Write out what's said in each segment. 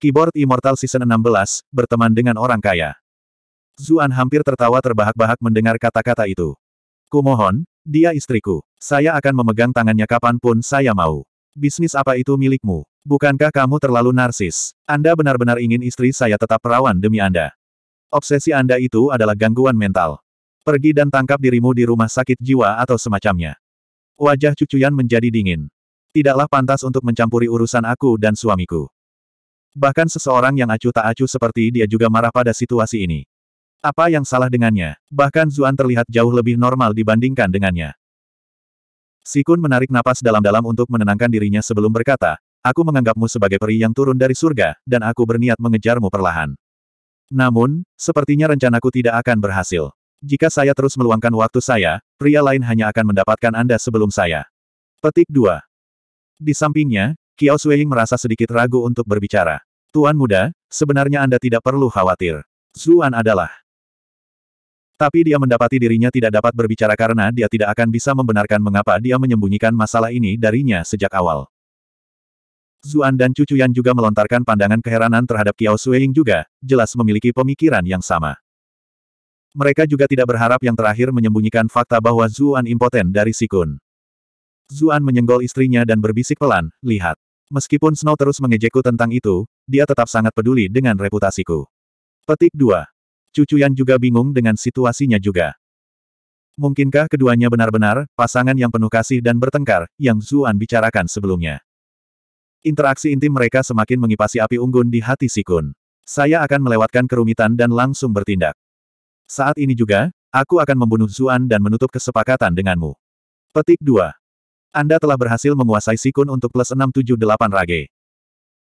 Keyboard Immortal Season 16, berteman dengan orang kaya. Zuan hampir tertawa terbahak-bahak mendengar kata-kata itu. Kumohon, dia istriku. Saya akan memegang tangannya kapanpun saya mau. Bisnis apa itu milikmu? Bukankah kamu terlalu narsis? Anda benar-benar ingin istri saya tetap perawan demi Anda. Obsesi Anda itu adalah gangguan mental. Pergi dan tangkap dirimu di rumah sakit jiwa atau semacamnya. Wajah cucuyan menjadi dingin. Tidaklah pantas untuk mencampuri urusan aku dan suamiku. Bahkan seseorang yang acuh tak acuh seperti dia juga marah pada situasi ini. Apa yang salah dengannya? Bahkan Zuan terlihat jauh lebih normal dibandingkan dengannya. Sikun menarik napas dalam-dalam untuk menenangkan dirinya sebelum berkata, Aku menganggapmu sebagai peri yang turun dari surga, dan aku berniat mengejarmu perlahan. Namun, sepertinya rencanaku tidak akan berhasil. Jika saya terus meluangkan waktu saya, pria lain hanya akan mendapatkan Anda sebelum saya. Petik 2. Di sampingnya, Kiao Suiying merasa sedikit ragu untuk berbicara. Tuan muda, sebenarnya Anda tidak perlu khawatir. Zuan adalah. Tapi dia mendapati dirinya tidak dapat berbicara karena dia tidak akan bisa membenarkan mengapa dia menyembunyikan masalah ini darinya sejak awal. Zuan dan Cucu Yan juga melontarkan pandangan keheranan terhadap Kiao Suiying juga, jelas memiliki pemikiran yang sama. Mereka juga tidak berharap yang terakhir menyembunyikan fakta bahwa Zuan impoten dari Sikun. Zuan menyenggol istrinya dan berbisik pelan, lihat. Meskipun Snow terus mengejekku tentang itu, dia tetap sangat peduli dengan reputasiku. Petik 2. Cucuyan juga bingung dengan situasinya juga. Mungkinkah keduanya benar-benar, pasangan yang penuh kasih dan bertengkar, yang Zuan bicarakan sebelumnya. Interaksi intim mereka semakin mengipasi api unggun di hati Sikun. Saya akan melewatkan kerumitan dan langsung bertindak. Saat ini juga, aku akan membunuh Zuan dan menutup kesepakatan denganmu. Petik 2. Anda telah berhasil menguasai Sikun untuk plus 678 rage.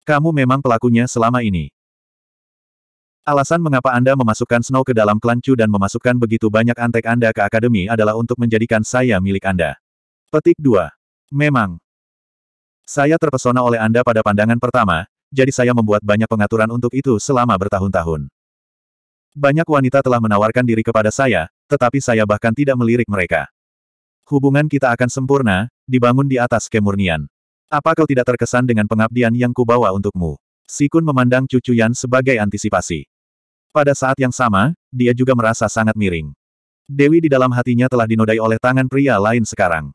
Kamu memang pelakunya selama ini. Alasan mengapa Anda memasukkan Snow ke dalam klan Chu dan memasukkan begitu banyak antek Anda ke akademi adalah untuk menjadikan saya milik Anda. Petik 2. Memang. Saya terpesona oleh Anda pada pandangan pertama, jadi saya membuat banyak pengaturan untuk itu selama bertahun-tahun. Banyak wanita telah menawarkan diri kepada saya, tetapi saya bahkan tidak melirik mereka hubungan kita akan sempurna, dibangun di atas kemurnian. Apa kau tidak terkesan dengan pengabdian yang kubawa untukmu? Sikun memandang cucu Yan sebagai antisipasi. Pada saat yang sama, dia juga merasa sangat miring. Dewi di dalam hatinya telah dinodai oleh tangan pria lain sekarang.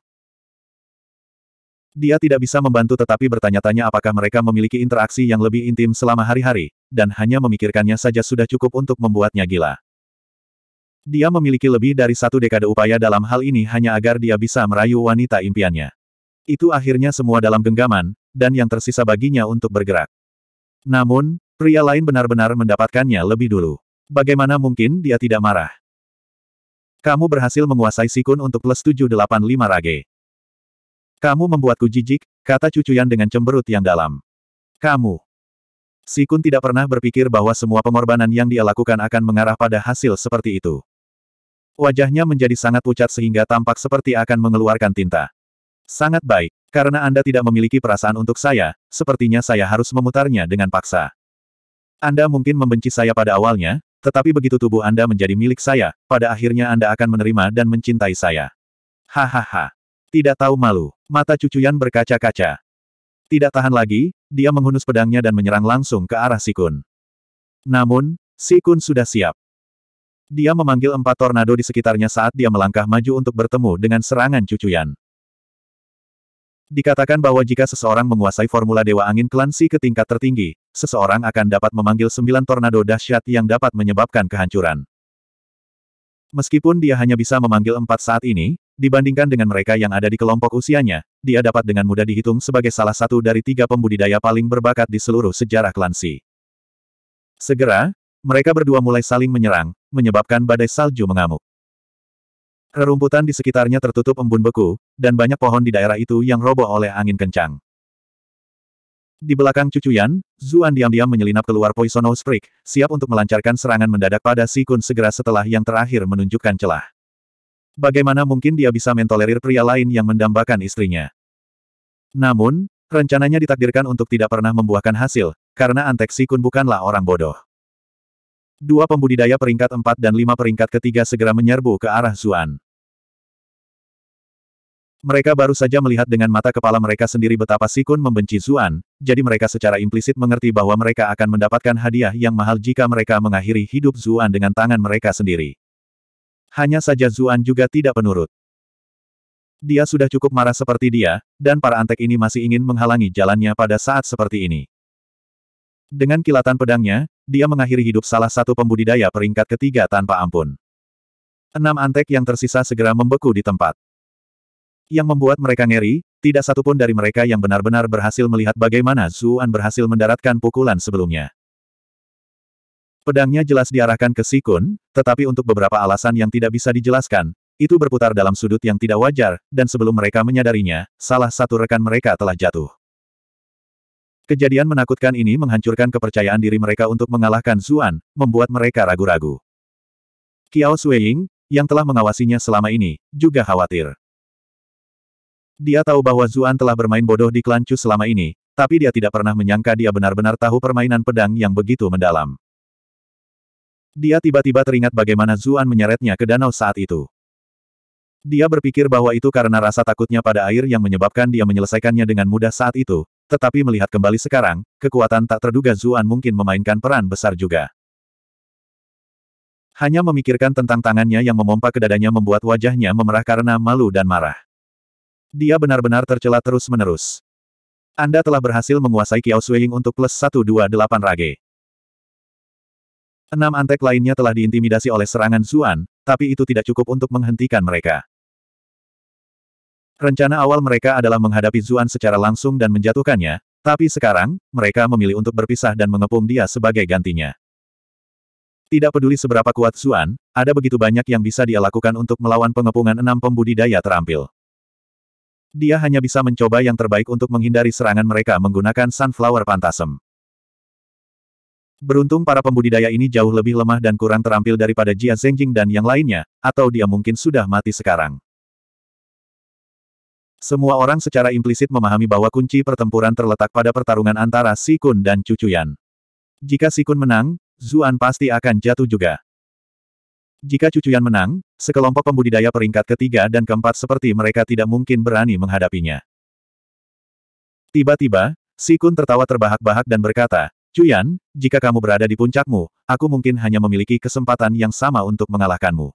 Dia tidak bisa membantu tetapi bertanya-tanya apakah mereka memiliki interaksi yang lebih intim selama hari-hari, dan hanya memikirkannya saja sudah cukup untuk membuatnya gila. Dia memiliki lebih dari satu dekade upaya dalam hal ini hanya agar dia bisa merayu wanita impiannya. Itu akhirnya semua dalam genggaman, dan yang tersisa baginya untuk bergerak. Namun, pria lain benar-benar mendapatkannya lebih dulu. Bagaimana mungkin dia tidak marah? Kamu berhasil menguasai sikun untuk plus 785 rage. Kamu membuatku jijik, kata cucuyan dengan cemberut yang dalam. Kamu. Sikun tidak pernah berpikir bahwa semua pengorbanan yang dia lakukan akan mengarah pada hasil seperti itu. Wajahnya menjadi sangat pucat sehingga tampak seperti akan mengeluarkan tinta. Sangat baik. Karena Anda tidak memiliki perasaan untuk saya, sepertinya saya harus memutarnya dengan paksa. Anda mungkin membenci saya pada awalnya, tetapi begitu tubuh Anda menjadi milik saya, pada akhirnya Anda akan menerima dan mencintai saya. Hahaha. Tidak tahu malu. Mata cucuyan berkaca-kaca. Tidak tahan lagi, dia menghunus pedangnya dan menyerang langsung ke arah Sikun. Namun, Sikun sudah siap. Dia memanggil empat tornado di sekitarnya saat dia melangkah maju untuk bertemu dengan serangan cucuyan. Dikatakan bahwa jika seseorang menguasai formula Dewa Angin Klan Si ke tingkat tertinggi, seseorang akan dapat memanggil sembilan tornado dahsyat yang dapat menyebabkan kehancuran. Meskipun dia hanya bisa memanggil empat saat ini, dibandingkan dengan mereka yang ada di kelompok usianya, dia dapat dengan mudah dihitung sebagai salah satu dari tiga pembudidaya paling berbakat di seluruh sejarah Klan Si. Segera, mereka berdua mulai saling menyerang, menyebabkan badai salju mengamuk. Rerumputan di sekitarnya tertutup embun beku, dan banyak pohon di daerah itu yang roboh oleh angin kencang. Di belakang cucuyan, Zuan diam-diam menyelinap keluar Poisonous Sprig, siap untuk melancarkan serangan mendadak pada Sikun segera setelah yang terakhir menunjukkan celah. Bagaimana mungkin dia bisa mentolerir pria lain yang mendambakan istrinya? Namun, rencananya ditakdirkan untuk tidak pernah membuahkan hasil, karena Antek Sikun bukanlah orang bodoh. Dua pembudidaya peringkat 4 dan lima peringkat ketiga segera menyerbu ke arah Zuan. Mereka baru saja melihat dengan mata kepala mereka sendiri betapa Sikun membenci Zuan, jadi mereka secara implisit mengerti bahwa mereka akan mendapatkan hadiah yang mahal jika mereka mengakhiri hidup Zuan dengan tangan mereka sendiri. Hanya saja Zuan juga tidak penurut. Dia sudah cukup marah seperti dia, dan para antek ini masih ingin menghalangi jalannya pada saat seperti ini. Dengan kilatan pedangnya, dia mengakhiri hidup salah satu pembudidaya peringkat ketiga tanpa ampun. Enam antek yang tersisa segera membeku di tempat. Yang membuat mereka ngeri, tidak satupun dari mereka yang benar-benar berhasil melihat bagaimana Zuan berhasil mendaratkan pukulan sebelumnya. Pedangnya jelas diarahkan ke Sikun, tetapi untuk beberapa alasan yang tidak bisa dijelaskan, itu berputar dalam sudut yang tidak wajar, dan sebelum mereka menyadarinya, salah satu rekan mereka telah jatuh. Kejadian menakutkan ini menghancurkan kepercayaan diri mereka untuk mengalahkan Zuan, membuat mereka ragu-ragu. Kiao Sueying, yang telah mengawasinya selama ini, juga khawatir. Dia tahu bahwa Zuan telah bermain bodoh di klan Chu selama ini, tapi dia tidak pernah menyangka dia benar-benar tahu permainan pedang yang begitu mendalam. Dia tiba-tiba teringat bagaimana Zuan menyeretnya ke danau saat itu. Dia berpikir bahwa itu karena rasa takutnya pada air yang menyebabkan dia menyelesaikannya dengan mudah saat itu, tetapi melihat kembali sekarang, kekuatan tak terduga Zuan mungkin memainkan peran besar juga. Hanya memikirkan tentang tangannya yang memompa ke dadanya membuat wajahnya memerah karena malu dan marah. Dia benar-benar tercela terus-menerus. Anda telah berhasil menguasai Kiao Shuiying untuk plus 128 rage. Enam antek lainnya telah diintimidasi oleh serangan Zuan, tapi itu tidak cukup untuk menghentikan mereka. Rencana awal mereka adalah menghadapi Zuan secara langsung dan menjatuhkannya, tapi sekarang, mereka memilih untuk berpisah dan mengepung dia sebagai gantinya. Tidak peduli seberapa kuat Zuan, ada begitu banyak yang bisa dia lakukan untuk melawan pengepungan enam pembudidaya terampil. Dia hanya bisa mencoba yang terbaik untuk menghindari serangan mereka menggunakan Sunflower Pantasem. Beruntung para pembudidaya ini jauh lebih lemah dan kurang terampil daripada Jia Zengjing dan yang lainnya, atau dia mungkin sudah mati sekarang. Semua orang secara implisit memahami bahwa kunci pertempuran terletak pada pertarungan antara Sikun dan Cucuyan. Jika Sikun menang, Zuan pasti akan jatuh juga. Jika Cucuyan menang, sekelompok pembudidaya peringkat ketiga dan keempat seperti mereka tidak mungkin berani menghadapinya. Tiba-tiba, Sikun tertawa terbahak-bahak dan berkata, Cuyan, jika kamu berada di puncakmu, aku mungkin hanya memiliki kesempatan yang sama untuk mengalahkanmu.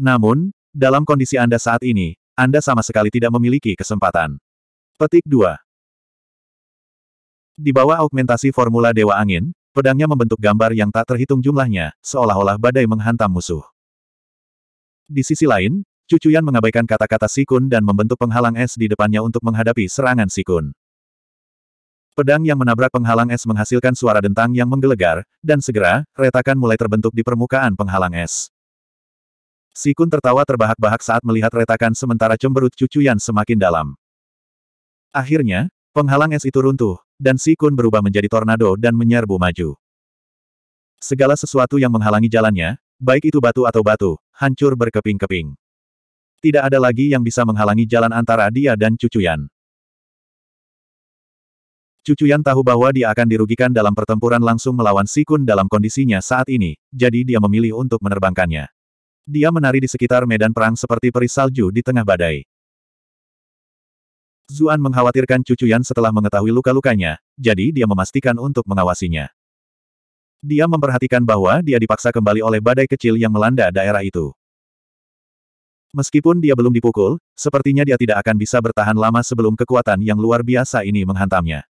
Namun, dalam kondisi Anda saat ini, anda sama sekali tidak memiliki kesempatan. Petik 2. Di bawah augmentasi formula Dewa Angin, pedangnya membentuk gambar yang tak terhitung jumlahnya, seolah-olah badai menghantam musuh. Di sisi lain, Cucuyan mengabaikan kata-kata Sikun dan membentuk penghalang es di depannya untuk menghadapi serangan Sikun. Pedang yang menabrak penghalang es menghasilkan suara dentang yang menggelegar, dan segera, retakan mulai terbentuk di permukaan penghalang es. Sikun tertawa terbahak-bahak saat melihat retakan sementara cemberut cucuyan semakin dalam. Akhirnya, penghalang es itu runtuh, dan Sikun berubah menjadi tornado dan menyerbu maju. Segala sesuatu yang menghalangi jalannya, baik itu batu atau batu, hancur berkeping-keping. Tidak ada lagi yang bisa menghalangi jalan antara dia dan cucuyan. Cucuyan tahu bahwa dia akan dirugikan dalam pertempuran langsung melawan Sikun dalam kondisinya saat ini, jadi dia memilih untuk menerbangkannya. Dia menari di sekitar medan perang seperti peri salju di tengah badai. Zuan mengkhawatirkan cucu Yan setelah mengetahui luka-lukanya, jadi dia memastikan untuk mengawasinya. Dia memperhatikan bahwa dia dipaksa kembali oleh badai kecil yang melanda daerah itu. Meskipun dia belum dipukul, sepertinya dia tidak akan bisa bertahan lama sebelum kekuatan yang luar biasa ini menghantamnya.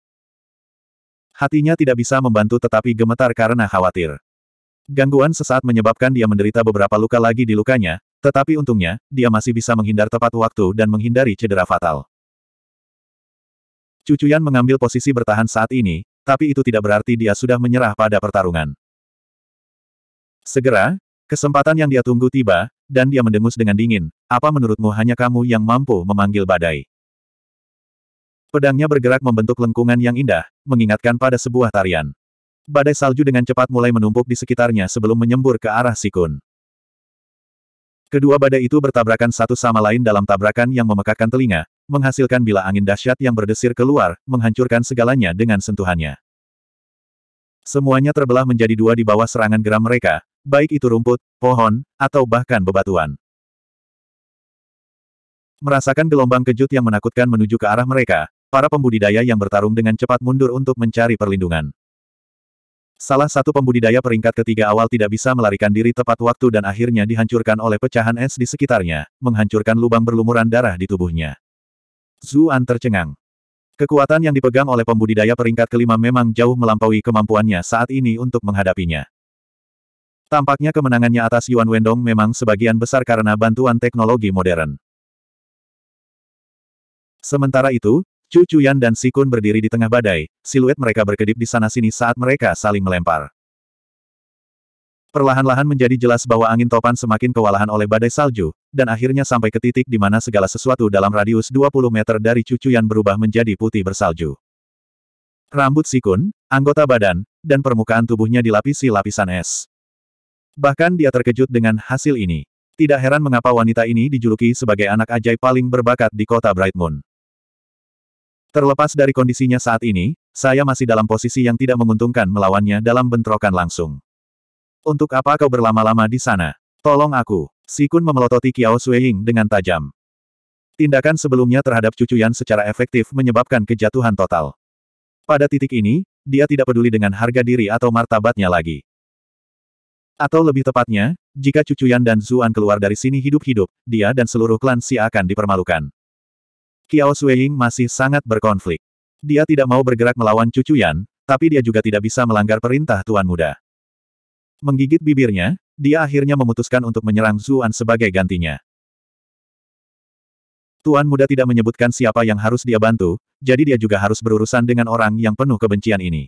Hatinya tidak bisa membantu tetapi gemetar karena khawatir. Gangguan sesaat menyebabkan dia menderita beberapa luka lagi di lukanya, tetapi untungnya, dia masih bisa menghindar tepat waktu dan menghindari cedera fatal. Cucuyan mengambil posisi bertahan saat ini, tapi itu tidak berarti dia sudah menyerah pada pertarungan. Segera, kesempatan yang dia tunggu tiba, dan dia mendengus dengan dingin, apa menurutmu hanya kamu yang mampu memanggil badai? Pedangnya bergerak membentuk lengkungan yang indah, mengingatkan pada sebuah tarian. Badai salju dengan cepat mulai menumpuk di sekitarnya sebelum menyembur ke arah Sikun. Kedua badai itu bertabrakan satu sama lain dalam tabrakan yang memekakkan telinga, menghasilkan bila angin dahsyat yang berdesir keluar, menghancurkan segalanya dengan sentuhannya. Semuanya terbelah menjadi dua di bawah serangan geram mereka, baik itu rumput, pohon, atau bahkan bebatuan. Merasakan gelombang kejut yang menakutkan menuju ke arah mereka, para pembudidaya yang bertarung dengan cepat mundur untuk mencari perlindungan. Salah satu pembudidaya peringkat ketiga awal tidak bisa melarikan diri tepat waktu dan akhirnya dihancurkan oleh pecahan es di sekitarnya, menghancurkan lubang berlumuran darah di tubuhnya. Zuan tercengang. Kekuatan yang dipegang oleh pembudidaya peringkat kelima memang jauh melampaui kemampuannya saat ini untuk menghadapinya. Tampaknya kemenangannya atas Yuan Wendong memang sebagian besar karena bantuan teknologi modern. Sementara itu, Chu Chuyan dan Sikun berdiri di tengah badai, siluet mereka berkedip di sana-sini saat mereka saling melempar. Perlahan-lahan menjadi jelas bahwa angin topan semakin kewalahan oleh badai salju, dan akhirnya sampai ke titik di mana segala sesuatu dalam radius 20 meter dari cucuyan berubah menjadi putih bersalju. Rambut sikun, anggota badan, dan permukaan tubuhnya dilapisi lapisan es. Bahkan dia terkejut dengan hasil ini. Tidak heran mengapa wanita ini dijuluki sebagai anak ajaib paling berbakat di kota Bright Moon. Terlepas dari kondisinya saat ini, saya masih dalam posisi yang tidak menguntungkan melawannya dalam bentrokan langsung. Untuk apa kau berlama-lama di sana? Tolong aku. Sikun memelototi Kiao Sueying dengan tajam. Tindakan sebelumnya terhadap cucu Yan secara efektif menyebabkan kejatuhan total. Pada titik ini, dia tidak peduli dengan harga diri atau martabatnya lagi. Atau lebih tepatnya, jika cucu Yan dan Zuan keluar dari sini hidup-hidup, dia dan seluruh klan Si akan dipermalukan. Kiao Sueying masih sangat berkonflik. Dia tidak mau bergerak melawan Cucu Yan, tapi dia juga tidak bisa melanggar perintah Tuan Muda. Menggigit bibirnya, dia akhirnya memutuskan untuk menyerang Zuan sebagai gantinya. Tuan Muda tidak menyebutkan siapa yang harus dia bantu, jadi dia juga harus berurusan dengan orang yang penuh kebencian ini.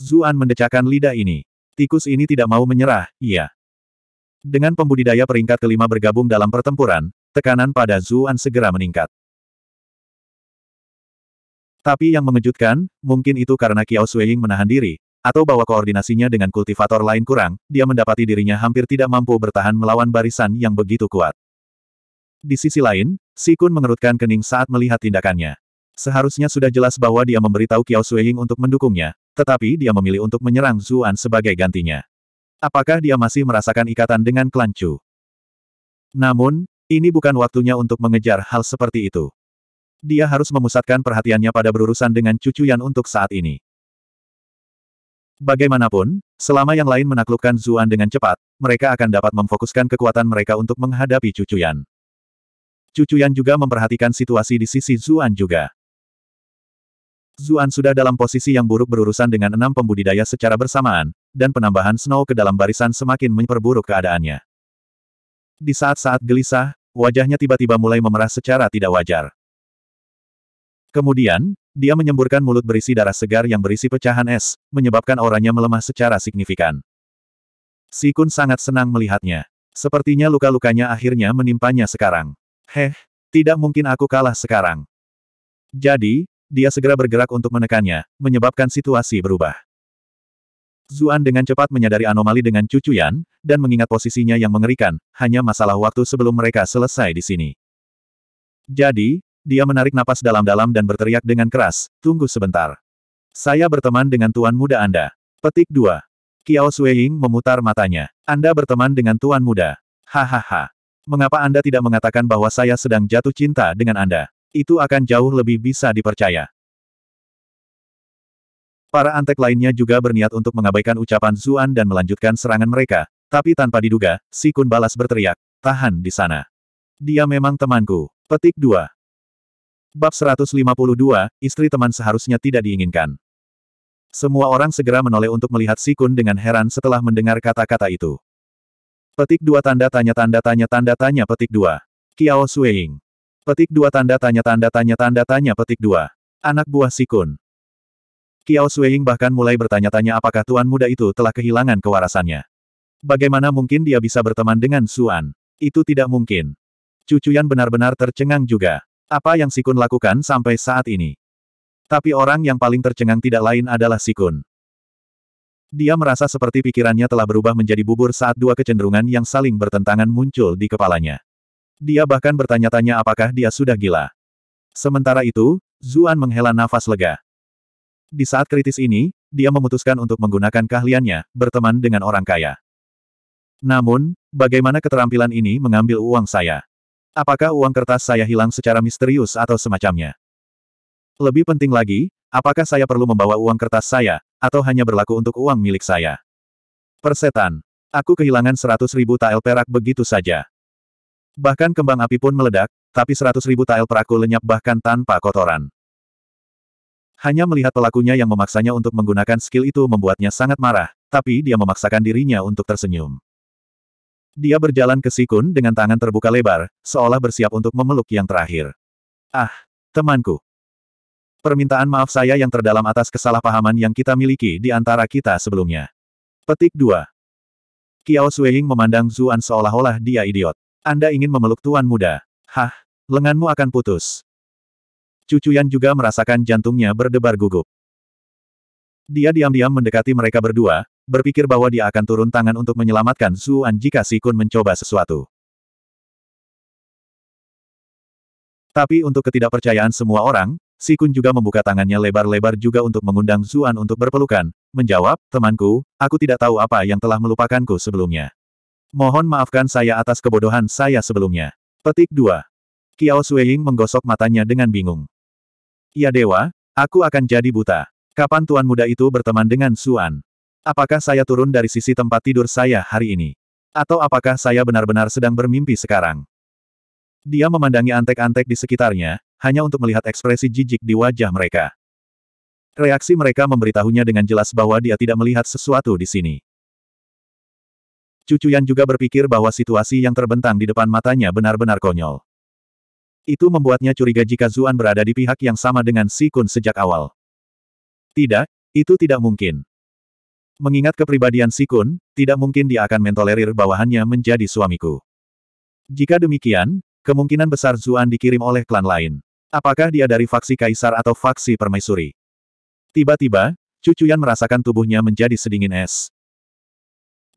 Zuan mendecakkan lidah ini. Tikus ini tidak mau menyerah, iya. Dengan pembudidaya peringkat kelima bergabung dalam pertempuran, tekanan pada Zuan segera meningkat. Tapi yang mengejutkan, mungkin itu karena Kiao Suying menahan diri, atau bahwa koordinasinya dengan kultivator lain kurang, dia mendapati dirinya hampir tidak mampu bertahan melawan barisan yang begitu kuat. Di sisi lain, Si Kun mengerutkan kening saat melihat tindakannya. Seharusnya sudah jelas bahwa dia memberitahu Kiao Suying untuk mendukungnya, tetapi dia memilih untuk menyerang Zuan sebagai gantinya. Apakah dia masih merasakan ikatan dengan klan Chu? Namun, ini bukan waktunya untuk mengejar hal seperti itu. Dia harus memusatkan perhatiannya pada berurusan dengan cucu Yan untuk saat ini. Bagaimanapun, selama yang lain menaklukkan Zuan dengan cepat, mereka akan dapat memfokuskan kekuatan mereka untuk menghadapi cucu Yan. Cucu Yan juga memperhatikan situasi di sisi Zuan juga. Zuan sudah dalam posisi yang buruk berurusan dengan enam pembudidaya secara bersamaan, dan penambahan Snow ke dalam barisan semakin memperburuk keadaannya. Di saat-saat gelisah, wajahnya tiba-tiba mulai memerah secara tidak wajar. Kemudian, dia menyemburkan mulut berisi darah segar yang berisi pecahan es, menyebabkan auranya melemah secara signifikan. Sikun sangat senang melihatnya. Sepertinya luka-lukanya akhirnya menimpanya sekarang. Heh, tidak mungkin aku kalah sekarang. Jadi, dia segera bergerak untuk menekannya, menyebabkan situasi berubah. Zuan dengan cepat menyadari anomali dengan cucuyan, dan mengingat posisinya yang mengerikan, hanya masalah waktu sebelum mereka selesai di sini. Jadi, dia menarik napas dalam-dalam dan berteriak dengan keras, tunggu sebentar. Saya berteman dengan tuan muda Anda. Petik 2. Kiao Sueying memutar matanya. Anda berteman dengan tuan muda. Hahaha. Mengapa Anda tidak mengatakan bahwa saya sedang jatuh cinta dengan Anda? Itu akan jauh lebih bisa dipercaya. Para antek lainnya juga berniat untuk mengabaikan ucapan Zuan dan melanjutkan serangan mereka, tapi tanpa diduga, Si balas berteriak, tahan di sana. Dia memang temanku. Petik 2. Bab 152, istri teman seharusnya tidak diinginkan. Semua orang segera menoleh untuk melihat Sikun dengan heran setelah mendengar kata-kata itu. Petik dua tanda tanya tanda tanya tanda tanya petik dua. Kiao Sueying. Petik dua tanda tanya tanda tanya tanda tanya petik dua. Anak buah Sikun. Kiao Sueying bahkan mulai bertanya-tanya apakah tuan muda itu telah kehilangan kewarasannya. Bagaimana mungkin dia bisa berteman dengan Suan? Itu tidak mungkin. Cucuyan benar-benar tercengang juga. Apa yang Sikun lakukan sampai saat ini? Tapi orang yang paling tercengang tidak lain adalah Sikun. Dia merasa seperti pikirannya telah berubah menjadi bubur saat dua kecenderungan yang saling bertentangan muncul di kepalanya. Dia bahkan bertanya-tanya apakah dia sudah gila. Sementara itu, Zuan menghela nafas lega. Di saat kritis ini, dia memutuskan untuk menggunakan keahliannya, berteman dengan orang kaya. Namun, bagaimana keterampilan ini mengambil uang saya? Apakah uang kertas saya hilang secara misterius atau semacamnya? Lebih penting lagi, apakah saya perlu membawa uang kertas saya, atau hanya berlaku untuk uang milik saya? Persetan. Aku kehilangan seratus ribu tael perak begitu saja. Bahkan kembang api pun meledak, tapi seratus ribu tael perakku lenyap bahkan tanpa kotoran. Hanya melihat pelakunya yang memaksanya untuk menggunakan skill itu membuatnya sangat marah, tapi dia memaksakan dirinya untuk tersenyum. Dia berjalan ke Sikun dengan tangan terbuka lebar, seolah bersiap untuk memeluk yang terakhir. Ah, temanku. Permintaan maaf saya yang terdalam atas kesalahpahaman yang kita miliki di antara kita sebelumnya. Petik 2. Kiao Suehing memandang Zuan seolah-olah dia idiot. Anda ingin memeluk tuan muda. Hah, lenganmu akan putus. Cucuyan juga merasakan jantungnya berdebar gugup. Dia diam-diam mendekati mereka berdua, berpikir bahwa dia akan turun tangan untuk menyelamatkan Zuan jika Sikun mencoba sesuatu. Tapi untuk ketidakpercayaan semua orang, Sikun juga membuka tangannya lebar-lebar juga untuk mengundang Zuan untuk berpelukan, menjawab, temanku, aku tidak tahu apa yang telah melupakanku sebelumnya. Mohon maafkan saya atas kebodohan saya sebelumnya. Petik 2. Kiao Sueying menggosok matanya dengan bingung. Ya dewa, aku akan jadi buta. Kapan tuan muda itu berteman dengan Suan? Apakah saya turun dari sisi tempat tidur saya hari ini? Atau apakah saya benar-benar sedang bermimpi sekarang? Dia memandangi antek-antek di sekitarnya, hanya untuk melihat ekspresi jijik di wajah mereka. Reaksi mereka memberitahunya dengan jelas bahwa dia tidak melihat sesuatu di sini. Cucu Yan juga berpikir bahwa situasi yang terbentang di depan matanya benar-benar konyol. Itu membuatnya curiga jika Zuan berada di pihak yang sama dengan Sikun sejak awal. Tidak, itu tidak mungkin. Mengingat kepribadian Sikun, tidak mungkin dia akan mentolerir bawahannya menjadi suamiku. Jika demikian, kemungkinan besar Zuan dikirim oleh klan lain. Apakah dia dari faksi kaisar atau faksi permaisuri? Tiba-tiba, cucu Cucuyan merasakan tubuhnya menjadi sedingin es.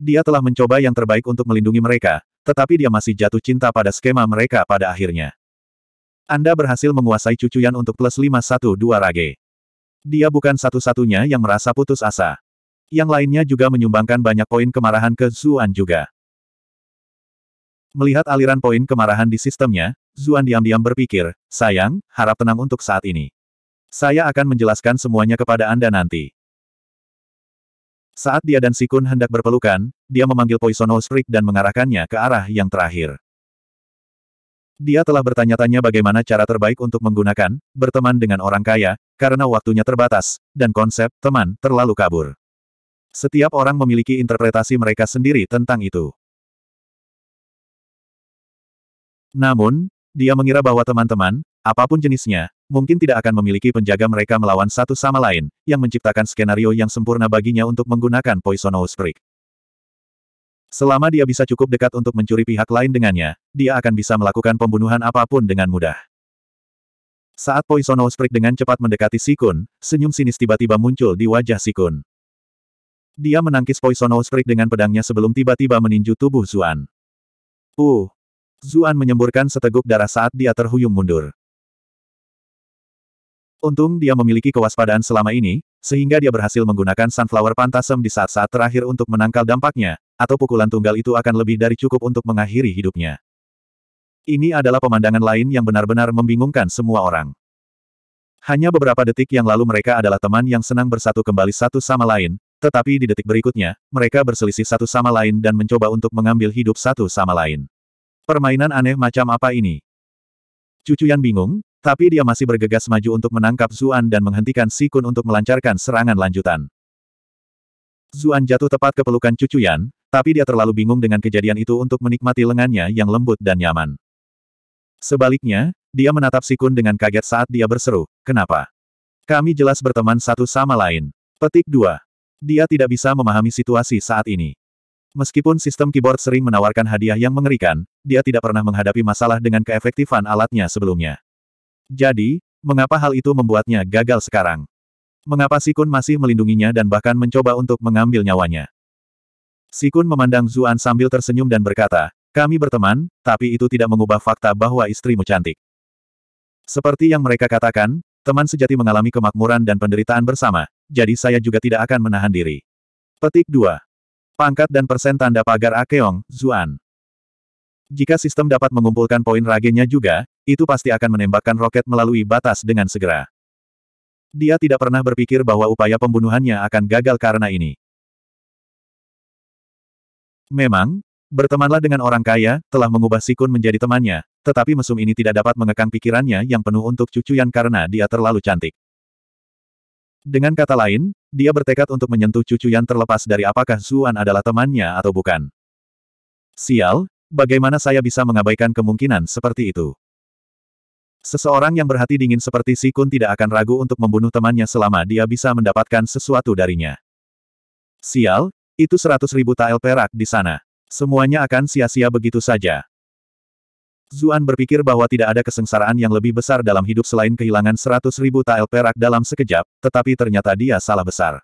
Dia telah mencoba yang terbaik untuk melindungi mereka, tetapi dia masih jatuh cinta pada skema mereka pada akhirnya. Anda berhasil menguasai cucuyan untuk plus 512 rage. Dia bukan satu-satunya yang merasa putus asa. Yang lainnya juga menyumbangkan banyak poin kemarahan ke Zuan juga. Melihat aliran poin kemarahan di sistemnya, Zuan diam-diam berpikir, sayang, harap tenang untuk saat ini. Saya akan menjelaskan semuanya kepada Anda nanti. Saat dia dan Sikun hendak berpelukan, dia memanggil Poisonous Streak dan mengarahkannya ke arah yang terakhir. Dia telah bertanya-tanya bagaimana cara terbaik untuk menggunakan, berteman dengan orang kaya, karena waktunya terbatas, dan konsep, teman, terlalu kabur. Setiap orang memiliki interpretasi mereka sendiri tentang itu. Namun, dia mengira bahwa teman-teman, apapun jenisnya, mungkin tidak akan memiliki penjaga mereka melawan satu sama lain, yang menciptakan skenario yang sempurna baginya untuk menggunakan poisonous prick. Selama dia bisa cukup dekat untuk mencuri pihak lain dengannya, dia akan bisa melakukan pembunuhan apapun dengan mudah. Saat Poisonous Sprig dengan cepat mendekati Sikun, senyum sinis tiba-tiba muncul di wajah Sikun. Dia menangkis Poisonous Sprig dengan pedangnya sebelum tiba-tiba meninju tubuh Zuan. Uh! Zuan menyemburkan seteguk darah saat dia terhuyung mundur. Untung dia memiliki kewaspadaan selama ini, sehingga dia berhasil menggunakan Sunflower Pantasem di saat-saat terakhir untuk menangkal dampaknya, atau pukulan tunggal itu akan lebih dari cukup untuk mengakhiri hidupnya. Ini adalah pemandangan lain yang benar-benar membingungkan semua orang. Hanya beberapa detik yang lalu mereka adalah teman yang senang bersatu kembali satu sama lain, tetapi di detik berikutnya, mereka berselisih satu sama lain dan mencoba untuk mengambil hidup satu sama lain. Permainan aneh macam apa ini? Cucu Yan bingung, tapi dia masih bergegas maju untuk menangkap Zuan dan menghentikan Sikun untuk melancarkan serangan lanjutan. Zuan jatuh tepat ke pelukan Cucu Yan, tapi dia terlalu bingung dengan kejadian itu untuk menikmati lengannya yang lembut dan nyaman. Sebaliknya, dia menatap Sikun dengan kaget saat dia berseru, kenapa? Kami jelas berteman satu sama lain. Petik 2. Dia tidak bisa memahami situasi saat ini. Meskipun sistem keyboard sering menawarkan hadiah yang mengerikan, dia tidak pernah menghadapi masalah dengan keefektifan alatnya sebelumnya. Jadi, mengapa hal itu membuatnya gagal sekarang? Mengapa Sikun masih melindunginya dan bahkan mencoba untuk mengambil nyawanya? Sikun memandang Zuan sambil tersenyum dan berkata, kami berteman, tapi itu tidak mengubah fakta bahwa istrimu cantik. Seperti yang mereka katakan, teman sejati mengalami kemakmuran dan penderitaan bersama, jadi saya juga tidak akan menahan diri. Petik 2. Pangkat dan persen tanda pagar Akeong, Zuan. Jika sistem dapat mengumpulkan poin ragenya juga, itu pasti akan menembakkan roket melalui batas dengan segera. Dia tidak pernah berpikir bahwa upaya pembunuhannya akan gagal karena ini. Memang, bertemanlah dengan orang kaya, telah mengubah Sikun menjadi temannya, tetapi mesum ini tidak dapat mengekang pikirannya yang penuh untuk cucu cucuyan karena dia terlalu cantik. Dengan kata lain, dia bertekad untuk menyentuh cucu cucuyan terlepas dari apakah Zuan adalah temannya atau bukan. Sial, bagaimana saya bisa mengabaikan kemungkinan seperti itu? Seseorang yang berhati dingin seperti Sikun tidak akan ragu untuk membunuh temannya selama dia bisa mendapatkan sesuatu darinya. Sial, itu seratus ribu tael perak di sana. Semuanya akan sia-sia begitu saja. Zuan berpikir bahwa tidak ada kesengsaraan yang lebih besar dalam hidup selain kehilangan seratus ribu tael perak dalam sekejap, tetapi ternyata dia salah besar.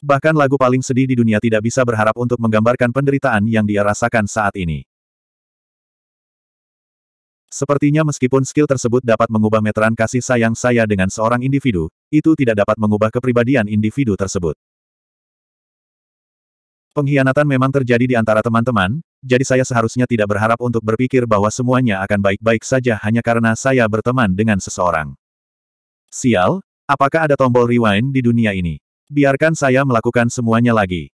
Bahkan lagu paling sedih di dunia tidak bisa berharap untuk menggambarkan penderitaan yang dia rasakan saat ini. Sepertinya meskipun skill tersebut dapat mengubah meteran kasih sayang saya dengan seorang individu, itu tidak dapat mengubah kepribadian individu tersebut. Pengkhianatan memang terjadi di antara teman-teman, jadi saya seharusnya tidak berharap untuk berpikir bahwa semuanya akan baik-baik saja hanya karena saya berteman dengan seseorang. Sial, apakah ada tombol rewind di dunia ini? Biarkan saya melakukan semuanya lagi.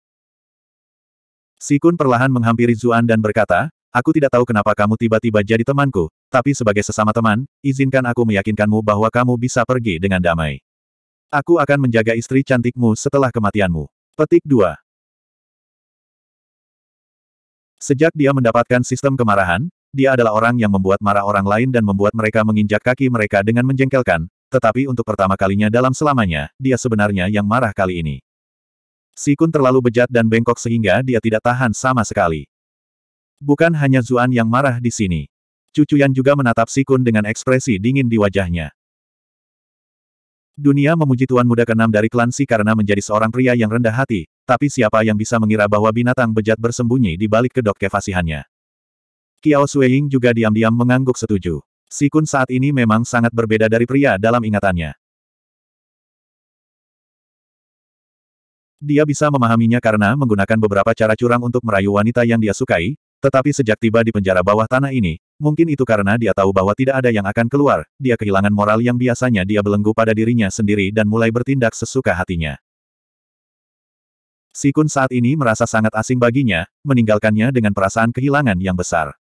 Sikun perlahan menghampiri Zuan dan berkata, Aku tidak tahu kenapa kamu tiba-tiba jadi temanku, tapi sebagai sesama teman, izinkan aku meyakinkanmu bahwa kamu bisa pergi dengan damai. Aku akan menjaga istri cantikmu setelah kematianmu. Petik 2. Sejak dia mendapatkan sistem kemarahan, dia adalah orang yang membuat marah orang lain dan membuat mereka menginjak kaki mereka dengan menjengkelkan, tetapi untuk pertama kalinya dalam selamanya, dia sebenarnya yang marah kali ini. Sikun terlalu bejat dan bengkok sehingga dia tidak tahan sama sekali. Bukan hanya Zuan yang marah di sini. Cucu Cucuyan juga menatap Sikun dengan ekspresi dingin di wajahnya. Dunia memuji Tuan Muda keenam dari klan Si karena menjadi seorang pria yang rendah hati, tapi siapa yang bisa mengira bahwa binatang bejat bersembunyi di balik kedok kefasihannya. Kiao Sueying juga diam-diam mengangguk setuju. Sikun saat ini memang sangat berbeda dari pria dalam ingatannya. Dia bisa memahaminya karena menggunakan beberapa cara curang untuk merayu wanita yang dia sukai, tetapi sejak tiba di penjara bawah tanah ini, mungkin itu karena dia tahu bahwa tidak ada yang akan keluar, dia kehilangan moral yang biasanya dia belenggu pada dirinya sendiri dan mulai bertindak sesuka hatinya. Sikun saat ini merasa sangat asing baginya, meninggalkannya dengan perasaan kehilangan yang besar.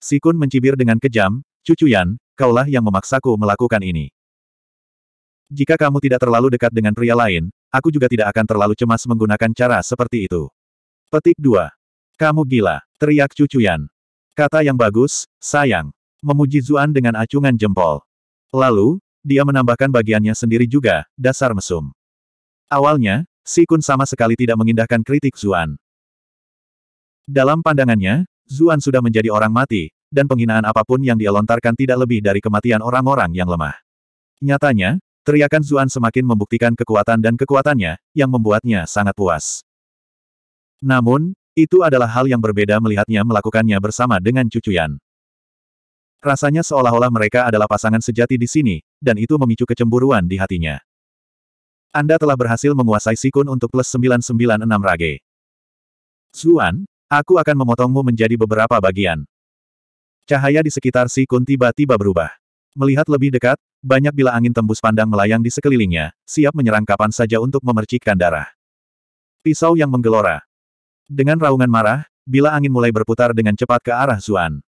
Sikun mencibir dengan kejam, Cucuyan, kaulah yang memaksaku melakukan ini. Jika kamu tidak terlalu dekat dengan pria lain, aku juga tidak akan terlalu cemas menggunakan cara seperti itu. Petik 2. Kamu gila, teriak cucuyan. Kata yang bagus, sayang. Memuji Zuan dengan acungan jempol. Lalu, dia menambahkan bagiannya sendiri juga, dasar mesum. Awalnya, Si Kun sama sekali tidak mengindahkan kritik Zuan. Dalam pandangannya, Zuan sudah menjadi orang mati, dan penghinaan apapun yang dia lontarkan tidak lebih dari kematian orang-orang yang lemah. Nyatanya, teriakan Zuan semakin membuktikan kekuatan dan kekuatannya, yang membuatnya sangat puas. Namun, itu adalah hal yang berbeda melihatnya melakukannya bersama dengan cucu Yan. Rasanya seolah-olah mereka adalah pasangan sejati di sini, dan itu memicu kecemburuan di hatinya. Anda telah berhasil menguasai Sikun untuk plus 996 Rage. Zuan, aku akan memotongmu menjadi beberapa bagian. Cahaya di sekitar Sikun tiba-tiba berubah. Melihat lebih dekat, banyak bila angin tembus pandang melayang di sekelilingnya, siap menyerang kapan saja untuk memercikkan darah. Pisau yang menggelora, dengan raungan marah, bila angin mulai berputar dengan cepat ke arah Zuan.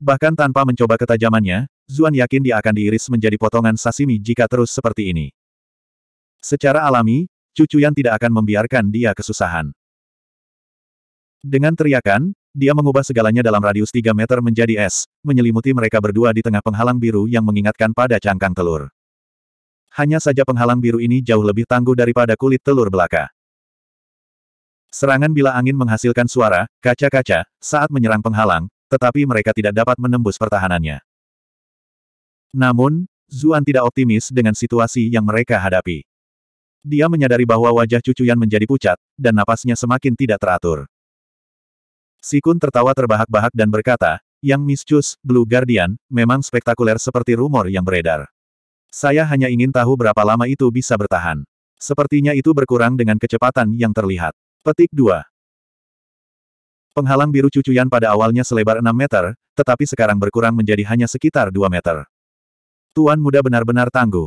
Bahkan tanpa mencoba ketajamannya, Zuan yakin dia akan diiris menjadi potongan sashimi jika terus seperti ini. Secara alami, Cucu yang tidak akan membiarkan dia kesusahan. Dengan teriakan, dia mengubah segalanya dalam radius 3 meter menjadi es, menyelimuti mereka berdua di tengah penghalang biru yang mengingatkan pada cangkang telur. Hanya saja penghalang biru ini jauh lebih tangguh daripada kulit telur belaka. Serangan bila angin menghasilkan suara, kaca-kaca, saat menyerang penghalang, tetapi mereka tidak dapat menembus pertahanannya. Namun, Zuan tidak optimis dengan situasi yang mereka hadapi. Dia menyadari bahwa wajah cucuyan menjadi pucat, dan napasnya semakin tidak teratur. Sikun tertawa terbahak-bahak dan berkata, Yang miscus, Blue Guardian, memang spektakuler seperti rumor yang beredar. Saya hanya ingin tahu berapa lama itu bisa bertahan. Sepertinya itu berkurang dengan kecepatan yang terlihat. Petik 2. Penghalang biru cucuyan pada awalnya selebar 6 meter, tetapi sekarang berkurang menjadi hanya sekitar 2 meter. Tuan muda benar-benar tangguh.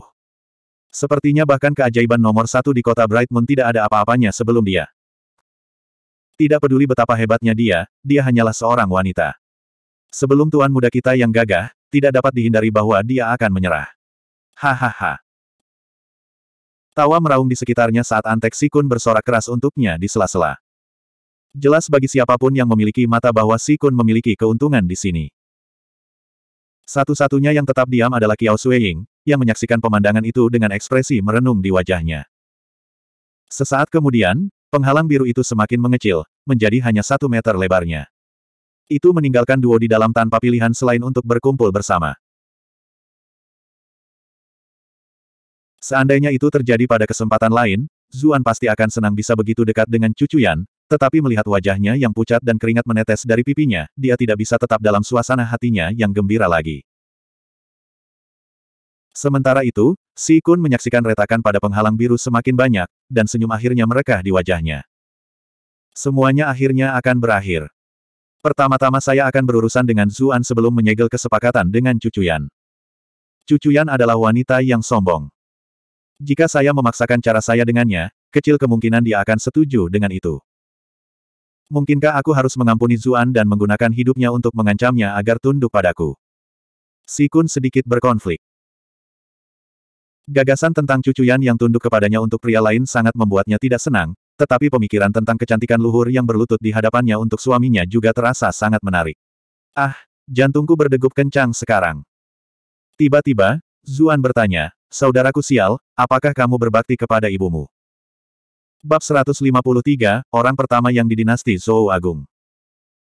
Sepertinya bahkan keajaiban nomor satu di kota Bright tidak ada apa-apanya sebelum dia. Tidak peduli betapa hebatnya dia, dia hanyalah seorang wanita. Sebelum tuan muda kita yang gagah, tidak dapat dihindari bahwa dia akan menyerah. Hahaha. Tawa meraung di sekitarnya saat Antek Sikun bersorak keras untuknya di sela-sela. Jelas bagi siapapun yang memiliki mata bahwa Sikun memiliki keuntungan di sini. Satu-satunya yang tetap diam adalah Kiao Sueying, yang menyaksikan pemandangan itu dengan ekspresi merenung di wajahnya. Sesaat kemudian, penghalang biru itu semakin mengecil, menjadi hanya satu meter lebarnya. Itu meninggalkan duo di dalam tanpa pilihan selain untuk berkumpul bersama. Seandainya itu terjadi pada kesempatan lain, Zuan pasti akan senang bisa begitu dekat dengan cucu Yan, tetapi melihat wajahnya yang pucat dan keringat menetes dari pipinya, dia tidak bisa tetap dalam suasana hatinya yang gembira lagi. Sementara itu, Si Kun menyaksikan retakan pada penghalang biru semakin banyak, dan senyum akhirnya merekah di wajahnya. Semuanya akhirnya akan berakhir. Pertama-tama saya akan berurusan dengan Zuan sebelum menyegel kesepakatan dengan Cucuyan. Cucuyan adalah wanita yang sombong. Jika saya memaksakan cara saya dengannya, kecil kemungkinan dia akan setuju dengan itu. Mungkinkah aku harus mengampuni Zuan dan menggunakan hidupnya untuk mengancamnya agar tunduk padaku? Sikun sedikit berkonflik. Gagasan tentang cucuyan yang tunduk kepadanya untuk pria lain sangat membuatnya tidak senang, tetapi pemikiran tentang kecantikan luhur yang berlutut di hadapannya untuk suaminya juga terasa sangat menarik. Ah, jantungku berdegup kencang sekarang. Tiba-tiba, Zuan bertanya, Saudaraku sial, Apakah kamu berbakti kepada ibumu? Bab 153, orang pertama yang di dinasti Zhou Agung.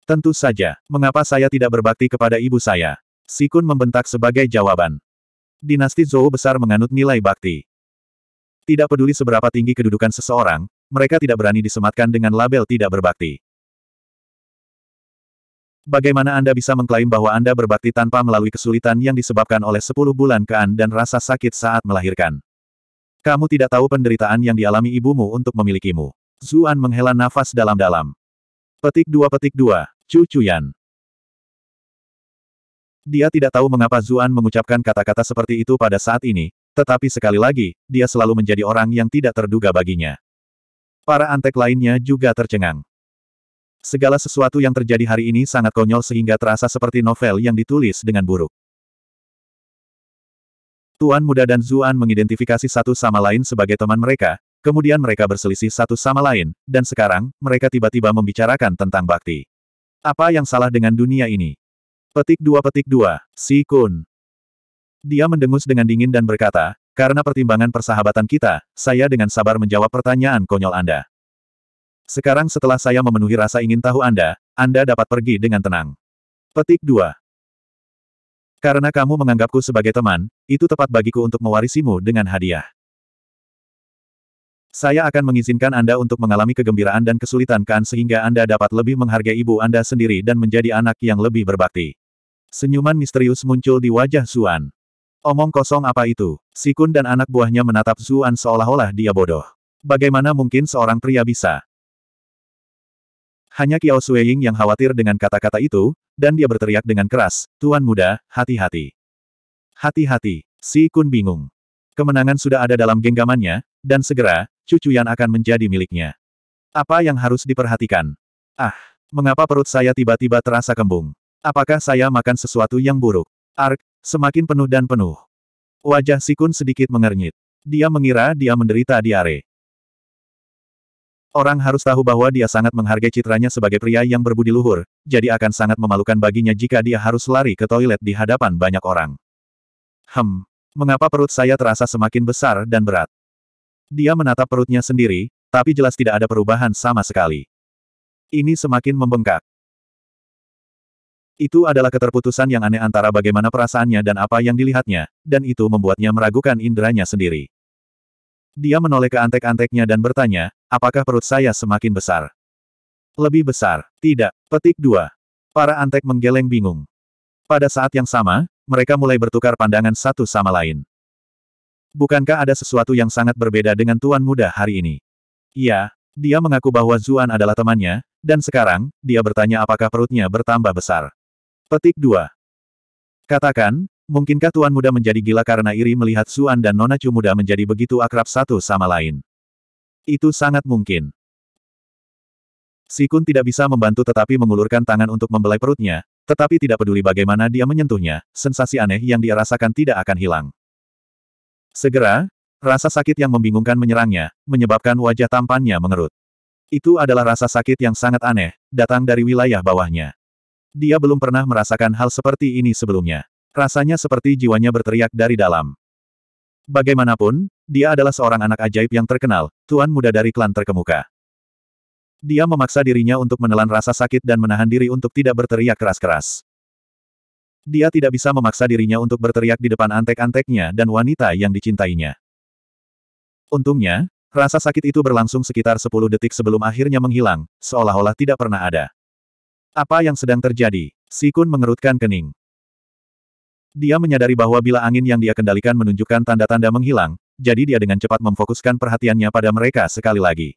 Tentu saja, mengapa saya tidak berbakti kepada ibu saya? Sikun membentak sebagai jawaban. Dinasti Zhou besar menganut nilai bakti. Tidak peduli seberapa tinggi kedudukan seseorang, mereka tidak berani disematkan dengan label tidak berbakti. Bagaimana Anda bisa mengklaim bahwa Anda berbakti tanpa melalui kesulitan yang disebabkan oleh 10 bulan kean dan rasa sakit saat melahirkan? Kamu tidak tahu penderitaan yang dialami ibumu untuk memilikimu. Zuan menghela nafas dalam-dalam. Petik dua petik dua, Chu Chuyan. Dia tidak tahu mengapa Zuan mengucapkan kata-kata seperti itu pada saat ini, tetapi sekali lagi, dia selalu menjadi orang yang tidak terduga baginya. Para antek lainnya juga tercengang. Segala sesuatu yang terjadi hari ini sangat konyol sehingga terasa seperti novel yang ditulis dengan buruk. Tuan Muda dan Zuan mengidentifikasi satu sama lain sebagai teman mereka, kemudian mereka berselisih satu sama lain, dan sekarang, mereka tiba-tiba membicarakan tentang bakti. Apa yang salah dengan dunia ini? Petik dua petik dua, Si Kun. Dia mendengus dengan dingin dan berkata, karena pertimbangan persahabatan kita, saya dengan sabar menjawab pertanyaan konyol Anda. Sekarang setelah saya memenuhi rasa ingin tahu Anda, Anda dapat pergi dengan tenang. Petik 2. Karena kamu menganggapku sebagai teman, itu tepat bagiku untuk mewarisimu dengan hadiah. Saya akan mengizinkan Anda untuk mengalami kegembiraan dan kesulitan kan sehingga Anda dapat lebih menghargai ibu Anda sendiri dan menjadi anak yang lebih berbakti. Senyuman misterius muncul di wajah Zuan. Omong kosong apa itu? Sikun dan anak buahnya menatap Zuan seolah-olah dia bodoh. Bagaimana mungkin seorang pria bisa hanya Kiao Sueying yang khawatir dengan kata-kata itu, dan dia berteriak dengan keras, Tuan Muda, hati-hati. Hati-hati, si Kun bingung. Kemenangan sudah ada dalam genggamannya, dan segera, cucu yang akan menjadi miliknya. Apa yang harus diperhatikan? Ah, mengapa perut saya tiba-tiba terasa kembung? Apakah saya makan sesuatu yang buruk? Ark, semakin penuh dan penuh. Wajah Sikun sedikit mengernyit. Dia mengira dia menderita diare. Orang harus tahu bahwa dia sangat menghargai citranya sebagai pria yang berbudi luhur, jadi akan sangat memalukan baginya jika dia harus lari ke toilet di hadapan banyak orang. Hem, mengapa perut saya terasa semakin besar dan berat? Dia menatap perutnya sendiri, tapi jelas tidak ada perubahan sama sekali. Ini semakin membengkak. Itu adalah keterputusan yang aneh antara bagaimana perasaannya dan apa yang dilihatnya, dan itu membuatnya meragukan inderanya sendiri. Dia menoleh ke antek-anteknya dan bertanya, apakah perut saya semakin besar? Lebih besar. Tidak. Petik dua. Para antek menggeleng bingung. Pada saat yang sama, mereka mulai bertukar pandangan satu sama lain. Bukankah ada sesuatu yang sangat berbeda dengan tuan muda hari ini? Iya, dia mengaku bahwa Zuan adalah temannya, dan sekarang, dia bertanya apakah perutnya bertambah besar. Petik 2. Katakan, Mungkinkah Tuan Muda menjadi gila karena iri melihat Suan dan Nona Chu Muda menjadi begitu akrab satu sama lain? Itu sangat mungkin. Sikun tidak bisa membantu tetapi mengulurkan tangan untuk membelai perutnya, tetapi tidak peduli bagaimana dia menyentuhnya, sensasi aneh yang dia rasakan tidak akan hilang. Segera, rasa sakit yang membingungkan menyerangnya, menyebabkan wajah tampannya mengerut. Itu adalah rasa sakit yang sangat aneh, datang dari wilayah bawahnya. Dia belum pernah merasakan hal seperti ini sebelumnya. Rasanya seperti jiwanya berteriak dari dalam. Bagaimanapun, dia adalah seorang anak ajaib yang terkenal, tuan muda dari klan terkemuka. Dia memaksa dirinya untuk menelan rasa sakit dan menahan diri untuk tidak berteriak keras-keras. Dia tidak bisa memaksa dirinya untuk berteriak di depan antek-anteknya dan wanita yang dicintainya. Untungnya, rasa sakit itu berlangsung sekitar 10 detik sebelum akhirnya menghilang, seolah-olah tidak pernah ada. Apa yang sedang terjadi? Sikun mengerutkan kening. Dia menyadari bahwa bila angin yang dia kendalikan menunjukkan tanda-tanda menghilang, jadi dia dengan cepat memfokuskan perhatiannya pada mereka sekali lagi.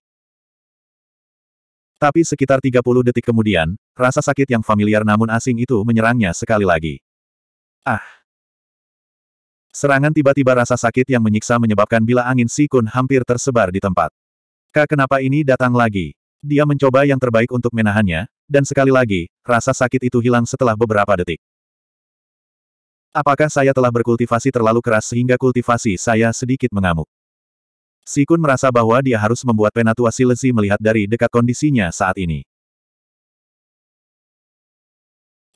Tapi sekitar 30 detik kemudian, rasa sakit yang familiar namun asing itu menyerangnya sekali lagi. Ah! Serangan tiba-tiba rasa sakit yang menyiksa menyebabkan bila angin sikun hampir tersebar di tempat. Kak kenapa ini datang lagi? Dia mencoba yang terbaik untuk menahannya, dan sekali lagi, rasa sakit itu hilang setelah beberapa detik. Apakah saya telah berkultivasi terlalu keras sehingga kultivasi saya sedikit mengamuk? Sikun merasa bahwa dia harus membuat penatua Silesi melihat dari dekat kondisinya saat ini.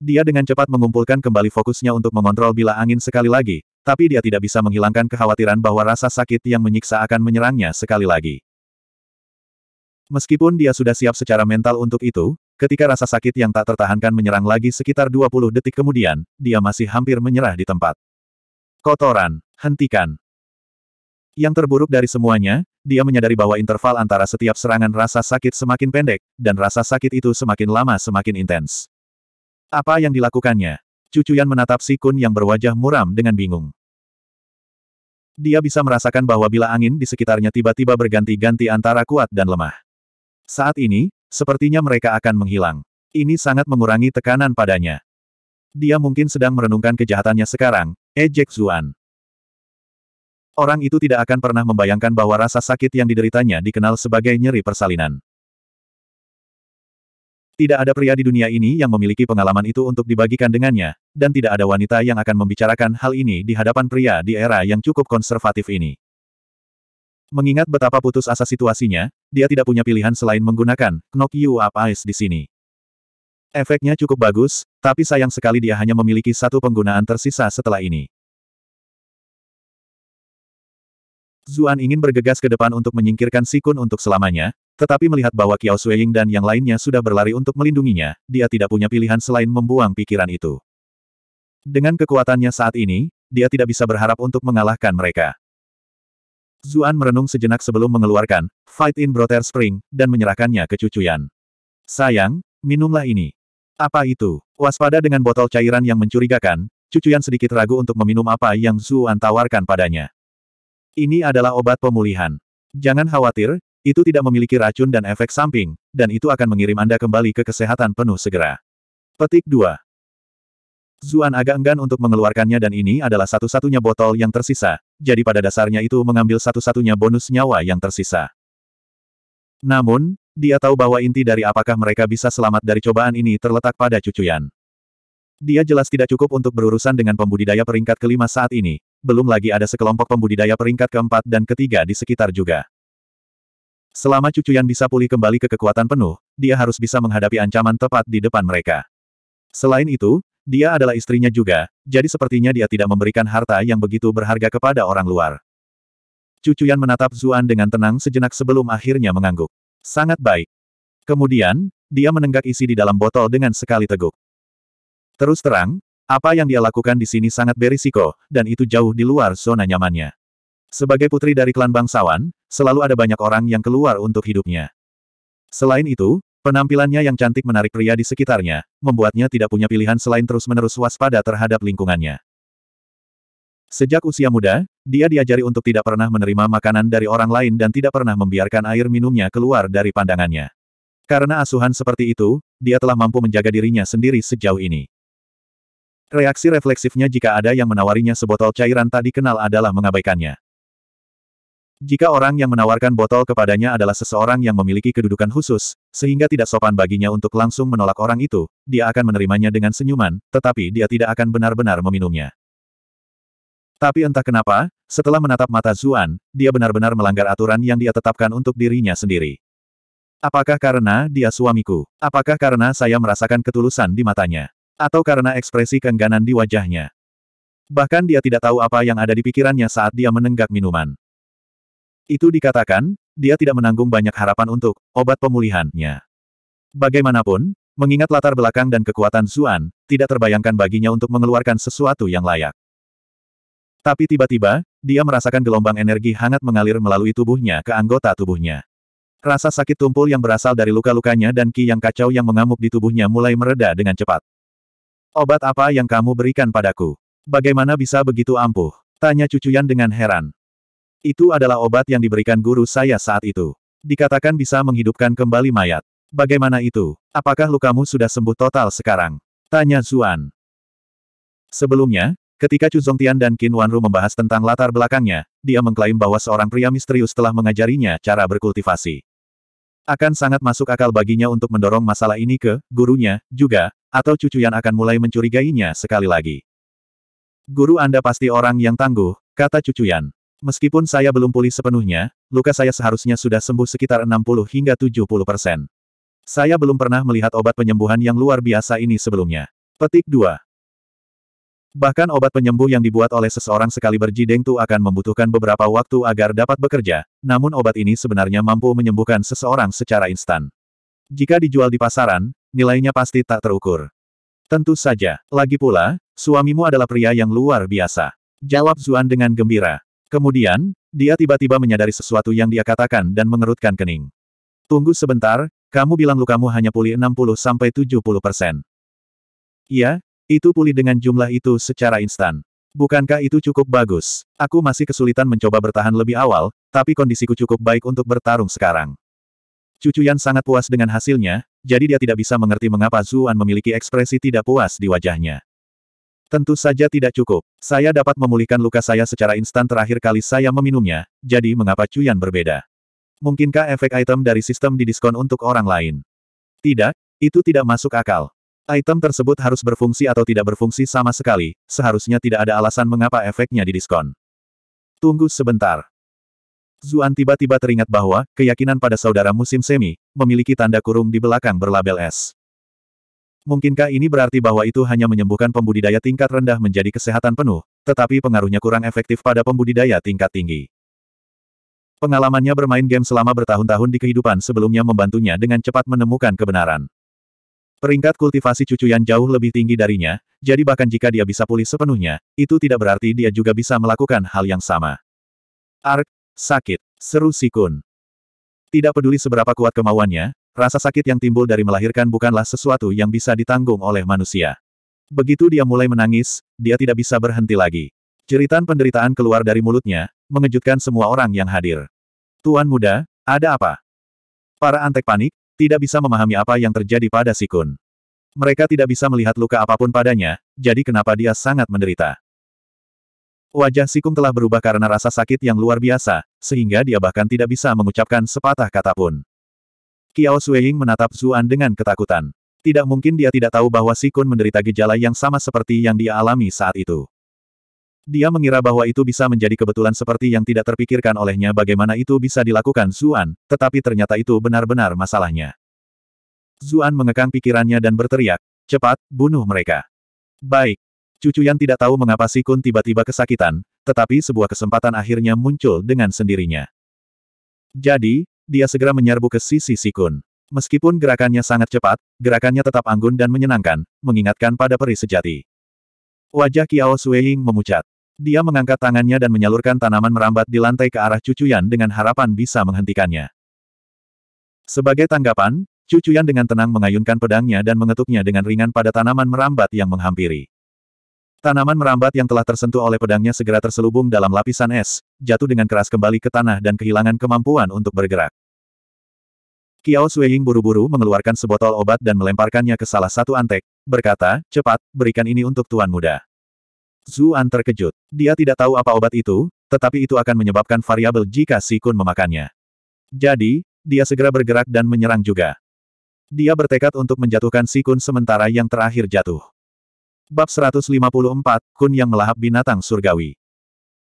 Dia dengan cepat mengumpulkan kembali fokusnya untuk mengontrol bila angin sekali lagi, tapi dia tidak bisa menghilangkan kekhawatiran bahwa rasa sakit yang menyiksa akan menyerangnya sekali lagi. Meskipun dia sudah siap secara mental untuk itu, ketika rasa sakit yang tak tertahankan menyerang lagi sekitar 20 detik kemudian, dia masih hampir menyerah di tempat. Kotoran, hentikan. Yang terburuk dari semuanya, dia menyadari bahwa interval antara setiap serangan rasa sakit semakin pendek, dan rasa sakit itu semakin lama semakin intens. Apa yang dilakukannya? Cucuyan menatap si Kun yang berwajah muram dengan bingung. Dia bisa merasakan bahwa bila angin di sekitarnya tiba-tiba berganti-ganti antara kuat dan lemah. Saat ini, sepertinya mereka akan menghilang. Ini sangat mengurangi tekanan padanya. Dia mungkin sedang merenungkan kejahatannya sekarang, ejek eh, Zuan. Orang itu tidak akan pernah membayangkan bahwa rasa sakit yang dideritanya dikenal sebagai nyeri persalinan. Tidak ada pria di dunia ini yang memiliki pengalaman itu untuk dibagikan dengannya, dan tidak ada wanita yang akan membicarakan hal ini di hadapan pria di era yang cukup konservatif ini. Mengingat betapa putus asa situasinya, dia tidak punya pilihan selain menggunakan Knock You Up Ice di sini. Efeknya cukup bagus, tapi sayang sekali dia hanya memiliki satu penggunaan tersisa setelah ini. Zuan ingin bergegas ke depan untuk menyingkirkan Sikun untuk selamanya, tetapi melihat bahwa Kiao Sueying dan yang lainnya sudah berlari untuk melindunginya, dia tidak punya pilihan selain membuang pikiran itu. Dengan kekuatannya saat ini, dia tidak bisa berharap untuk mengalahkan mereka. Zuan merenung sejenak sebelum mengeluarkan Fight in Brother Spring dan menyerahkannya ke cucuyan. Sayang, minumlah ini. Apa itu? Waspada dengan botol cairan yang mencurigakan, cucuyan sedikit ragu untuk meminum apa yang Zuan tawarkan padanya. Ini adalah obat pemulihan. Jangan khawatir, itu tidak memiliki racun dan efek samping, dan itu akan mengirim Anda kembali ke kesehatan penuh segera. Petik 2. Zuan agak enggan untuk mengeluarkannya dan ini adalah satu-satunya botol yang tersisa, jadi pada dasarnya itu mengambil satu-satunya bonus nyawa yang tersisa. Namun, dia tahu bahwa inti dari apakah mereka bisa selamat dari cobaan ini terletak pada cucuyan. Dia jelas tidak cukup untuk berurusan dengan pembudidaya peringkat kelima saat ini, belum lagi ada sekelompok pembudidaya peringkat keempat dan ketiga di sekitar juga. Selama cucuyan bisa pulih kembali ke kekuatan penuh, dia harus bisa menghadapi ancaman tepat di depan mereka. Selain itu, dia adalah istrinya juga, jadi sepertinya dia tidak memberikan harta yang begitu berharga kepada orang luar. Cucuyan menatap Zuan dengan tenang sejenak sebelum akhirnya mengangguk. Sangat baik. Kemudian, dia menenggak isi di dalam botol dengan sekali teguk. Terus terang, apa yang dia lakukan di sini sangat berisiko, dan itu jauh di luar zona nyamannya. Sebagai putri dari klan bangsawan, selalu ada banyak orang yang keluar untuk hidupnya. Selain itu, Penampilannya yang cantik menarik pria di sekitarnya, membuatnya tidak punya pilihan selain terus-menerus waspada terhadap lingkungannya. Sejak usia muda, dia diajari untuk tidak pernah menerima makanan dari orang lain dan tidak pernah membiarkan air minumnya keluar dari pandangannya. Karena asuhan seperti itu, dia telah mampu menjaga dirinya sendiri sejauh ini. Reaksi refleksifnya jika ada yang menawarinya sebotol cairan tadi kenal adalah mengabaikannya. Jika orang yang menawarkan botol kepadanya adalah seseorang yang memiliki kedudukan khusus, sehingga tidak sopan baginya untuk langsung menolak orang itu, dia akan menerimanya dengan senyuman, tetapi dia tidak akan benar-benar meminumnya. Tapi entah kenapa, setelah menatap mata Zuan, dia benar-benar melanggar aturan yang dia tetapkan untuk dirinya sendiri. Apakah karena dia suamiku? Apakah karena saya merasakan ketulusan di matanya? Atau karena ekspresi kengganan di wajahnya? Bahkan dia tidak tahu apa yang ada di pikirannya saat dia menenggak minuman. Itu dikatakan, dia tidak menanggung banyak harapan untuk obat pemulihannya. Bagaimanapun, mengingat latar belakang dan kekuatan Zuan, tidak terbayangkan baginya untuk mengeluarkan sesuatu yang layak. Tapi tiba-tiba, dia merasakan gelombang energi hangat mengalir melalui tubuhnya ke anggota tubuhnya. Rasa sakit tumpul yang berasal dari luka-lukanya dan ki yang kacau yang mengamuk di tubuhnya mulai mereda dengan cepat. Obat apa yang kamu berikan padaku? Bagaimana bisa begitu ampuh? Tanya cucuyan dengan heran. Itu adalah obat yang diberikan guru saya saat itu. Dikatakan bisa menghidupkan kembali mayat. Bagaimana itu? Apakah lukamu sudah sembuh total sekarang? Tanya Zuan. Sebelumnya, ketika Chu Zongtian dan Qin Wanru membahas tentang latar belakangnya, dia mengklaim bahwa seorang pria misterius telah mengajarinya cara berkultivasi. Akan sangat masuk akal baginya untuk mendorong masalah ini ke gurunya juga, atau cucu yang akan mulai mencurigainya sekali lagi. Guru Anda pasti orang yang tangguh, kata cucu Yan. Meskipun saya belum pulih sepenuhnya, luka saya seharusnya sudah sembuh sekitar 60 hingga 70 persen. Saya belum pernah melihat obat penyembuhan yang luar biasa ini sebelumnya. Petik 2. Bahkan obat penyembuh yang dibuat oleh seseorang sekali berjideng tu akan membutuhkan beberapa waktu agar dapat bekerja, namun obat ini sebenarnya mampu menyembuhkan seseorang secara instan. Jika dijual di pasaran, nilainya pasti tak terukur. Tentu saja. Lagi pula, suamimu adalah pria yang luar biasa. Jawab Zuan dengan gembira. Kemudian, dia tiba-tiba menyadari sesuatu yang dia katakan dan mengerutkan kening. Tunggu sebentar, kamu bilang lukamu hanya pulih 60-70 persen. Iya, itu pulih dengan jumlah itu secara instan. Bukankah itu cukup bagus? Aku masih kesulitan mencoba bertahan lebih awal, tapi kondisiku cukup baik untuk bertarung sekarang. Cucu sangat puas dengan hasilnya, jadi dia tidak bisa mengerti mengapa Zuan memiliki ekspresi tidak puas di wajahnya. Tentu saja tidak cukup. Saya dapat memulihkan luka saya secara instan terakhir kali saya meminumnya, jadi mengapa cuyan berbeda? Mungkinkah efek item dari sistem didiskon untuk orang lain? Tidak, itu tidak masuk akal. Item tersebut harus berfungsi atau tidak berfungsi sama sekali, seharusnya tidak ada alasan mengapa efeknya didiskon. Tunggu sebentar. Zuan tiba-tiba teringat bahwa, keyakinan pada saudara musim semi, memiliki tanda kurung di belakang berlabel S. Mungkinkah ini berarti bahwa itu hanya menyembuhkan pembudidaya tingkat rendah menjadi kesehatan penuh, tetapi pengaruhnya kurang efektif pada pembudidaya tingkat tinggi? Pengalamannya bermain game selama bertahun-tahun di kehidupan sebelumnya membantunya dengan cepat menemukan kebenaran. Peringkat kultivasi cucu yang jauh lebih tinggi darinya, jadi bahkan jika dia bisa pulih sepenuhnya, itu tidak berarti dia juga bisa melakukan hal yang sama. Ark, sakit, seru Sikun. Tidak peduli seberapa kuat kemauannya, Rasa sakit yang timbul dari melahirkan bukanlah sesuatu yang bisa ditanggung oleh manusia. Begitu dia mulai menangis, dia tidak bisa berhenti lagi. Jeritan penderitaan keluar dari mulutnya, mengejutkan semua orang yang hadir. Tuan muda, ada apa? Para antek panik, tidak bisa memahami apa yang terjadi pada Sikun. Mereka tidak bisa melihat luka apapun padanya, jadi kenapa dia sangat menderita. Wajah Sikun telah berubah karena rasa sakit yang luar biasa, sehingga dia bahkan tidak bisa mengucapkan sepatah kata pun. Kiao Sueying menatap Zuan dengan ketakutan. Tidak mungkin dia tidak tahu bahwa Sikun menderita gejala yang sama seperti yang dia alami saat itu. Dia mengira bahwa itu bisa menjadi kebetulan seperti yang tidak terpikirkan olehnya bagaimana itu bisa dilakukan Zuan, tetapi ternyata itu benar-benar masalahnya. Zuan mengekang pikirannya dan berteriak, cepat, bunuh mereka. Baik. Cucu yang tidak tahu mengapa Sikun tiba-tiba kesakitan, tetapi sebuah kesempatan akhirnya muncul dengan sendirinya. Jadi, dia segera menyerbu ke sisi Sikun. Meskipun gerakannya sangat cepat, gerakannya tetap anggun dan menyenangkan, mengingatkan pada peri sejati. Wajah Kiao Sueying memucat. Dia mengangkat tangannya dan menyalurkan tanaman merambat di lantai ke arah Cucuyan dengan harapan bisa menghentikannya. Sebagai tanggapan, Cucuyan dengan tenang mengayunkan pedangnya dan mengetuknya dengan ringan pada tanaman merambat yang menghampiri. Tanaman merambat yang telah tersentuh oleh pedangnya segera terselubung dalam lapisan es, jatuh dengan keras kembali ke tanah dan kehilangan kemampuan untuk bergerak. Kiao Sueying buru-buru mengeluarkan sebotol obat dan melemparkannya ke salah satu antek, berkata, cepat, berikan ini untuk tuan muda. Zuan terkejut. Dia tidak tahu apa obat itu, tetapi itu akan menyebabkan variabel jika Si Kun memakannya. Jadi, dia segera bergerak dan menyerang juga. Dia bertekad untuk menjatuhkan Si Kun sementara yang terakhir jatuh. Bab 154, Kun yang melahap binatang surgawi.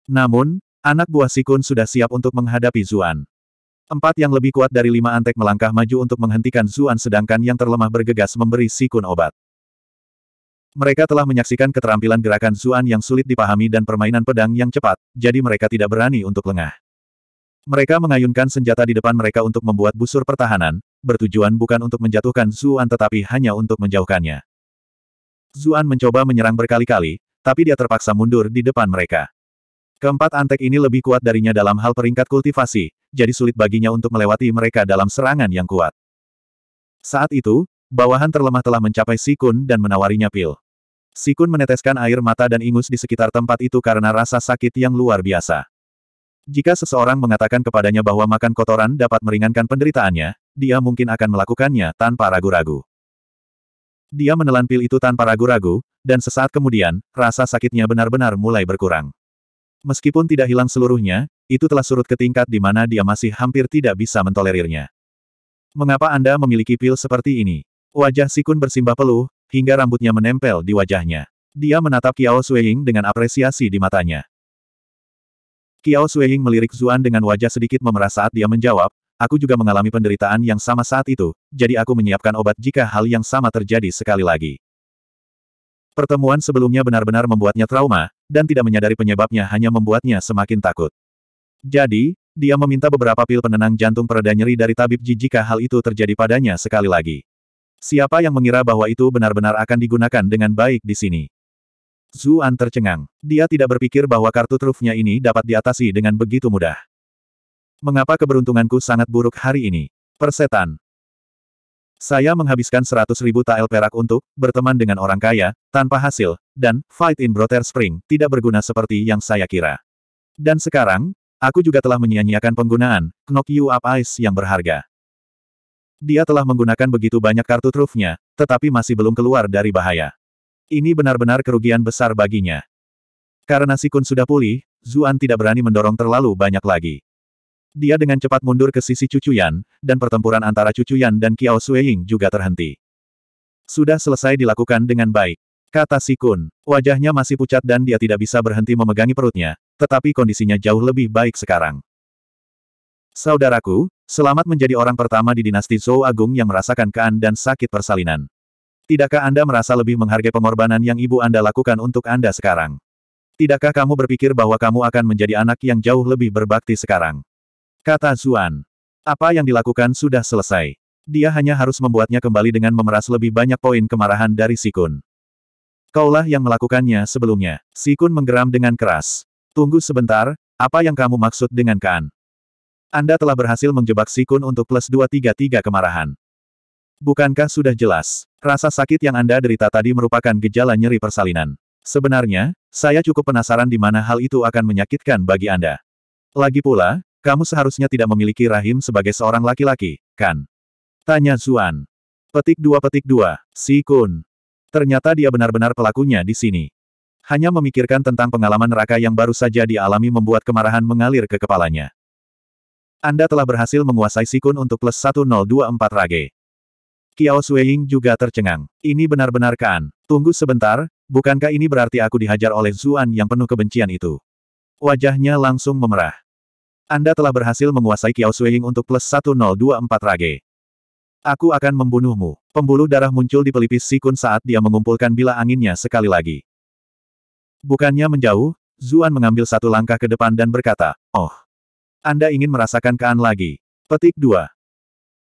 Namun, anak buah si Kun sudah siap untuk menghadapi Zuan. Empat yang lebih kuat dari lima antek melangkah maju untuk menghentikan Zuan sedangkan yang terlemah bergegas memberi si Kun obat. Mereka telah menyaksikan keterampilan gerakan Zuan yang sulit dipahami dan permainan pedang yang cepat, jadi mereka tidak berani untuk lengah. Mereka mengayunkan senjata di depan mereka untuk membuat busur pertahanan, bertujuan bukan untuk menjatuhkan Zuan tetapi hanya untuk menjauhkannya. Zuan mencoba menyerang berkali-kali, tapi dia terpaksa mundur di depan mereka. Keempat antek ini lebih kuat darinya dalam hal peringkat kultivasi, jadi sulit baginya untuk melewati mereka dalam serangan yang kuat. Saat itu, bawahan terlemah telah mencapai Sikun dan menawarinya pil. Sikun meneteskan air mata dan ingus di sekitar tempat itu karena rasa sakit yang luar biasa. Jika seseorang mengatakan kepadanya bahwa makan kotoran dapat meringankan penderitaannya, dia mungkin akan melakukannya tanpa ragu-ragu. Dia menelan pil itu tanpa ragu-ragu, dan sesaat kemudian, rasa sakitnya benar-benar mulai berkurang. Meskipun tidak hilang seluruhnya, itu telah surut ke tingkat di mana dia masih hampir tidak bisa mentolerirnya. Mengapa Anda memiliki pil seperti ini? Wajah Sikun bersimbah peluh, hingga rambutnya menempel di wajahnya. Dia menatap Kiao Sueying dengan apresiasi di matanya. Kiao Sueying melirik Zuan dengan wajah sedikit memerah saat dia menjawab, Aku juga mengalami penderitaan yang sama saat itu, jadi aku menyiapkan obat jika hal yang sama terjadi sekali lagi. Pertemuan sebelumnya benar-benar membuatnya trauma, dan tidak menyadari penyebabnya hanya membuatnya semakin takut. Jadi, dia meminta beberapa pil penenang jantung pereda nyeri dari tabib Ji jika hal itu terjadi padanya sekali lagi. Siapa yang mengira bahwa itu benar-benar akan digunakan dengan baik di sini? Zuan tercengang. Dia tidak berpikir bahwa kartu trufnya ini dapat diatasi dengan begitu mudah. Mengapa keberuntunganku sangat buruk hari ini? Persetan. Saya menghabiskan 100 ribu tael perak untuk berteman dengan orang kaya, tanpa hasil, dan fight in Brother Spring tidak berguna seperti yang saya kira. Dan sekarang, aku juga telah menyia-nyiakan penggunaan Knock You Up Ice yang berharga. Dia telah menggunakan begitu banyak kartu trufnya, tetapi masih belum keluar dari bahaya. Ini benar-benar kerugian besar baginya. Karena Sikun sudah pulih, Zuan tidak berani mendorong terlalu banyak lagi. Dia dengan cepat mundur ke sisi cucuyan, dan pertempuran antara cucuyan dan Kiao Sueying juga terhenti. Sudah selesai dilakukan dengan baik. Kata Sikun, wajahnya masih pucat dan dia tidak bisa berhenti memegangi perutnya, tetapi kondisinya jauh lebih baik sekarang. Saudaraku, selamat menjadi orang pertama di dinasti Zhou Agung yang merasakan kean dan sakit persalinan. Tidakkah Anda merasa lebih menghargai pengorbanan yang ibu Anda lakukan untuk Anda sekarang? Tidakkah kamu berpikir bahwa kamu akan menjadi anak yang jauh lebih berbakti sekarang? Kata Zuan. Apa yang dilakukan sudah selesai. Dia hanya harus membuatnya kembali dengan memeras lebih banyak poin kemarahan dari Sikun. Kaulah yang melakukannya sebelumnya. Sikun menggeram dengan keras. Tunggu sebentar, apa yang kamu maksud dengan kan? Anda telah berhasil menjebak Sikun untuk plus 233 kemarahan. Bukankah sudah jelas, rasa sakit yang Anda derita tadi merupakan gejala nyeri persalinan. Sebenarnya, saya cukup penasaran di mana hal itu akan menyakitkan bagi Anda. Lagi pula, kamu seharusnya tidak memiliki rahim sebagai seorang laki-laki, kan? Tanya Zuan. Petik dua petik dua, Si Kun. Ternyata dia benar-benar pelakunya di sini. Hanya memikirkan tentang pengalaman neraka yang baru saja dialami membuat kemarahan mengalir ke kepalanya. Anda telah berhasil menguasai Sikun untuk plus 1024 Rage. Kiao Sueying juga tercengang. Ini benar-benar kan. Tunggu sebentar, bukankah ini berarti aku dihajar oleh Zuan yang penuh kebencian itu? Wajahnya langsung memerah. Anda telah berhasil menguasai Kiao Shuiying untuk plus 1024 rage. Aku akan membunuhmu. Pembuluh darah muncul di pelipis Sikun saat dia mengumpulkan bila anginnya sekali lagi. Bukannya menjauh, Zuan mengambil satu langkah ke depan dan berkata, Oh, Anda ingin merasakan kean lagi. Petik 2.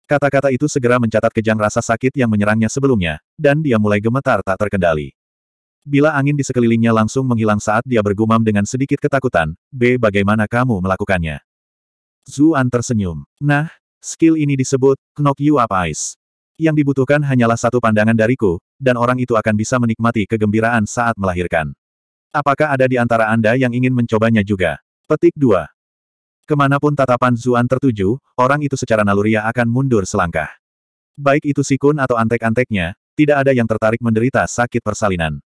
Kata-kata itu segera mencatat kejang rasa sakit yang menyerangnya sebelumnya, dan dia mulai gemetar tak terkendali. Bila angin di sekelilingnya langsung menghilang saat dia bergumam dengan sedikit ketakutan, B bagaimana kamu melakukannya? Zuan tersenyum. Nah, skill ini disebut Knock You Up Ice. Yang dibutuhkan hanyalah satu pandangan dariku, dan orang itu akan bisa menikmati kegembiraan saat melahirkan. Apakah ada di antara Anda yang ingin mencobanya juga? Petik 2. Kemanapun tatapan Zuan tertuju, orang itu secara naluriah akan mundur selangkah. Baik itu Sikun atau antek-anteknya, tidak ada yang tertarik menderita sakit persalinan.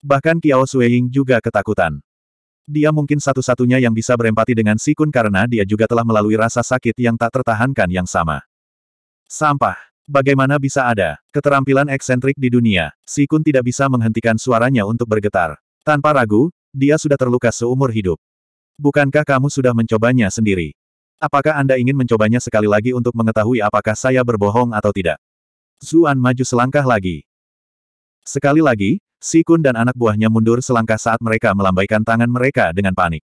Bahkan Kiao Suying juga ketakutan. Dia mungkin satu-satunya yang bisa berempati dengan Sikun karena dia juga telah melalui rasa sakit yang tak tertahankan yang sama. Sampah. Bagaimana bisa ada keterampilan eksentrik di dunia? Sikun tidak bisa menghentikan suaranya untuk bergetar. Tanpa ragu, dia sudah terluka seumur hidup. Bukankah kamu sudah mencobanya sendiri? Apakah Anda ingin mencobanya sekali lagi untuk mengetahui apakah saya berbohong atau tidak? Zuan maju selangkah lagi. Sekali lagi, Si Kun dan anak buahnya mundur selangkah saat mereka melambaikan tangan mereka dengan panik.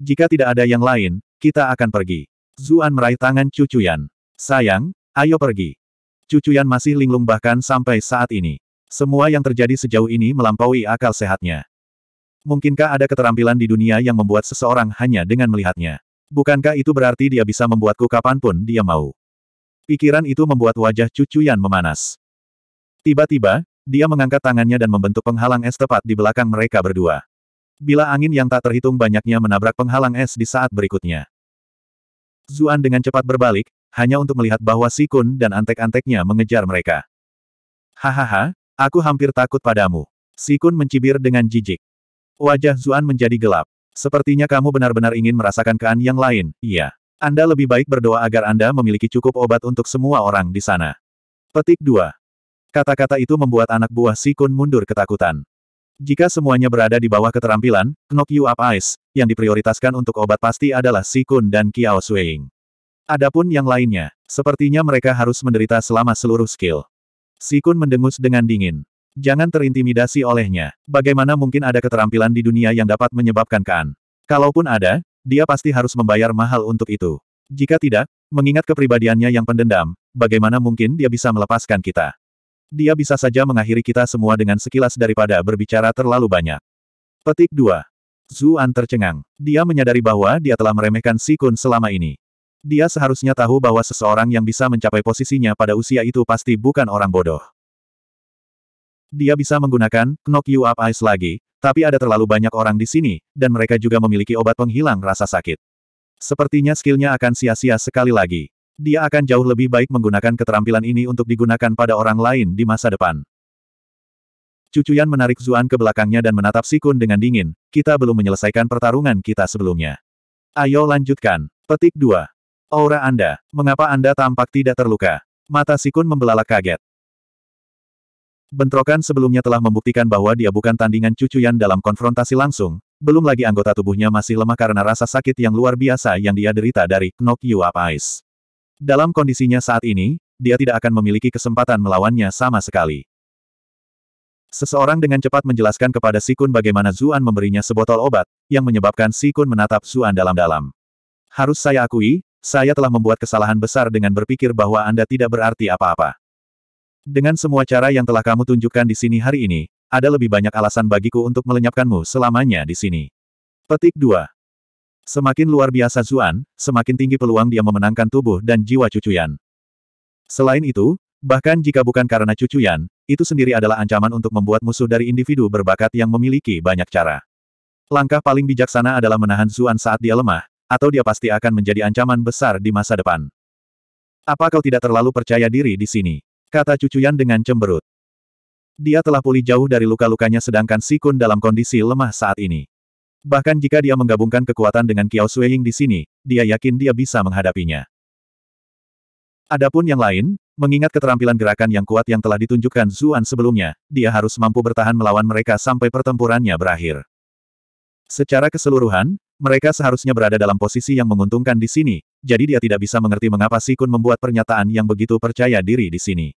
Jika tidak ada yang lain, kita akan pergi. Zuan meraih tangan Cucuyan. Sayang, ayo pergi. Cucuyan masih linglung bahkan sampai saat ini. Semua yang terjadi sejauh ini melampaui akal sehatnya. Mungkinkah ada keterampilan di dunia yang membuat seseorang hanya dengan melihatnya? Bukankah itu berarti dia bisa membuatku kapanpun dia mau? Pikiran itu membuat wajah Cucuyan memanas. Tiba-tiba, dia mengangkat tangannya dan membentuk penghalang es tepat di belakang mereka berdua. Bila angin yang tak terhitung banyaknya menabrak penghalang es di saat berikutnya. Zuan dengan cepat berbalik, hanya untuk melihat bahwa Sikun dan antek-anteknya mengejar mereka. Hahaha, aku hampir takut padamu. Sikun mencibir dengan jijik. Wajah Zuan menjadi gelap. Sepertinya kamu benar-benar ingin merasakan kean yang lain, iya. Anda lebih baik berdoa agar Anda memiliki cukup obat untuk semua orang di sana. Petik 2. Kata-kata itu membuat anak buah Sikun mundur ketakutan. Jika semuanya berada di bawah keterampilan, Knock You Up Ice, yang diprioritaskan untuk obat pasti adalah Sikun dan Kiao Sueing. Adapun yang lainnya, sepertinya mereka harus menderita selama seluruh skill. Sikun mendengus dengan dingin. Jangan terintimidasi olehnya. Bagaimana mungkin ada keterampilan di dunia yang dapat menyebabkan Kaan? Kalaupun ada, dia pasti harus membayar mahal untuk itu. Jika tidak, mengingat kepribadiannya yang pendendam, bagaimana mungkin dia bisa melepaskan kita? Dia bisa saja mengakhiri kita semua dengan sekilas daripada berbicara terlalu banyak. Petik 2. Zuan tercengang. Dia menyadari bahwa dia telah meremehkan Sikun selama ini. Dia seharusnya tahu bahwa seseorang yang bisa mencapai posisinya pada usia itu pasti bukan orang bodoh. Dia bisa menggunakan knock you up ice lagi, tapi ada terlalu banyak orang di sini, dan mereka juga memiliki obat penghilang rasa sakit. Sepertinya skillnya akan sia-sia sekali lagi. Dia akan jauh lebih baik menggunakan keterampilan ini untuk digunakan pada orang lain di masa depan. Cucuyan menarik Zuan ke belakangnya dan menatap Sikun dengan dingin, kita belum menyelesaikan pertarungan kita sebelumnya. Ayo lanjutkan. Petik 2. Aura Anda, mengapa Anda tampak tidak terluka? Mata Sikun membelalak kaget. Bentrokan sebelumnya telah membuktikan bahwa dia bukan tandingan Cucuyan dalam konfrontasi langsung, belum lagi anggota tubuhnya masih lemah karena rasa sakit yang luar biasa yang dia derita dari Knock You Up Ice. Dalam kondisinya saat ini, dia tidak akan memiliki kesempatan melawannya sama sekali. Seseorang dengan cepat menjelaskan kepada Sikun bagaimana Zuan memberinya sebotol obat, yang menyebabkan Sikun menatap Zuan dalam-dalam. Harus saya akui, saya telah membuat kesalahan besar dengan berpikir bahwa Anda tidak berarti apa-apa. Dengan semua cara yang telah kamu tunjukkan di sini hari ini, ada lebih banyak alasan bagiku untuk melenyapkanmu selamanya di sini. Petik 2. Semakin luar biasa Zuan, semakin tinggi peluang dia memenangkan tubuh dan jiwa cucuyan. Selain itu, bahkan jika bukan karena cucuyan, itu sendiri adalah ancaman untuk membuat musuh dari individu berbakat yang memiliki banyak cara. Langkah paling bijaksana adalah menahan Zuan saat dia lemah, atau dia pasti akan menjadi ancaman besar di masa depan. Apa kau tidak terlalu percaya diri di sini? Kata cucuyan dengan cemberut. Dia telah pulih jauh dari luka-lukanya sedangkan Sikun dalam kondisi lemah saat ini. Bahkan jika dia menggabungkan kekuatan dengan Qiao Sueying di sini, dia yakin dia bisa menghadapinya. Adapun yang lain, mengingat keterampilan gerakan yang kuat yang telah ditunjukkan Zuan sebelumnya, dia harus mampu bertahan melawan mereka sampai pertempurannya berakhir. Secara keseluruhan, mereka seharusnya berada dalam posisi yang menguntungkan di sini, jadi dia tidak bisa mengerti mengapa Sikun membuat pernyataan yang begitu percaya diri di sini.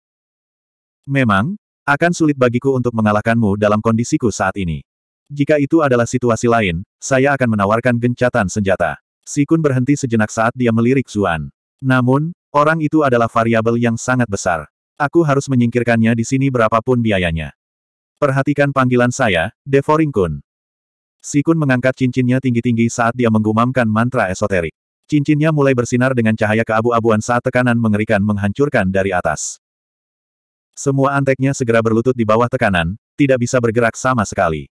Memang, akan sulit bagiku untuk mengalahkanmu dalam kondisiku saat ini. Jika itu adalah situasi lain, saya akan menawarkan gencatan senjata. Sikun berhenti sejenak saat dia melirik Zuan. Namun, orang itu adalah variabel yang sangat besar. Aku harus menyingkirkannya di sini berapapun biayanya. Perhatikan panggilan saya, Devoring Kun. Sikun mengangkat cincinnya tinggi-tinggi saat dia menggumamkan mantra esoterik. Cincinnya mulai bersinar dengan cahaya keabu-abuan saat tekanan mengerikan menghancurkan dari atas. Semua anteknya segera berlutut di bawah tekanan, tidak bisa bergerak sama sekali.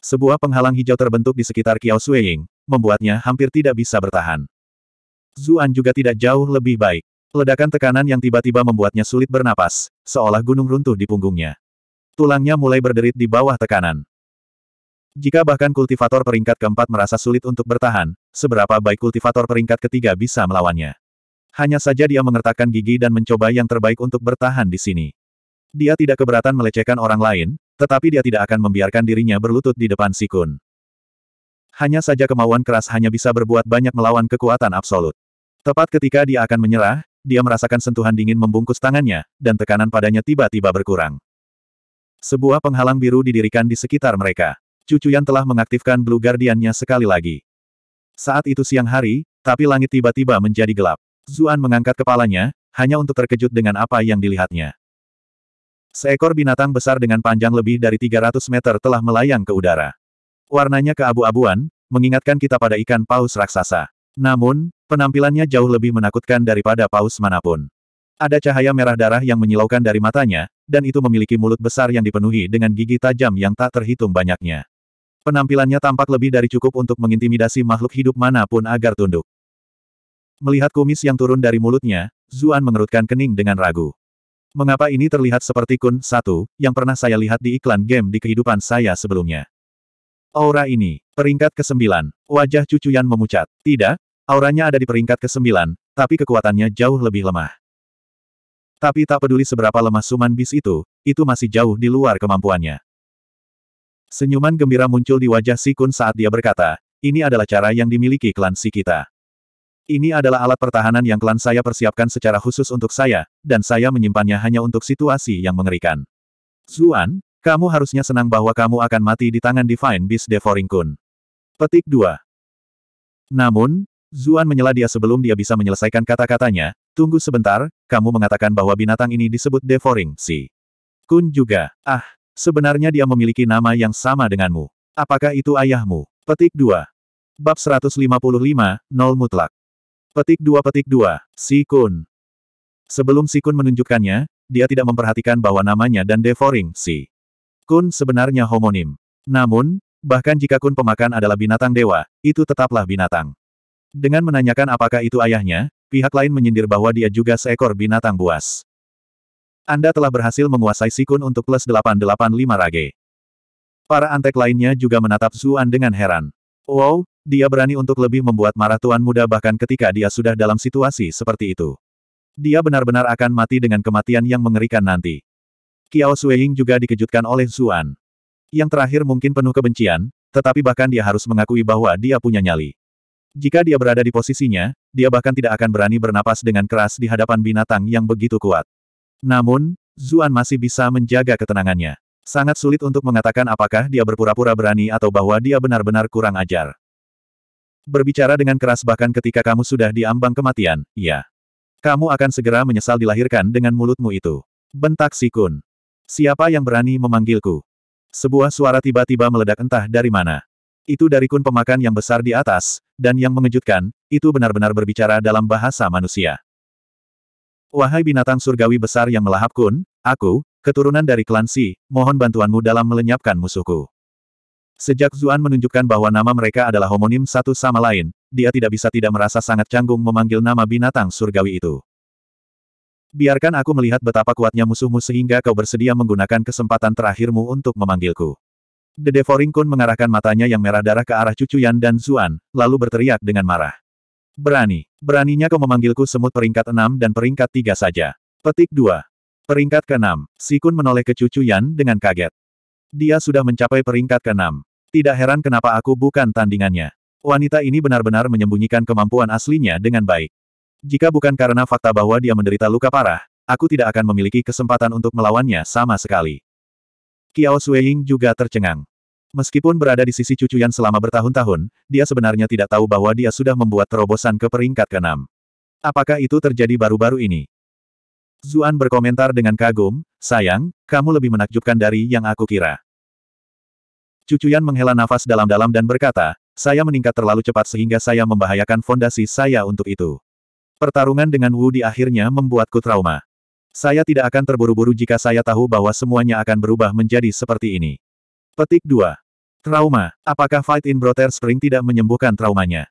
Sebuah penghalang hijau terbentuk di sekitar Kiao Sueying, membuatnya hampir tidak bisa bertahan. Zuan juga tidak jauh lebih baik. Ledakan tekanan yang tiba-tiba membuatnya sulit bernapas, seolah gunung runtuh di punggungnya. Tulangnya mulai berderit di bawah tekanan. Jika bahkan kultivator peringkat keempat merasa sulit untuk bertahan, seberapa baik kultivator peringkat ketiga bisa melawannya. Hanya saja dia mengertakkan gigi dan mencoba yang terbaik untuk bertahan di sini. Dia tidak keberatan melecehkan orang lain, tetapi dia tidak akan membiarkan dirinya berlutut di depan Sikun. Hanya saja kemauan keras hanya bisa berbuat banyak melawan kekuatan absolut. Tepat ketika dia akan menyerah, dia merasakan sentuhan dingin membungkus tangannya, dan tekanan padanya tiba-tiba berkurang. Sebuah penghalang biru didirikan di sekitar mereka. Cucu yang telah mengaktifkan Blue Guardian-nya sekali lagi. Saat itu siang hari, tapi langit tiba-tiba menjadi gelap. Zuan mengangkat kepalanya, hanya untuk terkejut dengan apa yang dilihatnya. Seekor binatang besar dengan panjang lebih dari 300 meter telah melayang ke udara. Warnanya keabu-abuan, mengingatkan kita pada ikan paus raksasa. Namun, penampilannya jauh lebih menakutkan daripada paus manapun. Ada cahaya merah darah yang menyilaukan dari matanya, dan itu memiliki mulut besar yang dipenuhi dengan gigi tajam yang tak terhitung banyaknya. Penampilannya tampak lebih dari cukup untuk mengintimidasi makhluk hidup manapun agar tunduk. Melihat kumis yang turun dari mulutnya, Zuan mengerutkan kening dengan ragu. Mengapa ini terlihat seperti Kun satu yang pernah saya lihat di iklan game di kehidupan saya sebelumnya? Aura ini, peringkat ke-9. Wajah cucuyan memucat. Tidak, auranya ada di peringkat ke-9, tapi kekuatannya jauh lebih lemah. Tapi tak peduli seberapa lemah suman bis itu, itu masih jauh di luar kemampuannya. Senyuman gembira muncul di wajah Si Kun saat dia berkata, ini adalah cara yang dimiliki klan Si kita. Ini adalah alat pertahanan yang klan saya persiapkan secara khusus untuk saya, dan saya menyimpannya hanya untuk situasi yang mengerikan. Zuan, kamu harusnya senang bahwa kamu akan mati di tangan Divine Beast Devouring Kun. Petik 2. Namun, Zuan menyela dia sebelum dia bisa menyelesaikan kata-katanya, tunggu sebentar, kamu mengatakan bahwa binatang ini disebut Devouring Si. Kun juga, ah, sebenarnya dia memiliki nama yang sama denganmu. Apakah itu ayahmu? Petik 2. Bab 155, Nol Mutlak. Petik dua petik dua, Kun. Sebelum Si Kun menunjukkannya, dia tidak memperhatikan bahwa namanya dan Devoring si. Kun sebenarnya homonim. Namun, bahkan jika Kun pemakan adalah binatang dewa, itu tetaplah binatang. Dengan menanyakan apakah itu ayahnya, pihak lain menyindir bahwa dia juga seekor binatang buas. Anda telah berhasil menguasai Sikun untuk plus 885 rage. Para antek lainnya juga menatap Zuan dengan heran. Wow, dia berani untuk lebih membuat marah Tuan Muda bahkan ketika dia sudah dalam situasi seperti itu. Dia benar-benar akan mati dengan kematian yang mengerikan nanti. Kiao Suying juga dikejutkan oleh Zuan. Yang terakhir mungkin penuh kebencian, tetapi bahkan dia harus mengakui bahwa dia punya nyali. Jika dia berada di posisinya, dia bahkan tidak akan berani bernapas dengan keras di hadapan binatang yang begitu kuat. Namun, Zuan masih bisa menjaga ketenangannya. Sangat sulit untuk mengatakan apakah dia berpura-pura berani atau bahwa dia benar-benar kurang ajar. Berbicara dengan keras bahkan ketika kamu sudah di ambang kematian, ya. Kamu akan segera menyesal dilahirkan dengan mulutmu itu. Bentak Sikun. Siapa yang berani memanggilku? Sebuah suara tiba-tiba meledak entah dari mana. Itu dari kun pemakan yang besar di atas, dan yang mengejutkan, itu benar-benar berbicara dalam bahasa manusia. Wahai binatang surgawi besar yang melahap kun, aku, keturunan dari klan Si, mohon bantuanmu dalam melenyapkan musuhku. Sejak Zuan menunjukkan bahwa nama mereka adalah homonim satu sama lain, dia tidak bisa tidak merasa sangat canggung memanggil nama binatang surgawi itu. Biarkan aku melihat betapa kuatnya musuhmu sehingga kau bersedia menggunakan kesempatan terakhirmu untuk memanggilku. The Devouring Kun mengarahkan matanya yang merah darah ke arah Cucu Yan dan Zuan, lalu berteriak dengan marah. Berani. Beraninya kau memanggilku semut peringkat enam dan peringkat tiga saja. Petik dua, Peringkat keenam. Si Kun menoleh ke Cucu Yan dengan kaget. Dia sudah mencapai peringkat keenam. Tidak heran kenapa aku bukan tandingannya. Wanita ini benar-benar menyembunyikan kemampuan aslinya dengan baik. Jika bukan karena fakta bahwa dia menderita luka parah, aku tidak akan memiliki kesempatan untuk melawannya sama sekali. Kiao Sueying juga tercengang. Meskipun berada di sisi cucu selama bertahun-tahun, dia sebenarnya tidak tahu bahwa dia sudah membuat terobosan ke peringkat keenam. Apakah itu terjadi baru-baru ini? Zuan berkomentar dengan kagum, sayang, kamu lebih menakjubkan dari yang aku kira. Cucuyan menghela nafas dalam-dalam dan berkata, saya meningkat terlalu cepat sehingga saya membahayakan fondasi saya untuk itu. Pertarungan dengan Wu di akhirnya membuatku trauma. Saya tidak akan terburu-buru jika saya tahu bahwa semuanya akan berubah menjadi seperti ini. Petik 2. Trauma. Apakah Fight in Brother Spring tidak menyembuhkan traumanya?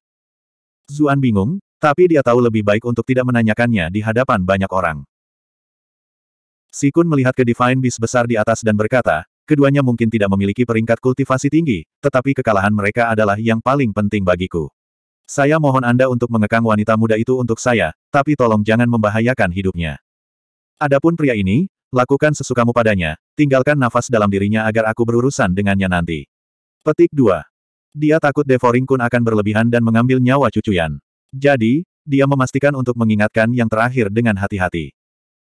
Zuan bingung, tapi dia tahu lebih baik untuk tidak menanyakannya di hadapan banyak orang. Sikun melihat ke Divine Beast besar di atas dan berkata, keduanya mungkin tidak memiliki peringkat kultivasi tinggi, tetapi kekalahan mereka adalah yang paling penting bagiku. Saya mohon Anda untuk mengekang wanita muda itu untuk saya, tapi tolong jangan membahayakan hidupnya. Adapun pria ini, lakukan sesukamu padanya, tinggalkan nafas dalam dirinya agar aku berurusan dengannya nanti. Petik 2. Dia takut Devoring Kun akan berlebihan dan mengambil nyawa cucuyan. Jadi, dia memastikan untuk mengingatkan yang terakhir dengan hati-hati.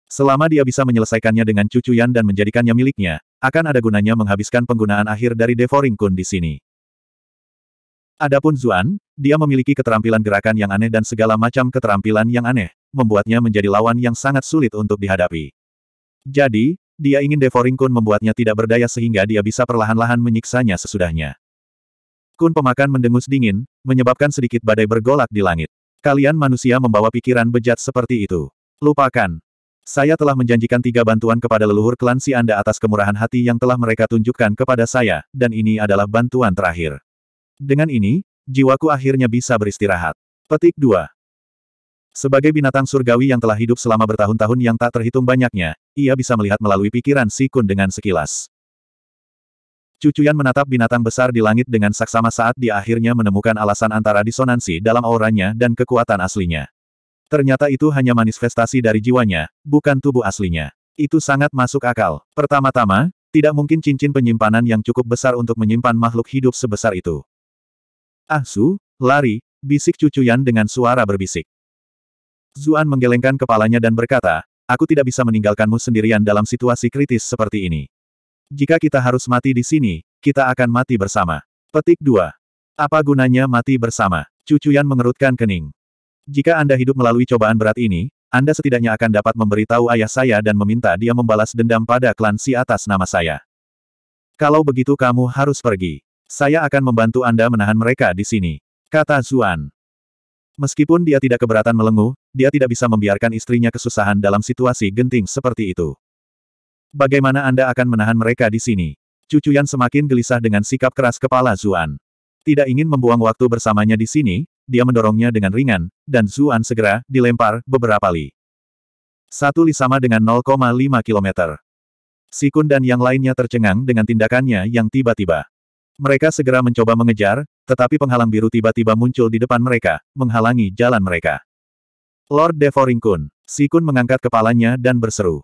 Selama dia bisa menyelesaikannya dengan cucuyan dan menjadikannya miliknya, akan ada gunanya menghabiskan penggunaan akhir dari Devouring Kun di sini. Adapun Zuan, dia memiliki keterampilan gerakan yang aneh dan segala macam keterampilan yang aneh, membuatnya menjadi lawan yang sangat sulit untuk dihadapi. Jadi, dia ingin Devouring Kun membuatnya tidak berdaya sehingga dia bisa perlahan-lahan menyiksanya sesudahnya. Kun pemakan mendengus dingin, menyebabkan sedikit badai bergolak di langit. Kalian manusia membawa pikiran bejat seperti itu. Lupakan, saya telah menjanjikan tiga bantuan kepada leluhur klan si Anda atas kemurahan hati yang telah mereka tunjukkan kepada saya, dan ini adalah bantuan terakhir. Dengan ini, jiwaku akhirnya bisa beristirahat. Petik 2. Sebagai binatang surgawi yang telah hidup selama bertahun-tahun yang tak terhitung banyaknya, ia bisa melihat melalui pikiran si Kun dengan sekilas. Cucuyan menatap binatang besar di langit dengan saksama saat dia akhirnya menemukan alasan antara disonansi dalam auranya dan kekuatan aslinya. Ternyata itu hanya manifestasi dari jiwanya, bukan tubuh aslinya. Itu sangat masuk akal. Pertama-tama, tidak mungkin cincin penyimpanan yang cukup besar untuk menyimpan makhluk hidup sebesar itu. Ah Su, lari, bisik Cucuyan dengan suara berbisik. Zuan menggelengkan kepalanya dan berkata, aku tidak bisa meninggalkanmu sendirian dalam situasi kritis seperti ini. Jika kita harus mati di sini, kita akan mati bersama. Petik 2. Apa gunanya mati bersama? Cucu mengerutkan kening. Jika Anda hidup melalui cobaan berat ini, Anda setidaknya akan dapat memberitahu ayah saya dan meminta dia membalas dendam pada klan si atas nama saya. Kalau begitu kamu harus pergi. Saya akan membantu Anda menahan mereka di sini. Kata Zuan. Meskipun dia tidak keberatan melenguh, dia tidak bisa membiarkan istrinya kesusahan dalam situasi genting seperti itu. Bagaimana Anda akan menahan mereka di sini? Cucuyan semakin gelisah dengan sikap keras kepala Zuan. Tidak ingin membuang waktu bersamanya di sini, dia mendorongnya dengan ringan, dan Zuan segera dilempar beberapa li. Satu li sama dengan 0,5 kilometer. Sikun dan yang lainnya tercengang dengan tindakannya yang tiba-tiba. Mereka segera mencoba mengejar, tetapi penghalang biru tiba-tiba muncul di depan mereka, menghalangi jalan mereka. Lord Devoring Kun, Sikun mengangkat kepalanya dan berseru.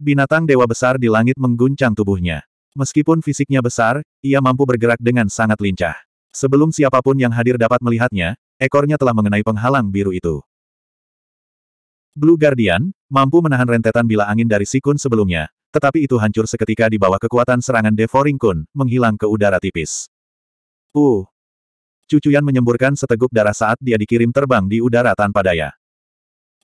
Binatang dewa besar di langit mengguncang tubuhnya. Meskipun fisiknya besar, ia mampu bergerak dengan sangat lincah. Sebelum siapapun yang hadir dapat melihatnya, ekornya telah mengenai penghalang biru itu. Blue Guardian, mampu menahan rentetan bila angin dari Sikun sebelumnya, tetapi itu hancur seketika di bawah kekuatan serangan Devouring Kun, menghilang ke udara tipis. Uh! Cucuyan menyemburkan seteguk darah saat dia dikirim terbang di udara tanpa daya.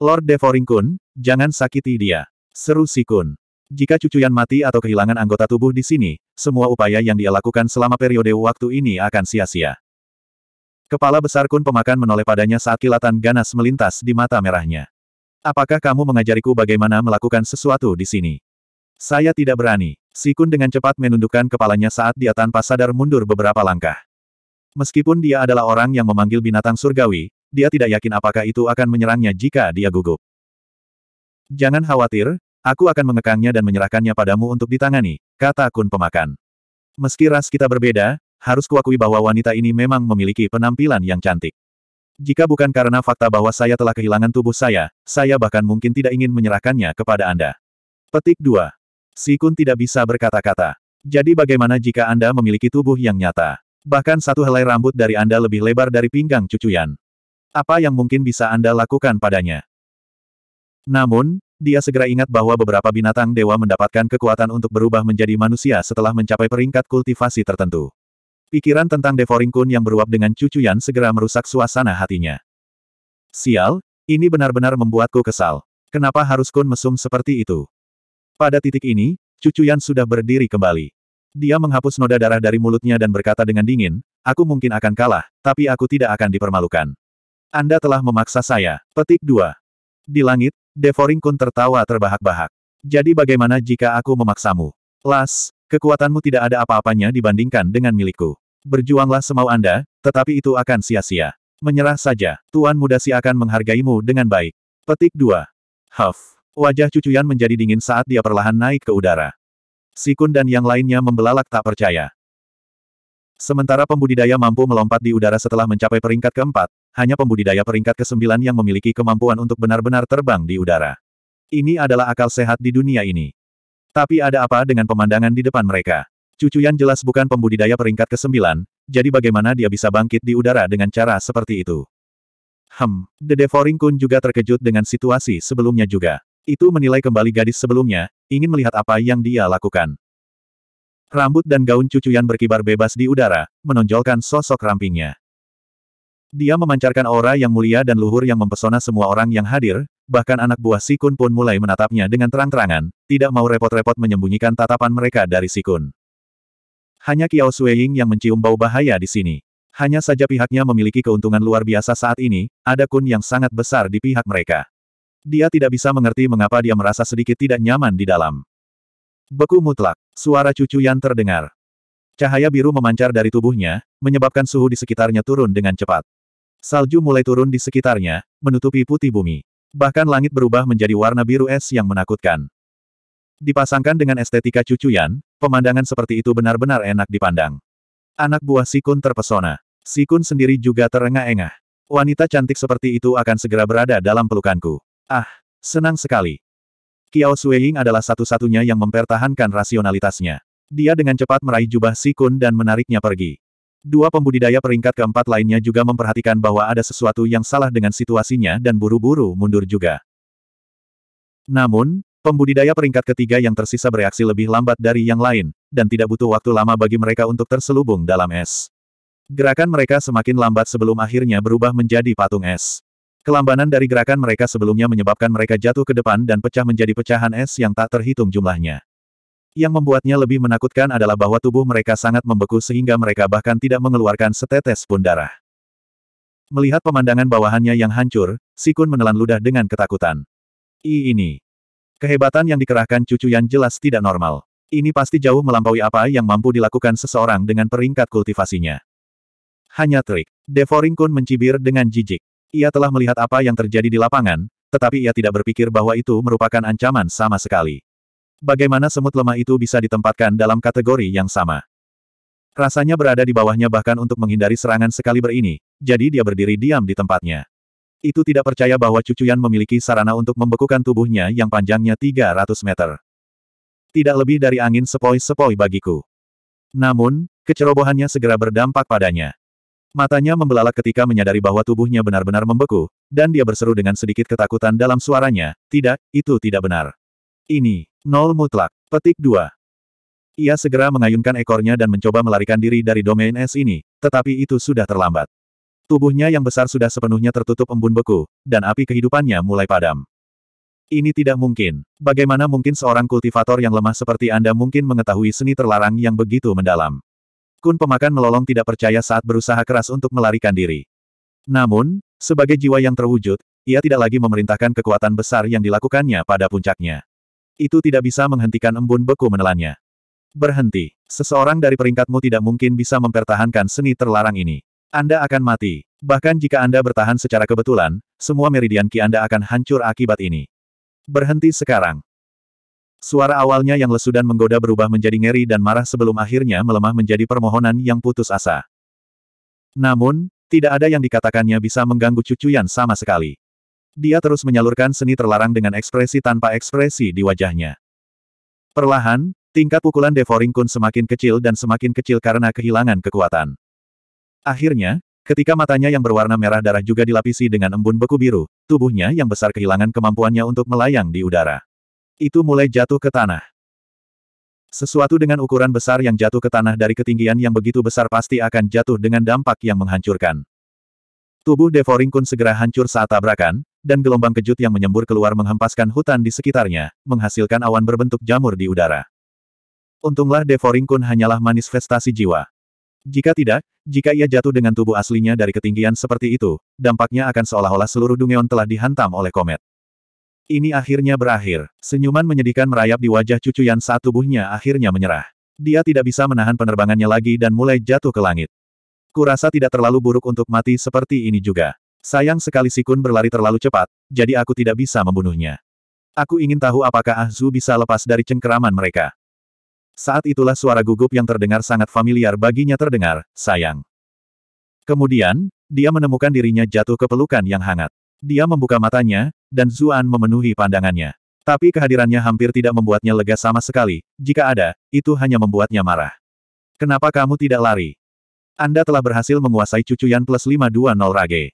Lord Devouring Kun, jangan sakiti dia. Seru Sikun. Jika Cucuyan mati atau kehilangan anggota tubuh di sini, semua upaya yang dia lakukan selama periode waktu ini akan sia-sia. Kepala besar kun pemakan menoleh padanya saat kilatan ganas melintas di mata merahnya. Apakah kamu mengajariku bagaimana melakukan sesuatu di sini? Saya tidak berani. Sikun dengan cepat menundukkan kepalanya saat dia tanpa sadar mundur beberapa langkah. Meskipun dia adalah orang yang memanggil binatang surgawi, dia tidak yakin apakah itu akan menyerangnya jika dia gugup. Jangan khawatir, Aku akan mengekangnya dan menyerahkannya padamu untuk ditangani, kata Kun pemakan. Meski ras kita berbeda, harus kuakui bahwa wanita ini memang memiliki penampilan yang cantik. Jika bukan karena fakta bahwa saya telah kehilangan tubuh saya, saya bahkan mungkin tidak ingin menyerahkannya kepada Anda. Petik 2. Si Kun tidak bisa berkata-kata. Jadi bagaimana jika Anda memiliki tubuh yang nyata? Bahkan satu helai rambut dari Anda lebih lebar dari pinggang cucuyan. Apa yang mungkin bisa Anda lakukan padanya? Namun, dia segera ingat bahwa beberapa binatang dewa mendapatkan kekuatan untuk berubah menjadi manusia setelah mencapai peringkat kultivasi tertentu. Pikiran tentang Devoring Kun yang beruap dengan cucu Yan segera merusak suasana hatinya. Sial, ini benar-benar membuatku kesal. Kenapa harus Kun mesum seperti itu? Pada titik ini, cucu Yan sudah berdiri kembali. Dia menghapus noda darah dari mulutnya dan berkata dengan dingin, aku mungkin akan kalah, tapi aku tidak akan dipermalukan. Anda telah memaksa saya. Petik 2. Di langit, Devoringkun tertawa terbahak-bahak. Jadi bagaimana jika aku memaksamu? Las, kekuatanmu tidak ada apa-apanya dibandingkan dengan milikku. Berjuanglah semau Anda, tetapi itu akan sia-sia. Menyerah saja, Tuan Muda Si akan menghargaimu dengan baik. Petik 2. Huff. Wajah cucuyan menjadi dingin saat dia perlahan naik ke udara. Sikun dan yang lainnya membelalak tak percaya. Sementara pembudidaya mampu melompat di udara setelah mencapai peringkat keempat, hanya pembudidaya peringkat ke-9 yang memiliki kemampuan untuk benar-benar terbang di udara. Ini adalah akal sehat di dunia ini. Tapi ada apa dengan pemandangan di depan mereka? Cucuyan jelas bukan pembudidaya peringkat ke-9, jadi bagaimana dia bisa bangkit di udara dengan cara seperti itu? Hmm, The Devouring Kun juga terkejut dengan situasi sebelumnya juga. Itu menilai kembali gadis sebelumnya, ingin melihat apa yang dia lakukan. Rambut dan gaun cucuyan berkibar bebas di udara, menonjolkan sosok rampingnya. Dia memancarkan aura yang mulia dan luhur yang mempesona semua orang yang hadir, bahkan anak buah Sikun pun mulai menatapnya dengan terang-terangan, tidak mau repot-repot menyembunyikan tatapan mereka dari Sikun. Hanya Kiao Sueying yang mencium bau bahaya di sini. Hanya saja pihaknya memiliki keuntungan luar biasa saat ini, ada kun yang sangat besar di pihak mereka. Dia tidak bisa mengerti mengapa dia merasa sedikit tidak nyaman di dalam. Beku mutlak. Suara cucu Yan terdengar. Cahaya biru memancar dari tubuhnya, menyebabkan suhu di sekitarnya turun dengan cepat. Salju mulai turun di sekitarnya, menutupi putih bumi. Bahkan langit berubah menjadi warna biru es yang menakutkan. Dipasangkan dengan estetika cucuyan, pemandangan seperti itu benar-benar enak dipandang. Anak buah Sikun terpesona. Sikun sendiri juga terengah-engah. Wanita cantik seperti itu akan segera berada dalam pelukanku. Ah, senang sekali. Kiao Sueying adalah satu-satunya yang mempertahankan rasionalitasnya. Dia dengan cepat meraih jubah Sikun dan menariknya pergi. Dua pembudidaya peringkat keempat lainnya juga memperhatikan bahwa ada sesuatu yang salah dengan situasinya dan buru-buru mundur juga. Namun, Pembudidaya peringkat ketiga yang tersisa bereaksi lebih lambat dari yang lain, dan tidak butuh waktu lama bagi mereka untuk terselubung dalam es. Gerakan mereka semakin lambat sebelum akhirnya berubah menjadi patung es. Kelambanan dari gerakan mereka sebelumnya menyebabkan mereka jatuh ke depan dan pecah menjadi pecahan es yang tak terhitung jumlahnya. Yang membuatnya lebih menakutkan adalah bahwa tubuh mereka sangat membeku sehingga mereka bahkan tidak mengeluarkan setetes pun darah. Melihat pemandangan bawahannya yang hancur, Sikun menelan ludah dengan ketakutan. I ini. Kehebatan yang dikerahkan cucu yang jelas tidak normal. Ini pasti jauh melampaui apa yang mampu dilakukan seseorang dengan peringkat kultivasinya. Hanya trik. Devoring Kun mencibir dengan jijik. Ia telah melihat apa yang terjadi di lapangan, tetapi ia tidak berpikir bahwa itu merupakan ancaman sama sekali. Bagaimana semut lemah itu bisa ditempatkan dalam kategori yang sama? Rasanya berada di bawahnya bahkan untuk menghindari serangan sekali ini, jadi dia berdiri diam di tempatnya. Itu tidak percaya bahwa cucuyan memiliki sarana untuk membekukan tubuhnya yang panjangnya 300 meter. Tidak lebih dari angin sepoi-sepoi bagiku. Namun, kecerobohannya segera berdampak padanya. Matanya membelalak ketika menyadari bahwa tubuhnya benar-benar membeku, dan dia berseru dengan sedikit ketakutan dalam suaranya, tidak, itu tidak benar. Ini, nol mutlak, petik dua. Ia segera mengayunkan ekornya dan mencoba melarikan diri dari domain es ini, tetapi itu sudah terlambat. Tubuhnya yang besar sudah sepenuhnya tertutup embun beku, dan api kehidupannya mulai padam. Ini tidak mungkin. Bagaimana mungkin seorang kultivator yang lemah seperti Anda mungkin mengetahui seni terlarang yang begitu mendalam? Kun pemakan melolong tidak percaya saat berusaha keras untuk melarikan diri. Namun, sebagai jiwa yang terwujud, ia tidak lagi memerintahkan kekuatan besar yang dilakukannya pada puncaknya. Itu tidak bisa menghentikan embun beku menelannya. Berhenti. Seseorang dari peringkatmu tidak mungkin bisa mempertahankan seni terlarang ini. Anda akan mati. Bahkan jika Anda bertahan secara kebetulan, semua meridian ki Anda akan hancur akibat ini. Berhenti sekarang. Suara awalnya yang lesu dan menggoda berubah menjadi ngeri dan marah sebelum akhirnya melemah menjadi permohonan yang putus asa. Namun, tidak ada yang dikatakannya bisa mengganggu cucuyan sama sekali. Dia terus menyalurkan seni terlarang dengan ekspresi tanpa ekspresi di wajahnya. Perlahan, tingkat pukulan Devoring Kun semakin kecil dan semakin kecil karena kehilangan kekuatan. Akhirnya, Ketika matanya yang berwarna merah darah juga dilapisi dengan embun beku biru, tubuhnya yang besar kehilangan kemampuannya untuk melayang di udara itu mulai jatuh ke tanah. Sesuatu dengan ukuran besar yang jatuh ke tanah dari ketinggian yang begitu besar pasti akan jatuh dengan dampak yang menghancurkan. Tubuh Devoring Kun segera hancur saat tabrakan, dan gelombang kejut yang menyembur keluar menghempaskan hutan di sekitarnya, menghasilkan awan berbentuk jamur di udara. Untunglah Devoring Kun hanyalah manifestasi jiwa. Jika tidak, jika ia jatuh dengan tubuh aslinya dari ketinggian seperti itu, dampaknya akan seolah-olah seluruh Dungeon telah dihantam oleh komet. Ini akhirnya berakhir. Senyuman menyedihkan merayap di wajah cucu yang saat tubuhnya akhirnya menyerah. Dia tidak bisa menahan penerbangannya lagi dan mulai jatuh ke langit. Kurasa tidak terlalu buruk untuk mati seperti ini juga. Sayang sekali Sikun berlari terlalu cepat, jadi aku tidak bisa membunuhnya. Aku ingin tahu apakah Ahzu bisa lepas dari cengkeraman mereka. Saat itulah suara gugup yang terdengar sangat familiar baginya terdengar, sayang. Kemudian, dia menemukan dirinya jatuh ke pelukan yang hangat. Dia membuka matanya, dan Zuan memenuhi pandangannya. Tapi kehadirannya hampir tidak membuatnya lega sama sekali, jika ada, itu hanya membuatnya marah. Kenapa kamu tidak lari? Anda telah berhasil menguasai cucuyan plus 520 rage.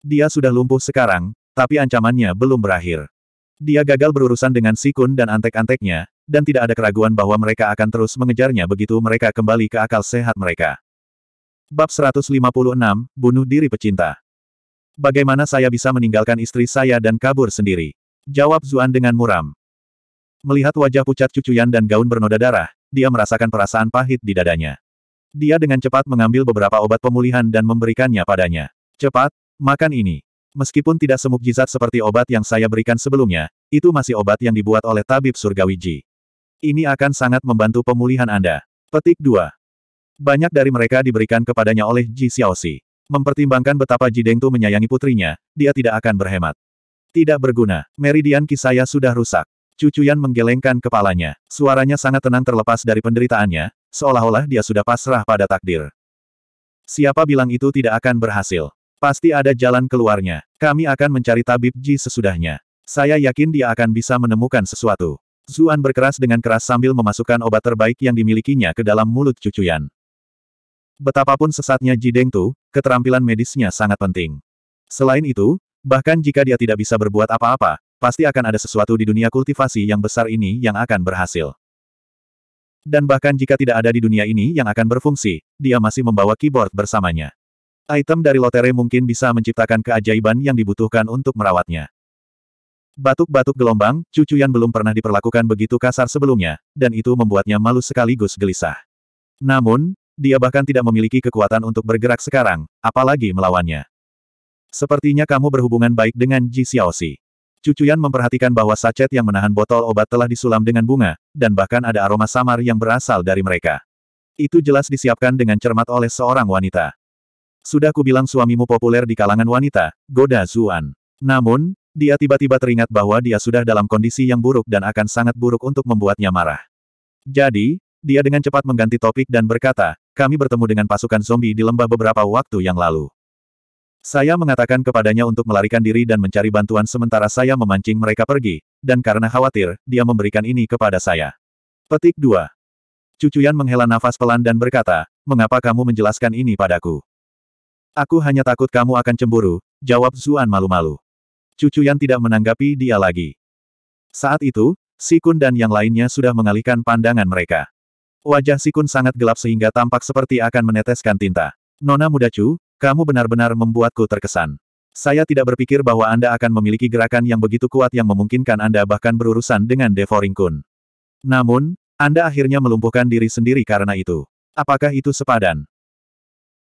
Dia sudah lumpuh sekarang, tapi ancamannya belum berakhir. Dia gagal berurusan dengan Sikun dan antek-anteknya, dan tidak ada keraguan bahwa mereka akan terus mengejarnya begitu mereka kembali ke akal sehat mereka. Bab 156, Bunuh Diri Pecinta Bagaimana saya bisa meninggalkan istri saya dan kabur sendiri? Jawab Zuan dengan muram. Melihat wajah pucat cucuyan dan gaun bernoda darah, dia merasakan perasaan pahit di dadanya. Dia dengan cepat mengambil beberapa obat pemulihan dan memberikannya padanya. Cepat, makan ini. Meskipun tidak semuk jizat seperti obat yang saya berikan sebelumnya, itu masih obat yang dibuat oleh tabib surgawi Ji. Ini akan sangat membantu pemulihan Anda. Petik 2. Banyak dari mereka diberikan kepadanya oleh Ji Xiaoxi. Mempertimbangkan betapa Jidengtu Tu menyayangi putrinya, dia tidak akan berhemat. Tidak berguna, meridian kisaya sudah rusak. Cucuyan menggelengkan kepalanya. Suaranya sangat tenang terlepas dari penderitaannya, seolah-olah dia sudah pasrah pada takdir. Siapa bilang itu tidak akan berhasil? Pasti ada jalan keluarnya. Kami akan mencari tabib Ji sesudahnya. Saya yakin dia akan bisa menemukan sesuatu. Zuan berkeras dengan keras sambil memasukkan obat terbaik yang dimilikinya ke dalam mulut cucuyan. Betapapun sesatnya Jideng Tu, keterampilan medisnya sangat penting. Selain itu, bahkan jika dia tidak bisa berbuat apa-apa, pasti akan ada sesuatu di dunia kultivasi yang besar ini yang akan berhasil. Dan bahkan jika tidak ada di dunia ini yang akan berfungsi, dia masih membawa keyboard bersamanya. Item dari lotere mungkin bisa menciptakan keajaiban yang dibutuhkan untuk merawatnya. Batuk-batuk gelombang, cucu yang belum pernah diperlakukan begitu kasar sebelumnya, dan itu membuatnya malu sekaligus gelisah. Namun, dia bahkan tidak memiliki kekuatan untuk bergerak sekarang, apalagi melawannya. Sepertinya kamu berhubungan baik dengan Ji Xiaoxi. Cucuyan memperhatikan bahwa sachet yang menahan botol obat telah disulam dengan bunga, dan bahkan ada aroma samar yang berasal dari mereka. Itu jelas disiapkan dengan cermat oleh seorang wanita. Sudah kubilang suamimu populer di kalangan wanita, goda Zuan. Namun, dia tiba-tiba teringat bahwa dia sudah dalam kondisi yang buruk dan akan sangat buruk untuk membuatnya marah. Jadi, dia dengan cepat mengganti topik dan berkata, kami bertemu dengan pasukan zombie di lembah beberapa waktu yang lalu. Saya mengatakan kepadanya untuk melarikan diri dan mencari bantuan sementara saya memancing mereka pergi, dan karena khawatir, dia memberikan ini kepada saya. Petik 2. Cucuyan menghela nafas pelan dan berkata, mengapa kamu menjelaskan ini padaku? Aku hanya takut kamu akan cemburu, jawab Zuan malu-malu. Cucuyan tidak menanggapi dia lagi. Saat itu, Sikun dan yang lainnya sudah mengalihkan pandangan mereka. Wajah Sikun sangat gelap sehingga tampak seperti akan meneteskan tinta. Nona muda Chu, kamu benar-benar membuatku terkesan. Saya tidak berpikir bahwa Anda akan memiliki gerakan yang begitu kuat yang memungkinkan Anda bahkan berurusan dengan Devoring Kun. Namun, Anda akhirnya melumpuhkan diri sendiri karena itu. Apakah itu sepadan?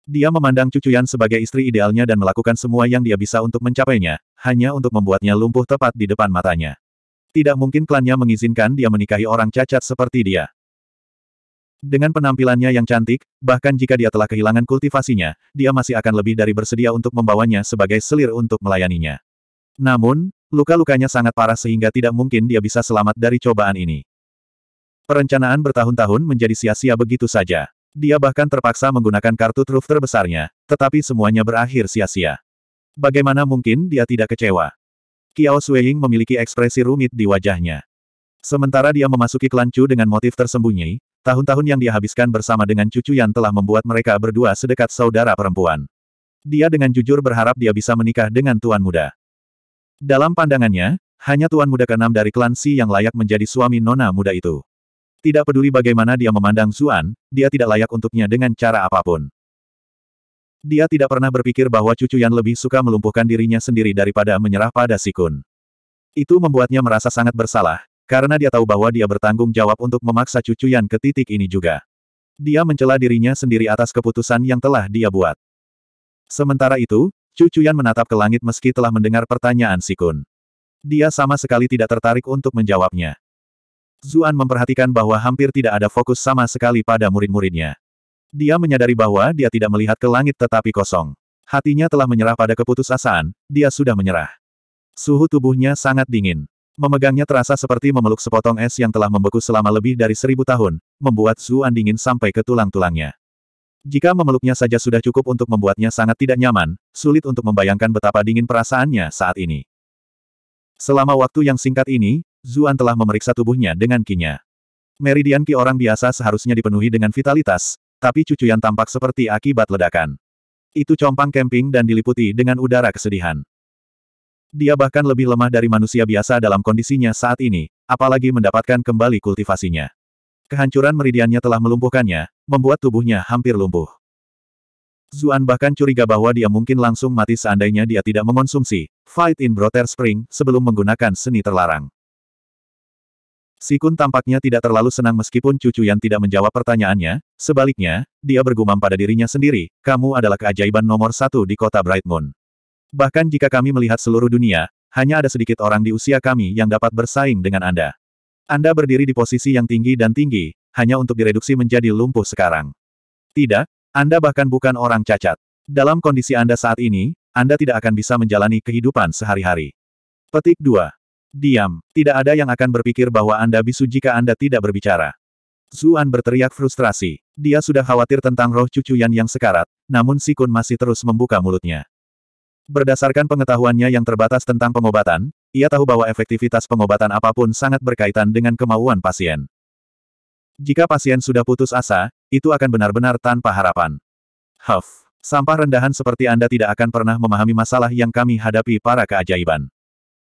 Dia memandang Cucuyan sebagai istri idealnya dan melakukan semua yang dia bisa untuk mencapainya, hanya untuk membuatnya lumpuh tepat di depan matanya. Tidak mungkin klannya mengizinkan dia menikahi orang cacat seperti dia. Dengan penampilannya yang cantik, bahkan jika dia telah kehilangan kultivasinya, dia masih akan lebih dari bersedia untuk membawanya sebagai selir untuk melayaninya. Namun, luka-lukanya sangat parah sehingga tidak mungkin dia bisa selamat dari cobaan ini. Perencanaan bertahun-tahun menjadi sia-sia begitu saja. Dia bahkan terpaksa menggunakan kartu truf terbesarnya, tetapi semuanya berakhir sia-sia. Bagaimana mungkin dia tidak kecewa? Kiao Sueying memiliki ekspresi rumit di wajahnya. Sementara dia memasuki Klancu dengan motif tersembunyi, Tahun-tahun yang dia habiskan bersama dengan cucu yang telah membuat mereka berdua sedekat saudara perempuan. Dia dengan jujur berharap dia bisa menikah dengan tuan muda. Dalam pandangannya, hanya tuan muda keenam dari klan Si yang layak menjadi suami nona muda itu. Tidak peduli bagaimana dia memandang Zuan, dia tidak layak untuknya dengan cara apapun. Dia tidak pernah berpikir bahwa cucu yang lebih suka melumpuhkan dirinya sendiri daripada menyerah pada Sikun. Itu membuatnya merasa sangat bersalah, karena dia tahu bahwa dia bertanggung jawab untuk memaksa cucu Yan ke titik ini juga. Dia mencela dirinya sendiri atas keputusan yang telah dia buat. Sementara itu, cucu Yan menatap ke langit meski telah mendengar pertanyaan Sikun. Dia sama sekali tidak tertarik untuk menjawabnya. Zuan memperhatikan bahwa hampir tidak ada fokus sama sekali pada murid-muridnya. Dia menyadari bahwa dia tidak melihat ke langit tetapi kosong. Hatinya telah menyerah pada keputusasaan, dia sudah menyerah. Suhu tubuhnya sangat dingin. Memegangnya terasa seperti memeluk sepotong es yang telah membeku selama lebih dari seribu tahun, membuat Zuan dingin sampai ke tulang-tulangnya. Jika memeluknya saja sudah cukup untuk membuatnya sangat tidak nyaman, sulit untuk membayangkan betapa dingin perasaannya saat ini. Selama waktu yang singkat ini, Zuan telah memeriksa tubuhnya dengan kinya. Meridian ki orang biasa seharusnya dipenuhi dengan vitalitas, tapi cucuyan tampak seperti akibat ledakan. Itu compang kemping dan diliputi dengan udara kesedihan. Dia bahkan lebih lemah dari manusia biasa dalam kondisinya saat ini, apalagi mendapatkan kembali kultivasinya. Kehancuran meridiannya telah melumpuhkannya, membuat tubuhnya hampir lumpuh. Zuan bahkan curiga bahwa dia mungkin langsung mati seandainya dia tidak mengonsumsi Fight in Brother Spring sebelum menggunakan seni terlarang. Sikun tampaknya tidak terlalu senang meskipun cucu yang tidak menjawab pertanyaannya, sebaliknya, dia bergumam pada dirinya sendiri, kamu adalah keajaiban nomor satu di kota Bright Moon. Bahkan jika kami melihat seluruh dunia, hanya ada sedikit orang di usia kami yang dapat bersaing dengan Anda. Anda berdiri di posisi yang tinggi dan tinggi, hanya untuk direduksi menjadi lumpuh sekarang. Tidak, Anda bahkan bukan orang cacat. Dalam kondisi Anda saat ini, Anda tidak akan bisa menjalani kehidupan sehari-hari. Petik 2. Diam, tidak ada yang akan berpikir bahwa Anda bisu jika Anda tidak berbicara. Zuan berteriak frustrasi. Dia sudah khawatir tentang roh Yan yang sekarat, namun Sikun masih terus membuka mulutnya. Berdasarkan pengetahuannya yang terbatas tentang pengobatan, ia tahu bahwa efektivitas pengobatan apapun sangat berkaitan dengan kemauan pasien. Jika pasien sudah putus asa, itu akan benar-benar tanpa harapan. Huff, sampah rendahan seperti Anda tidak akan pernah memahami masalah yang kami hadapi para keajaiban.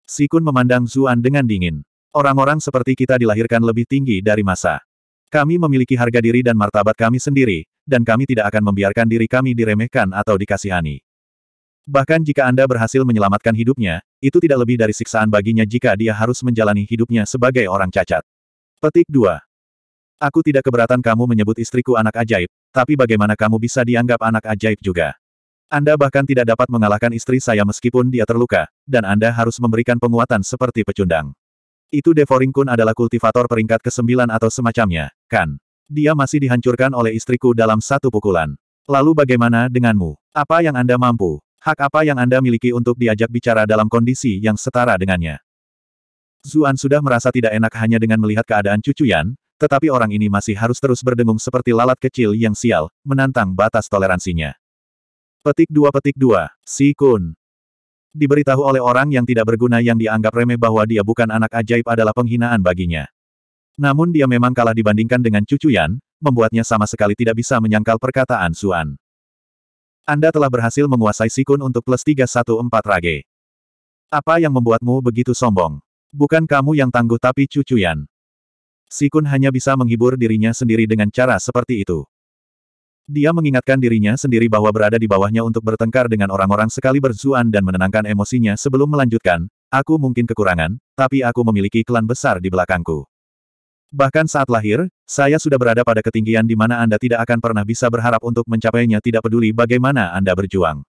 Sikun memandang Zuan dengan dingin. Orang-orang seperti kita dilahirkan lebih tinggi dari masa. Kami memiliki harga diri dan martabat kami sendiri, dan kami tidak akan membiarkan diri kami diremehkan atau dikasihani. Bahkan jika Anda berhasil menyelamatkan hidupnya, itu tidak lebih dari siksaan baginya jika dia harus menjalani hidupnya sebagai orang cacat. Petik 2. Aku tidak keberatan kamu menyebut istriku anak ajaib, tapi bagaimana kamu bisa dianggap anak ajaib juga? Anda bahkan tidak dapat mengalahkan istri saya meskipun dia terluka, dan Anda harus memberikan penguatan seperti pecundang. Itu Devoring Kun adalah kultivator peringkat ke-9 atau semacamnya, kan? Dia masih dihancurkan oleh istriku dalam satu pukulan. Lalu bagaimana denganmu? Apa yang Anda mampu? Hak apa yang Anda miliki untuk diajak bicara dalam kondisi yang setara dengannya? Zuan sudah merasa tidak enak hanya dengan melihat keadaan cucu Yan, tetapi orang ini masih harus terus berdengung seperti lalat kecil yang sial, menantang batas toleransinya. Petik 2 Petik 2, Si Kun. Diberitahu oleh orang yang tidak berguna yang dianggap remeh bahwa dia bukan anak ajaib adalah penghinaan baginya. Namun dia memang kalah dibandingkan dengan cucu Yan, membuatnya sama sekali tidak bisa menyangkal perkataan Zuan. Anda telah berhasil menguasai sikun untuk plus 314 rage. Apa yang membuatmu begitu sombong? Bukan kamu yang tangguh tapi cucuyan. Sikun hanya bisa menghibur dirinya sendiri dengan cara seperti itu. Dia mengingatkan dirinya sendiri bahwa berada di bawahnya untuk bertengkar dengan orang-orang sekali berzuan dan menenangkan emosinya sebelum melanjutkan, aku mungkin kekurangan, tapi aku memiliki klan besar di belakangku. Bahkan saat lahir, saya sudah berada pada ketinggian di mana Anda tidak akan pernah bisa berharap untuk mencapainya tidak peduli bagaimana Anda berjuang.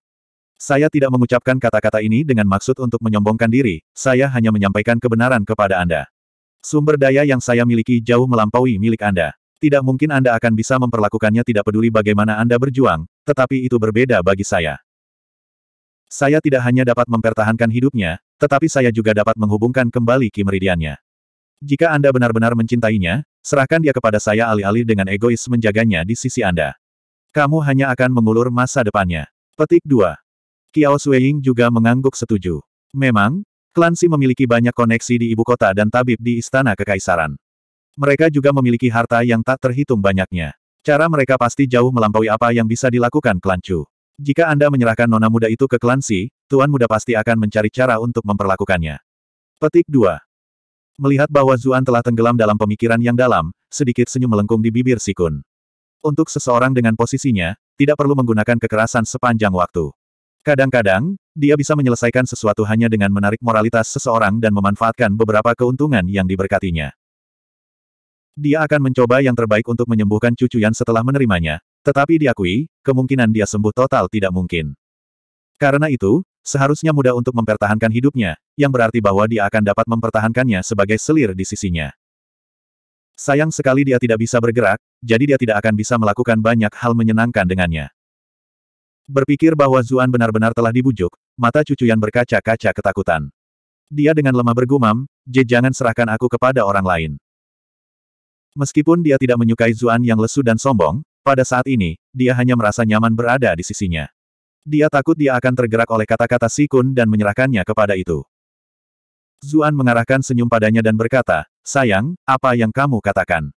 Saya tidak mengucapkan kata-kata ini dengan maksud untuk menyombongkan diri, saya hanya menyampaikan kebenaran kepada Anda. Sumber daya yang saya miliki jauh melampaui milik Anda. Tidak mungkin Anda akan bisa memperlakukannya tidak peduli bagaimana Anda berjuang, tetapi itu berbeda bagi saya. Saya tidak hanya dapat mempertahankan hidupnya, tetapi saya juga dapat menghubungkan kembali kimeridiannya. Jika Anda benar-benar mencintainya, serahkan dia kepada saya alih-alih dengan egois menjaganya di sisi Anda. Kamu hanya akan mengulur masa depannya. Petik 2. Kiao Sueying juga mengangguk setuju. Memang, klan Si memiliki banyak koneksi di ibu kota dan tabib di istana kekaisaran. Mereka juga memiliki harta yang tak terhitung banyaknya. Cara mereka pasti jauh melampaui apa yang bisa dilakukan klan Chu. Jika Anda menyerahkan nona muda itu ke klan Si, tuan muda pasti akan mencari cara untuk memperlakukannya. Petik 2. Melihat bahwa Zuan telah tenggelam dalam pemikiran yang dalam, sedikit senyum melengkung di bibir Sikun. Untuk seseorang dengan posisinya, tidak perlu menggunakan kekerasan sepanjang waktu. Kadang-kadang, dia bisa menyelesaikan sesuatu hanya dengan menarik moralitas seseorang dan memanfaatkan beberapa keuntungan yang diberkatinya. Dia akan mencoba yang terbaik untuk menyembuhkan cucu Yan setelah menerimanya, tetapi diakui, kemungkinan dia sembuh total tidak mungkin. Karena itu, Seharusnya mudah untuk mempertahankan hidupnya, yang berarti bahwa dia akan dapat mempertahankannya sebagai selir di sisinya. Sayang sekali dia tidak bisa bergerak, jadi dia tidak akan bisa melakukan banyak hal menyenangkan dengannya. Berpikir bahwa Zuan benar-benar telah dibujuk, mata cucu yang berkaca-kaca ketakutan. Dia dengan lemah bergumam, J jangan serahkan aku kepada orang lain. Meskipun dia tidak menyukai Zuan yang lesu dan sombong, pada saat ini, dia hanya merasa nyaman berada di sisinya. Dia takut dia akan tergerak oleh kata-kata Sikun dan menyerahkannya kepada itu. Zuan mengarahkan senyum padanya dan berkata, Sayang, apa yang kamu katakan?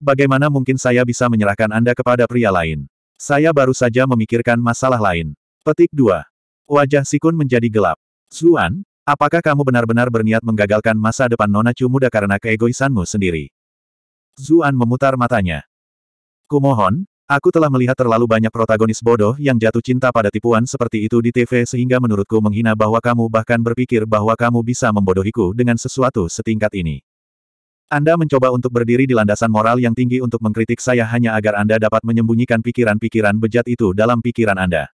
Bagaimana mungkin saya bisa menyerahkan Anda kepada pria lain? Saya baru saja memikirkan masalah lain. Petik 2. Wajah Sikun menjadi gelap. Zuan, apakah kamu benar-benar berniat menggagalkan masa depan Nona Chu muda karena keegoisanmu sendiri? Zuan memutar matanya. Kumohon, Aku telah melihat terlalu banyak protagonis bodoh yang jatuh cinta pada tipuan seperti itu di TV sehingga menurutku menghina bahwa kamu bahkan berpikir bahwa kamu bisa membodohiku dengan sesuatu setingkat ini. Anda mencoba untuk berdiri di landasan moral yang tinggi untuk mengkritik saya hanya agar Anda dapat menyembunyikan pikiran-pikiran bejat itu dalam pikiran Anda.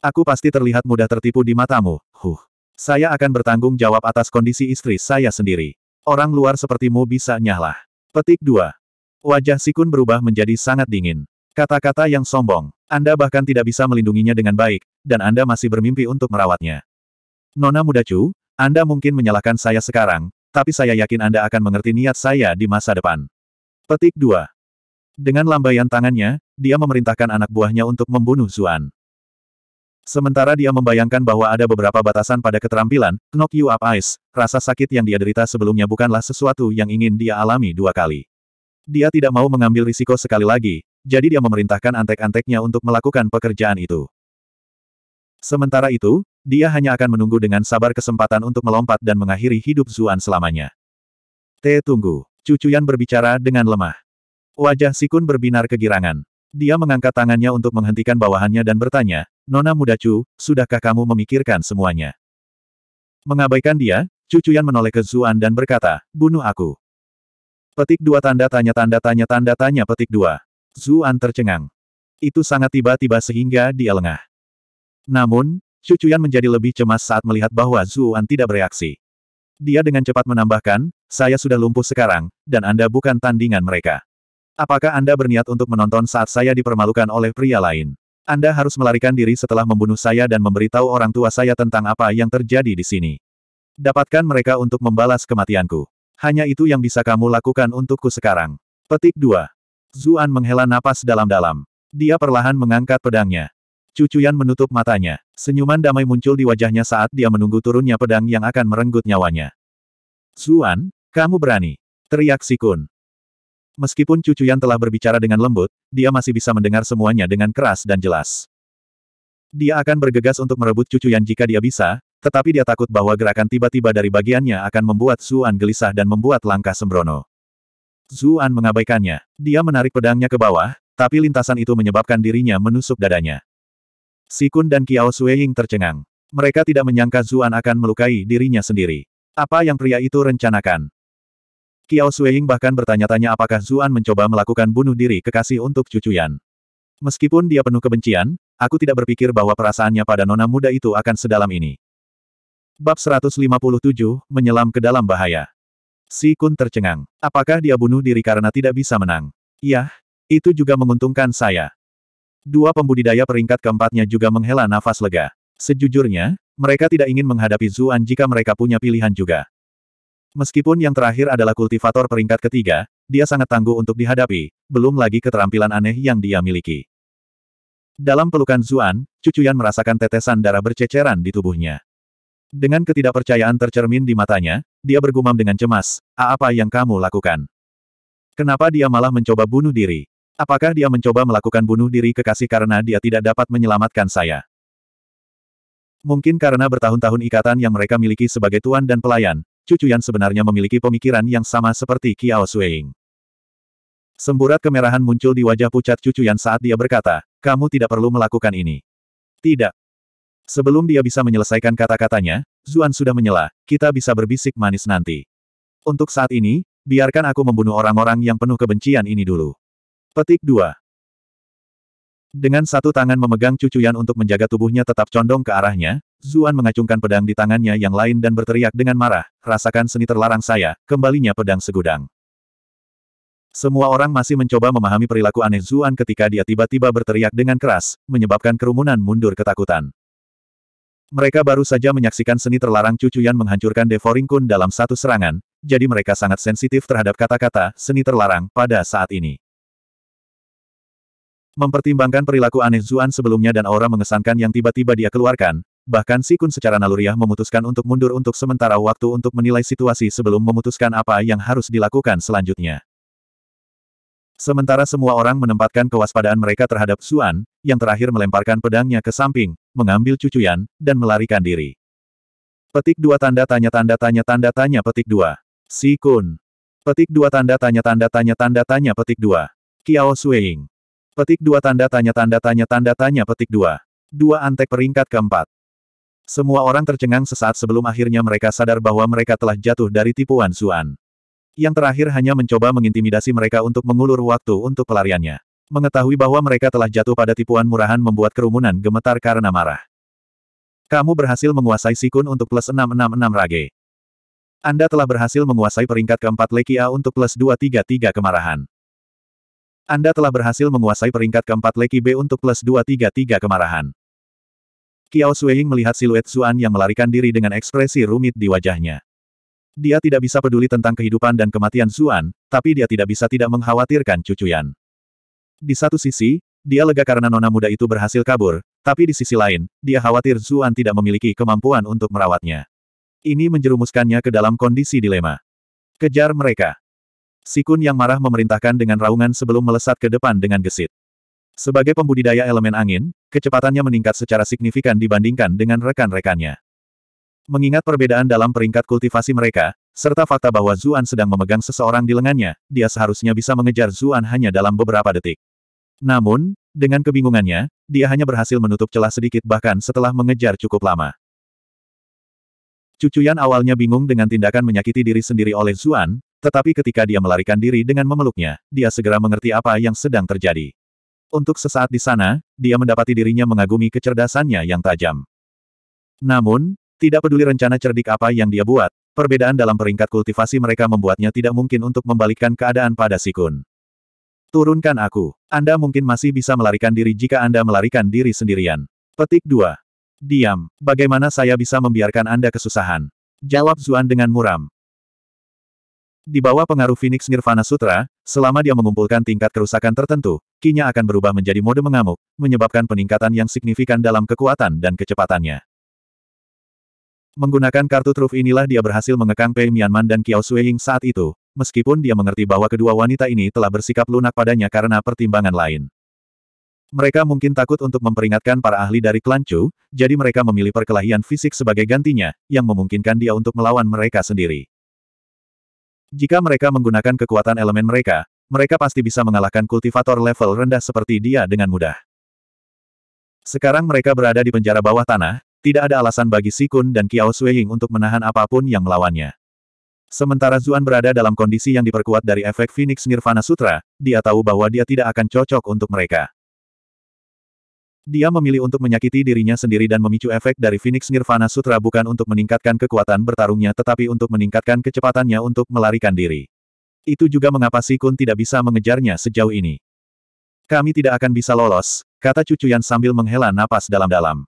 Aku pasti terlihat mudah tertipu di matamu, huh. Saya akan bertanggung jawab atas kondisi istri saya sendiri. Orang luar sepertimu bisa nyahlah. Petik 2. Wajah Sikun berubah menjadi sangat dingin. Kata-kata yang sombong. Anda bahkan tidak bisa melindunginya dengan baik, dan Anda masih bermimpi untuk merawatnya. Nona muda cu, Anda mungkin menyalahkan saya sekarang, tapi saya yakin Anda akan mengerti niat saya di masa depan. Petik 2. Dengan lambaian tangannya, dia memerintahkan anak buahnya untuk membunuh Zuan. Sementara dia membayangkan bahwa ada beberapa batasan pada keterampilan, knock you up ice, rasa sakit yang dia derita sebelumnya bukanlah sesuatu yang ingin dia alami dua kali. Dia tidak mau mengambil risiko sekali lagi, jadi dia memerintahkan antek-anteknya untuk melakukan pekerjaan itu. Sementara itu, dia hanya akan menunggu dengan sabar kesempatan untuk melompat dan mengakhiri hidup Zuan selamanya. Te tunggu, cucuyan berbicara dengan lemah. Wajah Sikun berbinar kegirangan. Dia mengangkat tangannya untuk menghentikan bawahannya dan bertanya, Nona muda Chu, sudahkah kamu memikirkan semuanya? Mengabaikan dia, cucuyan menoleh ke Zuan dan berkata, bunuh aku. Petik dua tanda tanya tanda tanya tanda tanya petik dua. Zuan tercengang. Itu sangat tiba-tiba sehingga dia lengah. Namun, Cucuyan menjadi lebih cemas saat melihat bahwa Zuan tidak bereaksi. Dia dengan cepat menambahkan, saya sudah lumpuh sekarang, dan Anda bukan tandingan mereka. Apakah Anda berniat untuk menonton saat saya dipermalukan oleh pria lain? Anda harus melarikan diri setelah membunuh saya dan memberitahu orang tua saya tentang apa yang terjadi di sini. Dapatkan mereka untuk membalas kematianku. Hanya itu yang bisa kamu lakukan untukku sekarang. Petik 2. Zuan menghela napas dalam-dalam. Dia perlahan mengangkat pedangnya. Cucuyan menutup matanya. Senyuman damai muncul di wajahnya saat dia menunggu turunnya pedang yang akan merenggut nyawanya. Zuan, kamu berani. Teriak Sikun. Meskipun Cucuyan telah berbicara dengan lembut, dia masih bisa mendengar semuanya dengan keras dan jelas. Dia akan bergegas untuk merebut Cucuyan jika dia bisa, tetapi dia takut bahwa gerakan tiba-tiba dari bagiannya akan membuat Zuan gelisah dan membuat langkah sembrono. Zuan mengabaikannya. Dia menarik pedangnya ke bawah, tapi lintasan itu menyebabkan dirinya menusuk dadanya. Sikun dan Kiao Sueying tercengang. Mereka tidak menyangka Zuan akan melukai dirinya sendiri. Apa yang pria itu rencanakan? Kiao Sueying bahkan bertanya-tanya apakah Zuan mencoba melakukan bunuh diri kekasih untuk cucuyan. Meskipun dia penuh kebencian, aku tidak berpikir bahwa perasaannya pada nona muda itu akan sedalam ini. Bab 157, Menyelam ke dalam bahaya Si Kun tercengang. Apakah dia bunuh diri karena tidak bisa menang? Yah, itu juga menguntungkan saya. Dua pembudidaya peringkat keempatnya juga menghela nafas lega. Sejujurnya, mereka tidak ingin menghadapi Zuan jika mereka punya pilihan juga. Meskipun yang terakhir adalah kultivator peringkat ketiga, dia sangat tangguh untuk dihadapi, belum lagi keterampilan aneh yang dia miliki. Dalam pelukan Zuan, Cucuyan merasakan tetesan darah berceceran di tubuhnya. Dengan ketidakpercayaan tercermin di matanya, dia bergumam dengan cemas, ah, apa yang kamu lakukan? Kenapa dia malah mencoba bunuh diri? Apakah dia mencoba melakukan bunuh diri kekasih karena dia tidak dapat menyelamatkan saya? Mungkin karena bertahun-tahun ikatan yang mereka miliki sebagai tuan dan pelayan, Cucu yang sebenarnya memiliki pemikiran yang sama seperti Kiao Sueying. Semburat kemerahan muncul di wajah pucat Cucu yang saat dia berkata, kamu tidak perlu melakukan ini. Tidak, Sebelum dia bisa menyelesaikan kata-katanya, Zuan sudah menyela, kita bisa berbisik manis nanti. Untuk saat ini, biarkan aku membunuh orang-orang yang penuh kebencian ini dulu. Petik 2. Dengan satu tangan memegang cucuyan untuk menjaga tubuhnya tetap condong ke arahnya, Zuan mengacungkan pedang di tangannya yang lain dan berteriak dengan marah, rasakan seni terlarang saya, kembalinya pedang segudang. Semua orang masih mencoba memahami perilaku aneh Zuan ketika dia tiba-tiba berteriak dengan keras, menyebabkan kerumunan mundur ketakutan. Mereka baru saja menyaksikan seni terlarang Cucuyan menghancurkan Devoring Kun dalam satu serangan, jadi mereka sangat sensitif terhadap kata-kata seni terlarang pada saat ini. Mempertimbangkan perilaku aneh Zuan sebelumnya dan aura mengesankan yang tiba-tiba dia keluarkan, bahkan Sikun secara naluriah memutuskan untuk mundur untuk sementara waktu untuk menilai situasi sebelum memutuskan apa yang harus dilakukan selanjutnya. Sementara semua orang menempatkan kewaspadaan mereka terhadap Zuan, yang terakhir melemparkan pedangnya ke samping, mengambil cucuyan, dan melarikan diri. Petik dua tanda tanya tanda tanya tanda tanya petik dua. Si Kun. Petik dua tanda tanya tanda tanya tanda tanya petik dua. Kiao Sueying. Petik dua tanda tanya tanda tanya tanda tanya petik dua. Dua antek peringkat keempat. Semua orang tercengang sesaat sebelum akhirnya mereka sadar bahwa mereka telah jatuh dari tipuan Suan. Yang terakhir hanya mencoba mengintimidasi mereka untuk mengulur waktu untuk pelariannya. Mengetahui bahwa mereka telah jatuh pada tipuan murahan membuat kerumunan gemetar karena marah. Kamu berhasil menguasai sikun untuk plus 666 rage. Anda telah berhasil menguasai peringkat keempat Lekia untuk plus 233 kemarahan. Anda telah berhasil menguasai peringkat keempat Leki B untuk plus 233 kemarahan. Kiao Sueying melihat siluet Zuan yang melarikan diri dengan ekspresi rumit di wajahnya. Dia tidak bisa peduli tentang kehidupan dan kematian Zuan, tapi dia tidak bisa tidak mengkhawatirkan cucuyan. Di satu sisi, dia lega karena nona muda itu berhasil kabur, tapi di sisi lain, dia khawatir Zuan tidak memiliki kemampuan untuk merawatnya. Ini menjerumuskannya ke dalam kondisi dilema. Kejar mereka. Sikun yang marah memerintahkan dengan raungan sebelum melesat ke depan dengan gesit. Sebagai pembudidaya elemen angin, kecepatannya meningkat secara signifikan dibandingkan dengan rekan-rekannya. Mengingat perbedaan dalam peringkat kultivasi mereka, serta fakta bahwa Zuan sedang memegang seseorang di lengannya, dia seharusnya bisa mengejar Zuan hanya dalam beberapa detik. Namun, dengan kebingungannya, dia hanya berhasil menutup celah sedikit bahkan setelah mengejar cukup lama. Cucuyan awalnya bingung dengan tindakan menyakiti diri sendiri oleh Zuan, tetapi ketika dia melarikan diri dengan memeluknya, dia segera mengerti apa yang sedang terjadi. Untuk sesaat di sana, dia mendapati dirinya mengagumi kecerdasannya yang tajam. Namun, tidak peduli rencana cerdik apa yang dia buat, Perbedaan dalam peringkat kultivasi mereka membuatnya tidak mungkin untuk membalikkan keadaan pada Sikun. Turunkan aku. Anda mungkin masih bisa melarikan diri jika Anda melarikan diri sendirian. Petik 2. Diam. Bagaimana saya bisa membiarkan Anda kesusahan? Jawab Zuan dengan muram. Di bawah pengaruh Phoenix Nirvana Sutra, selama dia mengumpulkan tingkat kerusakan tertentu, kinya akan berubah menjadi mode mengamuk, menyebabkan peningkatan yang signifikan dalam kekuatan dan kecepatannya. Menggunakan kartu truf inilah dia berhasil mengekang Pei Mianman dan Qiao Sueying saat itu, meskipun dia mengerti bahwa kedua wanita ini telah bersikap lunak padanya karena pertimbangan lain. Mereka mungkin takut untuk memperingatkan para ahli dari klan Chu, jadi mereka memilih perkelahian fisik sebagai gantinya, yang memungkinkan dia untuk melawan mereka sendiri. Jika mereka menggunakan kekuatan elemen mereka, mereka pasti bisa mengalahkan kultivator level rendah seperti dia dengan mudah. Sekarang mereka berada di penjara bawah tanah, tidak ada alasan bagi Sikun dan Kiao Sueying untuk menahan apapun yang melawannya. Sementara Zuan berada dalam kondisi yang diperkuat dari efek Phoenix Nirvana Sutra, dia tahu bahwa dia tidak akan cocok untuk mereka. Dia memilih untuk menyakiti dirinya sendiri dan memicu efek dari Phoenix Nirvana Sutra bukan untuk meningkatkan kekuatan bertarungnya tetapi untuk meningkatkan kecepatannya untuk melarikan diri. Itu juga mengapa Sikun tidak bisa mengejarnya sejauh ini. Kami tidak akan bisa lolos, kata cucuyan sambil menghela napas dalam-dalam.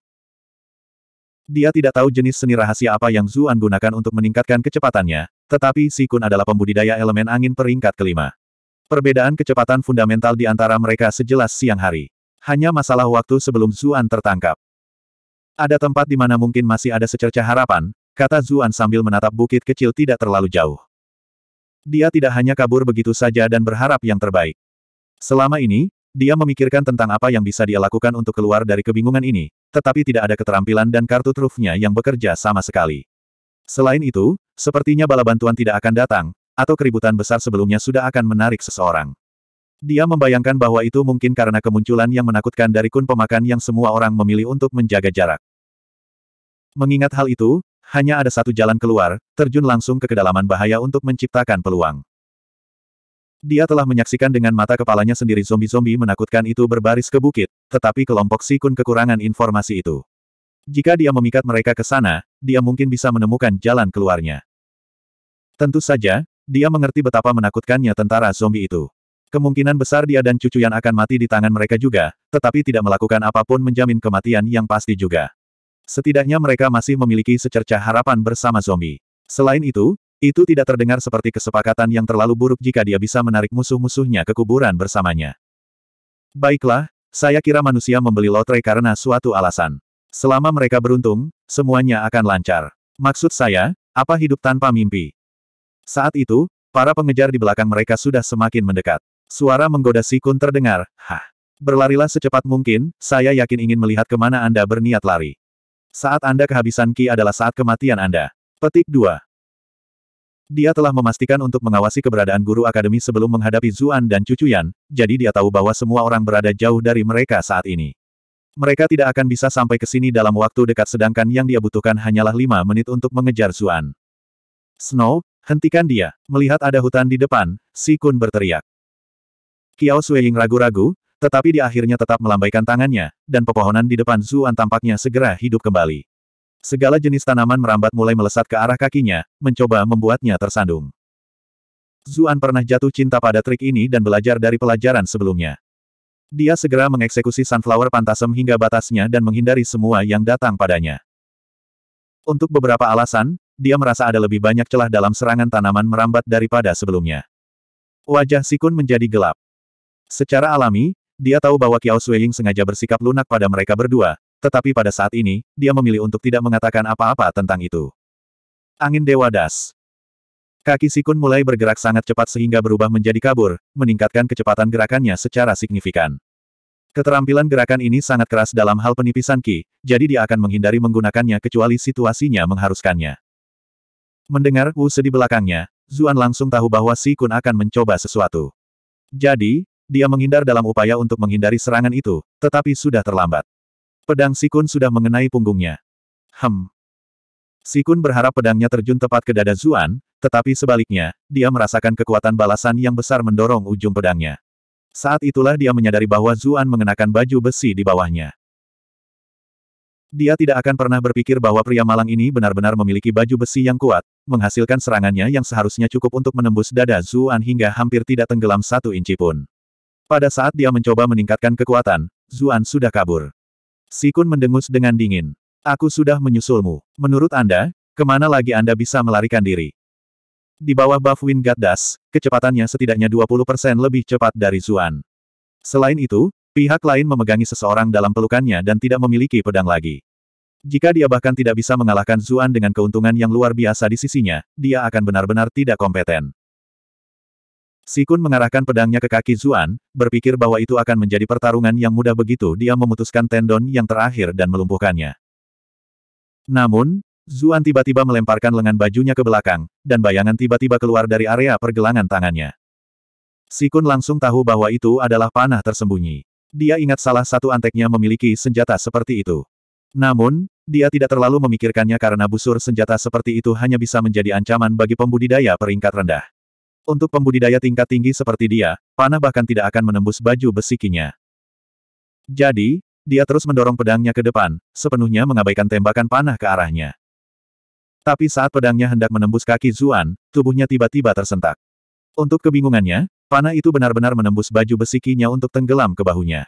Dia tidak tahu jenis seni rahasia apa yang Zuan gunakan untuk meningkatkan kecepatannya, tetapi Si Kun adalah pembudidaya elemen angin peringkat kelima. Perbedaan kecepatan fundamental di antara mereka sejelas siang hari. Hanya masalah waktu sebelum Zuan tertangkap. Ada tempat di mana mungkin masih ada secerca harapan, kata Zuan sambil menatap bukit kecil tidak terlalu jauh. Dia tidak hanya kabur begitu saja dan berharap yang terbaik. Selama ini, dia memikirkan tentang apa yang bisa dia lakukan untuk keluar dari kebingungan ini, tetapi tidak ada keterampilan dan kartu trufnya yang bekerja sama sekali. Selain itu, sepertinya bala bantuan tidak akan datang, atau keributan besar sebelumnya sudah akan menarik seseorang. Dia membayangkan bahwa itu mungkin karena kemunculan yang menakutkan dari kun pemakan yang semua orang memilih untuk menjaga jarak. Mengingat hal itu, hanya ada satu jalan keluar, terjun langsung ke kedalaman bahaya untuk menciptakan peluang. Dia telah menyaksikan dengan mata kepalanya sendiri zombie-zombie menakutkan itu berbaris ke bukit, tetapi kelompok Sikun kekurangan informasi itu. Jika dia memikat mereka ke sana, dia mungkin bisa menemukan jalan keluarnya. Tentu saja, dia mengerti betapa menakutkannya tentara zombie itu. Kemungkinan besar dia dan cucu yang akan mati di tangan mereka juga, tetapi tidak melakukan apapun menjamin kematian yang pasti juga. Setidaknya mereka masih memiliki secercah harapan bersama zombie. Selain itu, itu tidak terdengar seperti kesepakatan yang terlalu buruk jika dia bisa menarik musuh-musuhnya ke kuburan bersamanya. Baiklah, saya kira manusia membeli lotre karena suatu alasan. Selama mereka beruntung, semuanya akan lancar. Maksud saya, apa hidup tanpa mimpi? Saat itu, para pengejar di belakang mereka sudah semakin mendekat. Suara menggoda Sikun terdengar, Hah! Berlarilah secepat mungkin, saya yakin ingin melihat kemana Anda berniat lari. Saat Anda kehabisan Ki adalah saat kematian Anda. Petik 2. Dia telah memastikan untuk mengawasi keberadaan guru akademi sebelum menghadapi Zuan dan Cucuyan, jadi dia tahu bahwa semua orang berada jauh dari mereka saat ini. Mereka tidak akan bisa sampai ke sini dalam waktu dekat sedangkan yang dia butuhkan hanyalah lima menit untuk mengejar Zuan. Snow, hentikan dia. Melihat ada hutan di depan, Si Kun berteriak. Kiao Sueying ragu-ragu, tetapi dia akhirnya tetap melambaikan tangannya, dan pepohonan di depan Zuan tampaknya segera hidup kembali. Segala jenis tanaman merambat mulai melesat ke arah kakinya, mencoba membuatnya tersandung. Zuan pernah jatuh cinta pada trik ini dan belajar dari pelajaran sebelumnya. Dia segera mengeksekusi Sunflower Pantasem hingga batasnya dan menghindari semua yang datang padanya. Untuk beberapa alasan, dia merasa ada lebih banyak celah dalam serangan tanaman merambat daripada sebelumnya. Wajah Sikun menjadi gelap. Secara alami, dia tahu bahwa Qiao Shuiying sengaja bersikap lunak pada mereka berdua, tetapi pada saat ini, dia memilih untuk tidak mengatakan apa-apa tentang itu. Angin Dewa Das Kaki Sikun mulai bergerak sangat cepat sehingga berubah menjadi kabur, meningkatkan kecepatan gerakannya secara signifikan. Keterampilan gerakan ini sangat keras dalam hal penipisan Ki, jadi dia akan menghindari menggunakannya kecuali situasinya mengharuskannya. Mendengar Wu di belakangnya, Zuan langsung tahu bahwa Sikun akan mencoba sesuatu. Jadi, dia menghindar dalam upaya untuk menghindari serangan itu, tetapi sudah terlambat. Pedang Sikun sudah mengenai punggungnya. Hem. Sikun berharap pedangnya terjun tepat ke dada Zuan, tetapi sebaliknya, dia merasakan kekuatan balasan yang besar mendorong ujung pedangnya. Saat itulah dia menyadari bahwa Zuan mengenakan baju besi di bawahnya. Dia tidak akan pernah berpikir bahwa pria malang ini benar-benar memiliki baju besi yang kuat, menghasilkan serangannya yang seharusnya cukup untuk menembus dada Zuan hingga hampir tidak tenggelam satu inci pun. Pada saat dia mencoba meningkatkan kekuatan, Zuan sudah kabur. Sikun mendengus dengan dingin. Aku sudah menyusulmu. Menurut Anda, kemana lagi Anda bisa melarikan diri? Di bawah buff Wind God Dust, kecepatannya setidaknya 20% lebih cepat dari Zuan. Selain itu, pihak lain memegangi seseorang dalam pelukannya dan tidak memiliki pedang lagi. Jika dia bahkan tidak bisa mengalahkan Zuan dengan keuntungan yang luar biasa di sisinya, dia akan benar-benar tidak kompeten. Sikun mengarahkan pedangnya ke kaki Zuan, berpikir bahwa itu akan menjadi pertarungan yang mudah begitu dia memutuskan tendon yang terakhir dan melumpuhkannya. Namun, Zuan tiba-tiba melemparkan lengan bajunya ke belakang, dan bayangan tiba-tiba keluar dari area pergelangan tangannya. Sikun langsung tahu bahwa itu adalah panah tersembunyi. Dia ingat salah satu anteknya memiliki senjata seperti itu. Namun, dia tidak terlalu memikirkannya karena busur senjata seperti itu hanya bisa menjadi ancaman bagi pembudidaya peringkat rendah. Untuk pembudidaya tingkat tinggi seperti dia, panah bahkan tidak akan menembus baju besikinya. Jadi, dia terus mendorong pedangnya ke depan, sepenuhnya mengabaikan tembakan panah ke arahnya. Tapi saat pedangnya hendak menembus kaki Zuan, tubuhnya tiba-tiba tersentak. Untuk kebingungannya, panah itu benar-benar menembus baju besikinya untuk tenggelam ke bahunya.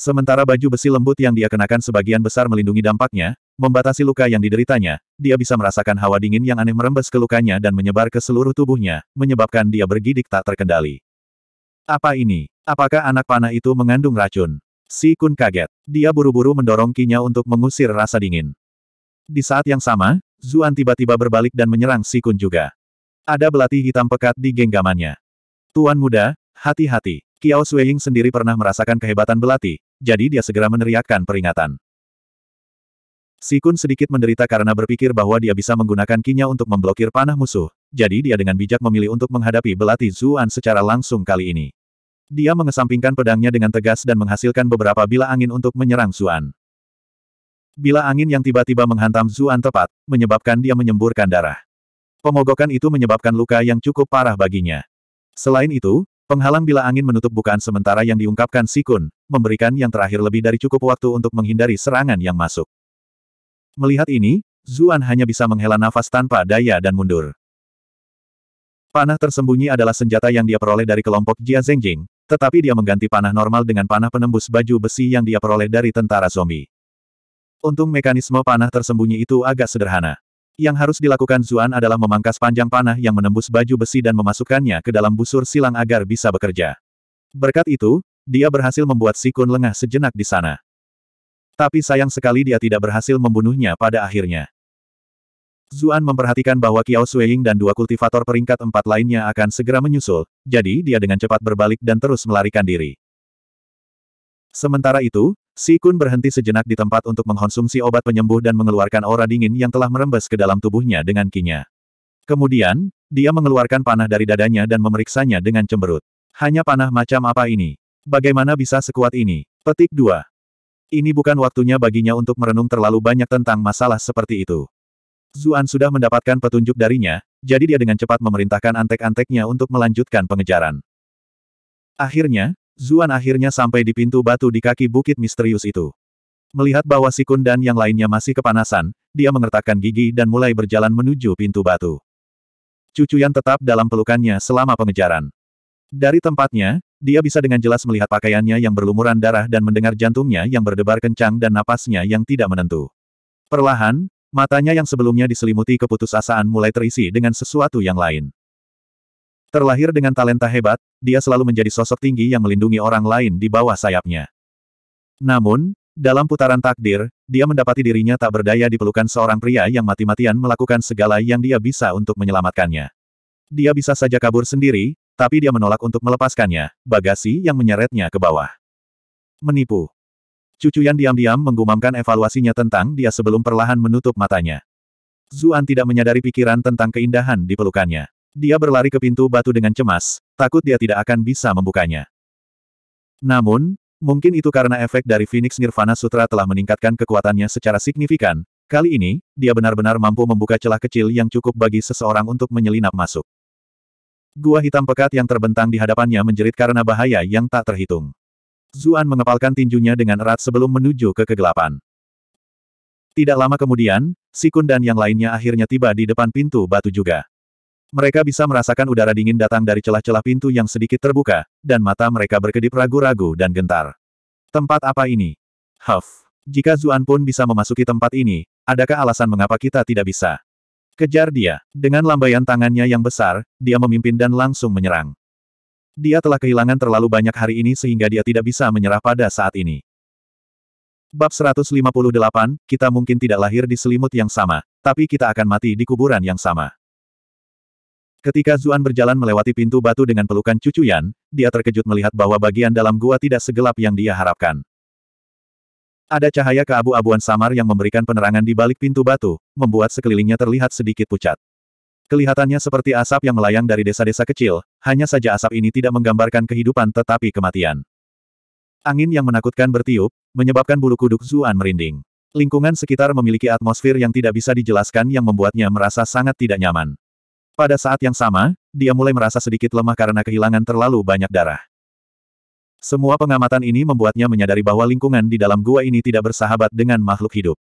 Sementara baju besi lembut yang dia kenakan sebagian besar melindungi dampaknya, membatasi luka yang dideritanya, dia bisa merasakan hawa dingin yang aneh merembes ke lukanya dan menyebar ke seluruh tubuhnya, menyebabkan dia bergidik tak terkendali. Apa ini? Apakah anak panah itu mengandung racun? Si Kun kaget. Dia buru-buru mendorong kinya untuk mengusir rasa dingin. Di saat yang sama, Zuan tiba-tiba berbalik dan menyerang Si Kun juga. Ada belati hitam pekat di genggamannya. Tuan muda, hati-hati. Kiao Sueying sendiri pernah merasakan kehebatan belati, jadi dia segera meneriakkan peringatan. Sikun sedikit menderita karena berpikir bahwa dia bisa menggunakan kinya untuk memblokir panah musuh, jadi dia dengan bijak memilih untuk menghadapi belati Zuan secara langsung kali ini. Dia mengesampingkan pedangnya dengan tegas dan menghasilkan beberapa bila angin untuk menyerang Zuan. Bila angin yang tiba-tiba menghantam Zuan tepat, menyebabkan dia menyemburkan darah. Pemogokan itu menyebabkan luka yang cukup parah baginya. Selain itu, Penghalang bila angin menutup bukaan sementara yang diungkapkan Sikun, memberikan yang terakhir lebih dari cukup waktu untuk menghindari serangan yang masuk. Melihat ini, Zuan hanya bisa menghela nafas tanpa daya dan mundur. Panah tersembunyi adalah senjata yang dia peroleh dari kelompok Jia Zhengjing, tetapi dia mengganti panah normal dengan panah penembus baju besi yang dia peroleh dari tentara zombie. Untung mekanisme panah tersembunyi itu agak sederhana. Yang harus dilakukan Zuan adalah memangkas panjang panah yang menembus baju besi dan memasukkannya ke dalam busur silang agar bisa bekerja. Berkat itu, dia berhasil membuat Sikun lengah sejenak di sana. Tapi sayang sekali dia tidak berhasil membunuhnya pada akhirnya. Zuan memperhatikan bahwa Kiao Sueying dan dua kultivator peringkat empat lainnya akan segera menyusul, jadi dia dengan cepat berbalik dan terus melarikan diri. Sementara itu, Si Kun berhenti sejenak di tempat untuk mengkonsumsi obat penyembuh dan mengeluarkan aura dingin yang telah merembes ke dalam tubuhnya dengan kinya. Kemudian, dia mengeluarkan panah dari dadanya dan memeriksanya dengan cemberut. Hanya panah macam apa ini? Bagaimana bisa sekuat ini? Petik 2. Ini bukan waktunya baginya untuk merenung terlalu banyak tentang masalah seperti itu. Zuan sudah mendapatkan petunjuk darinya, jadi dia dengan cepat memerintahkan antek-anteknya untuk melanjutkan pengejaran. Akhirnya, Zuan akhirnya sampai di pintu batu di kaki bukit misterius itu. Melihat bahwa Sikun dan yang lainnya masih kepanasan, dia mengertakkan gigi dan mulai berjalan menuju pintu batu. Cucuyan tetap dalam pelukannya selama pengejaran. Dari tempatnya, dia bisa dengan jelas melihat pakaiannya yang berlumuran darah dan mendengar jantungnya yang berdebar kencang dan napasnya yang tidak menentu. Perlahan, matanya yang sebelumnya diselimuti keputusasaan mulai terisi dengan sesuatu yang lain. Terlahir dengan talenta hebat, dia selalu menjadi sosok tinggi yang melindungi orang lain di bawah sayapnya. Namun, dalam putaran takdir, dia mendapati dirinya tak berdaya di pelukan seorang pria yang mati-matian melakukan segala yang dia bisa untuk menyelamatkannya. Dia bisa saja kabur sendiri, tapi dia menolak untuk melepaskannya, bagasi yang menyeretnya ke bawah. Menipu. Cucu yang diam-diam menggumamkan evaluasinya tentang dia sebelum perlahan menutup matanya. Zuan tidak menyadari pikiran tentang keindahan di pelukannya. Dia berlari ke pintu batu dengan cemas, takut dia tidak akan bisa membukanya. Namun, mungkin itu karena efek dari Phoenix Nirvana Sutra telah meningkatkan kekuatannya secara signifikan, kali ini, dia benar-benar mampu membuka celah kecil yang cukup bagi seseorang untuk menyelinap masuk. Gua hitam pekat yang terbentang di hadapannya menjerit karena bahaya yang tak terhitung. Zuan mengepalkan tinjunya dengan erat sebelum menuju ke kegelapan. Tidak lama kemudian, Sikun dan yang lainnya akhirnya tiba di depan pintu batu juga. Mereka bisa merasakan udara dingin datang dari celah-celah pintu yang sedikit terbuka, dan mata mereka berkedip ragu-ragu dan gentar. Tempat apa ini? Huff. Jika Zuan pun bisa memasuki tempat ini, adakah alasan mengapa kita tidak bisa? Kejar dia. Dengan lambaian tangannya yang besar, dia memimpin dan langsung menyerang. Dia telah kehilangan terlalu banyak hari ini sehingga dia tidak bisa menyerah pada saat ini. Bab 158, kita mungkin tidak lahir di selimut yang sama, tapi kita akan mati di kuburan yang sama. Ketika Zuan berjalan melewati pintu batu dengan pelukan cucu Yan, dia terkejut melihat bahwa bagian dalam gua tidak segelap yang dia harapkan. Ada cahaya keabu-abuan samar yang memberikan penerangan di balik pintu batu, membuat sekelilingnya terlihat sedikit pucat. Kelihatannya seperti asap yang melayang dari desa-desa kecil, hanya saja asap ini tidak menggambarkan kehidupan tetapi kematian. Angin yang menakutkan bertiup, menyebabkan bulu kuduk Zuan merinding. Lingkungan sekitar memiliki atmosfer yang tidak bisa dijelaskan yang membuatnya merasa sangat tidak nyaman. Pada saat yang sama, dia mulai merasa sedikit lemah karena kehilangan terlalu banyak darah. Semua pengamatan ini membuatnya menyadari bahwa lingkungan di dalam gua ini tidak bersahabat dengan makhluk hidup.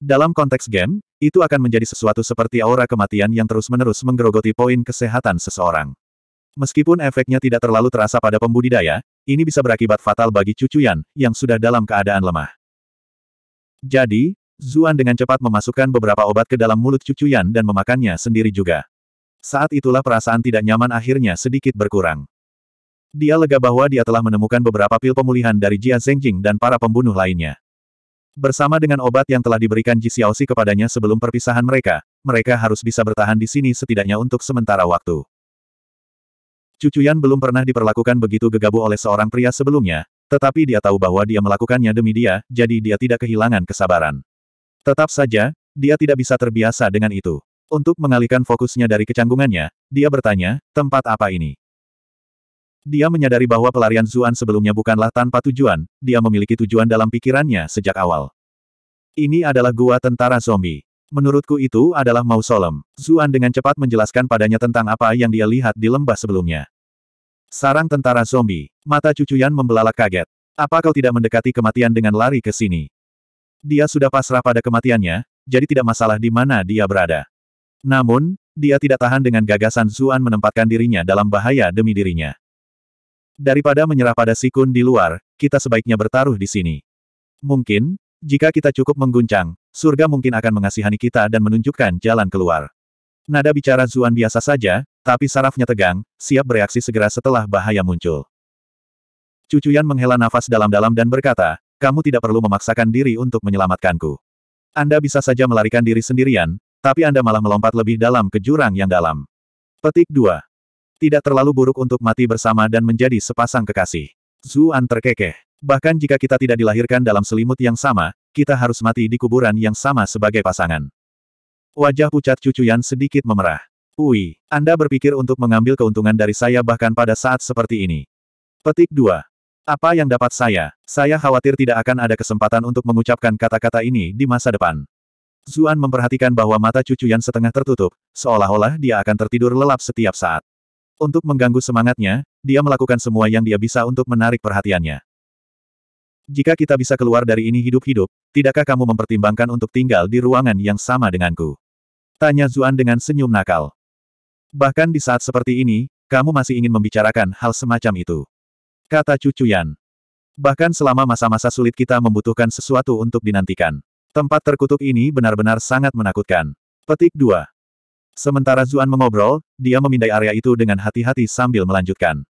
Dalam konteks game, itu akan menjadi sesuatu seperti aura kematian yang terus-menerus menggerogoti poin kesehatan seseorang. Meskipun efeknya tidak terlalu terasa pada pembudidaya, ini bisa berakibat fatal bagi cucuyan, yang sudah dalam keadaan lemah. Jadi, Zuan dengan cepat memasukkan beberapa obat ke dalam mulut cucuyan dan memakannya sendiri juga. Saat itulah perasaan tidak nyaman akhirnya sedikit berkurang. Dia lega bahwa dia telah menemukan beberapa pil pemulihan dari Jia Zhengjing dan para pembunuh lainnya. Bersama dengan obat yang telah diberikan Ji Xiaoxi kepadanya sebelum perpisahan mereka, mereka harus bisa bertahan di sini setidaknya untuk sementara waktu. Cucuyan belum pernah diperlakukan begitu gegabah oleh seorang pria sebelumnya, tetapi dia tahu bahwa dia melakukannya demi dia, jadi dia tidak kehilangan kesabaran. Tetap saja, dia tidak bisa terbiasa dengan itu. Untuk mengalihkan fokusnya dari kecanggungannya, dia bertanya, tempat apa ini? Dia menyadari bahwa pelarian Zuan sebelumnya bukanlah tanpa tujuan, dia memiliki tujuan dalam pikirannya sejak awal. Ini adalah gua tentara zombie. Menurutku itu adalah mausolem. Zuan dengan cepat menjelaskan padanya tentang apa yang dia lihat di lembah sebelumnya. Sarang tentara zombie. Mata cucu Yan membelalak kaget. Apa kau tidak mendekati kematian dengan lari ke sini? Dia sudah pasrah pada kematiannya, jadi tidak masalah di mana dia berada. Namun, dia tidak tahan dengan gagasan Zuan menempatkan dirinya dalam bahaya demi dirinya. Daripada menyerah pada Sikun di luar, kita sebaiknya bertaruh di sini. Mungkin, jika kita cukup mengguncang, surga mungkin akan mengasihani kita dan menunjukkan jalan keluar. Nada bicara Zuan biasa saja, tapi sarafnya tegang, siap bereaksi segera setelah bahaya muncul. Cucuyan menghela nafas dalam-dalam dan berkata, kamu tidak perlu memaksakan diri untuk menyelamatkanku. Anda bisa saja melarikan diri sendirian, tapi Anda malah melompat lebih dalam ke jurang yang dalam. Petik 2. Tidak terlalu buruk untuk mati bersama dan menjadi sepasang kekasih. Zuan terkekeh. Bahkan jika kita tidak dilahirkan dalam selimut yang sama, kita harus mati di kuburan yang sama sebagai pasangan. Wajah pucat cucuyan sedikit memerah. Ui, Anda berpikir untuk mengambil keuntungan dari saya bahkan pada saat seperti ini. Petik 2. Apa yang dapat saya? Saya khawatir tidak akan ada kesempatan untuk mengucapkan kata-kata ini di masa depan. Zuan memperhatikan bahwa mata cucu Yan setengah tertutup, seolah-olah dia akan tertidur lelap setiap saat. Untuk mengganggu semangatnya, dia melakukan semua yang dia bisa untuk menarik perhatiannya. Jika kita bisa keluar dari ini hidup-hidup, tidakkah kamu mempertimbangkan untuk tinggal di ruangan yang sama denganku? Tanya Zuan dengan senyum nakal. Bahkan di saat seperti ini, kamu masih ingin membicarakan hal semacam itu. Kata cucu Yan. Bahkan selama masa-masa sulit kita membutuhkan sesuatu untuk dinantikan. Tempat terkutuk ini benar-benar sangat menakutkan. Petik 2. Sementara Zuan mengobrol, dia memindai area itu dengan hati-hati sambil melanjutkan.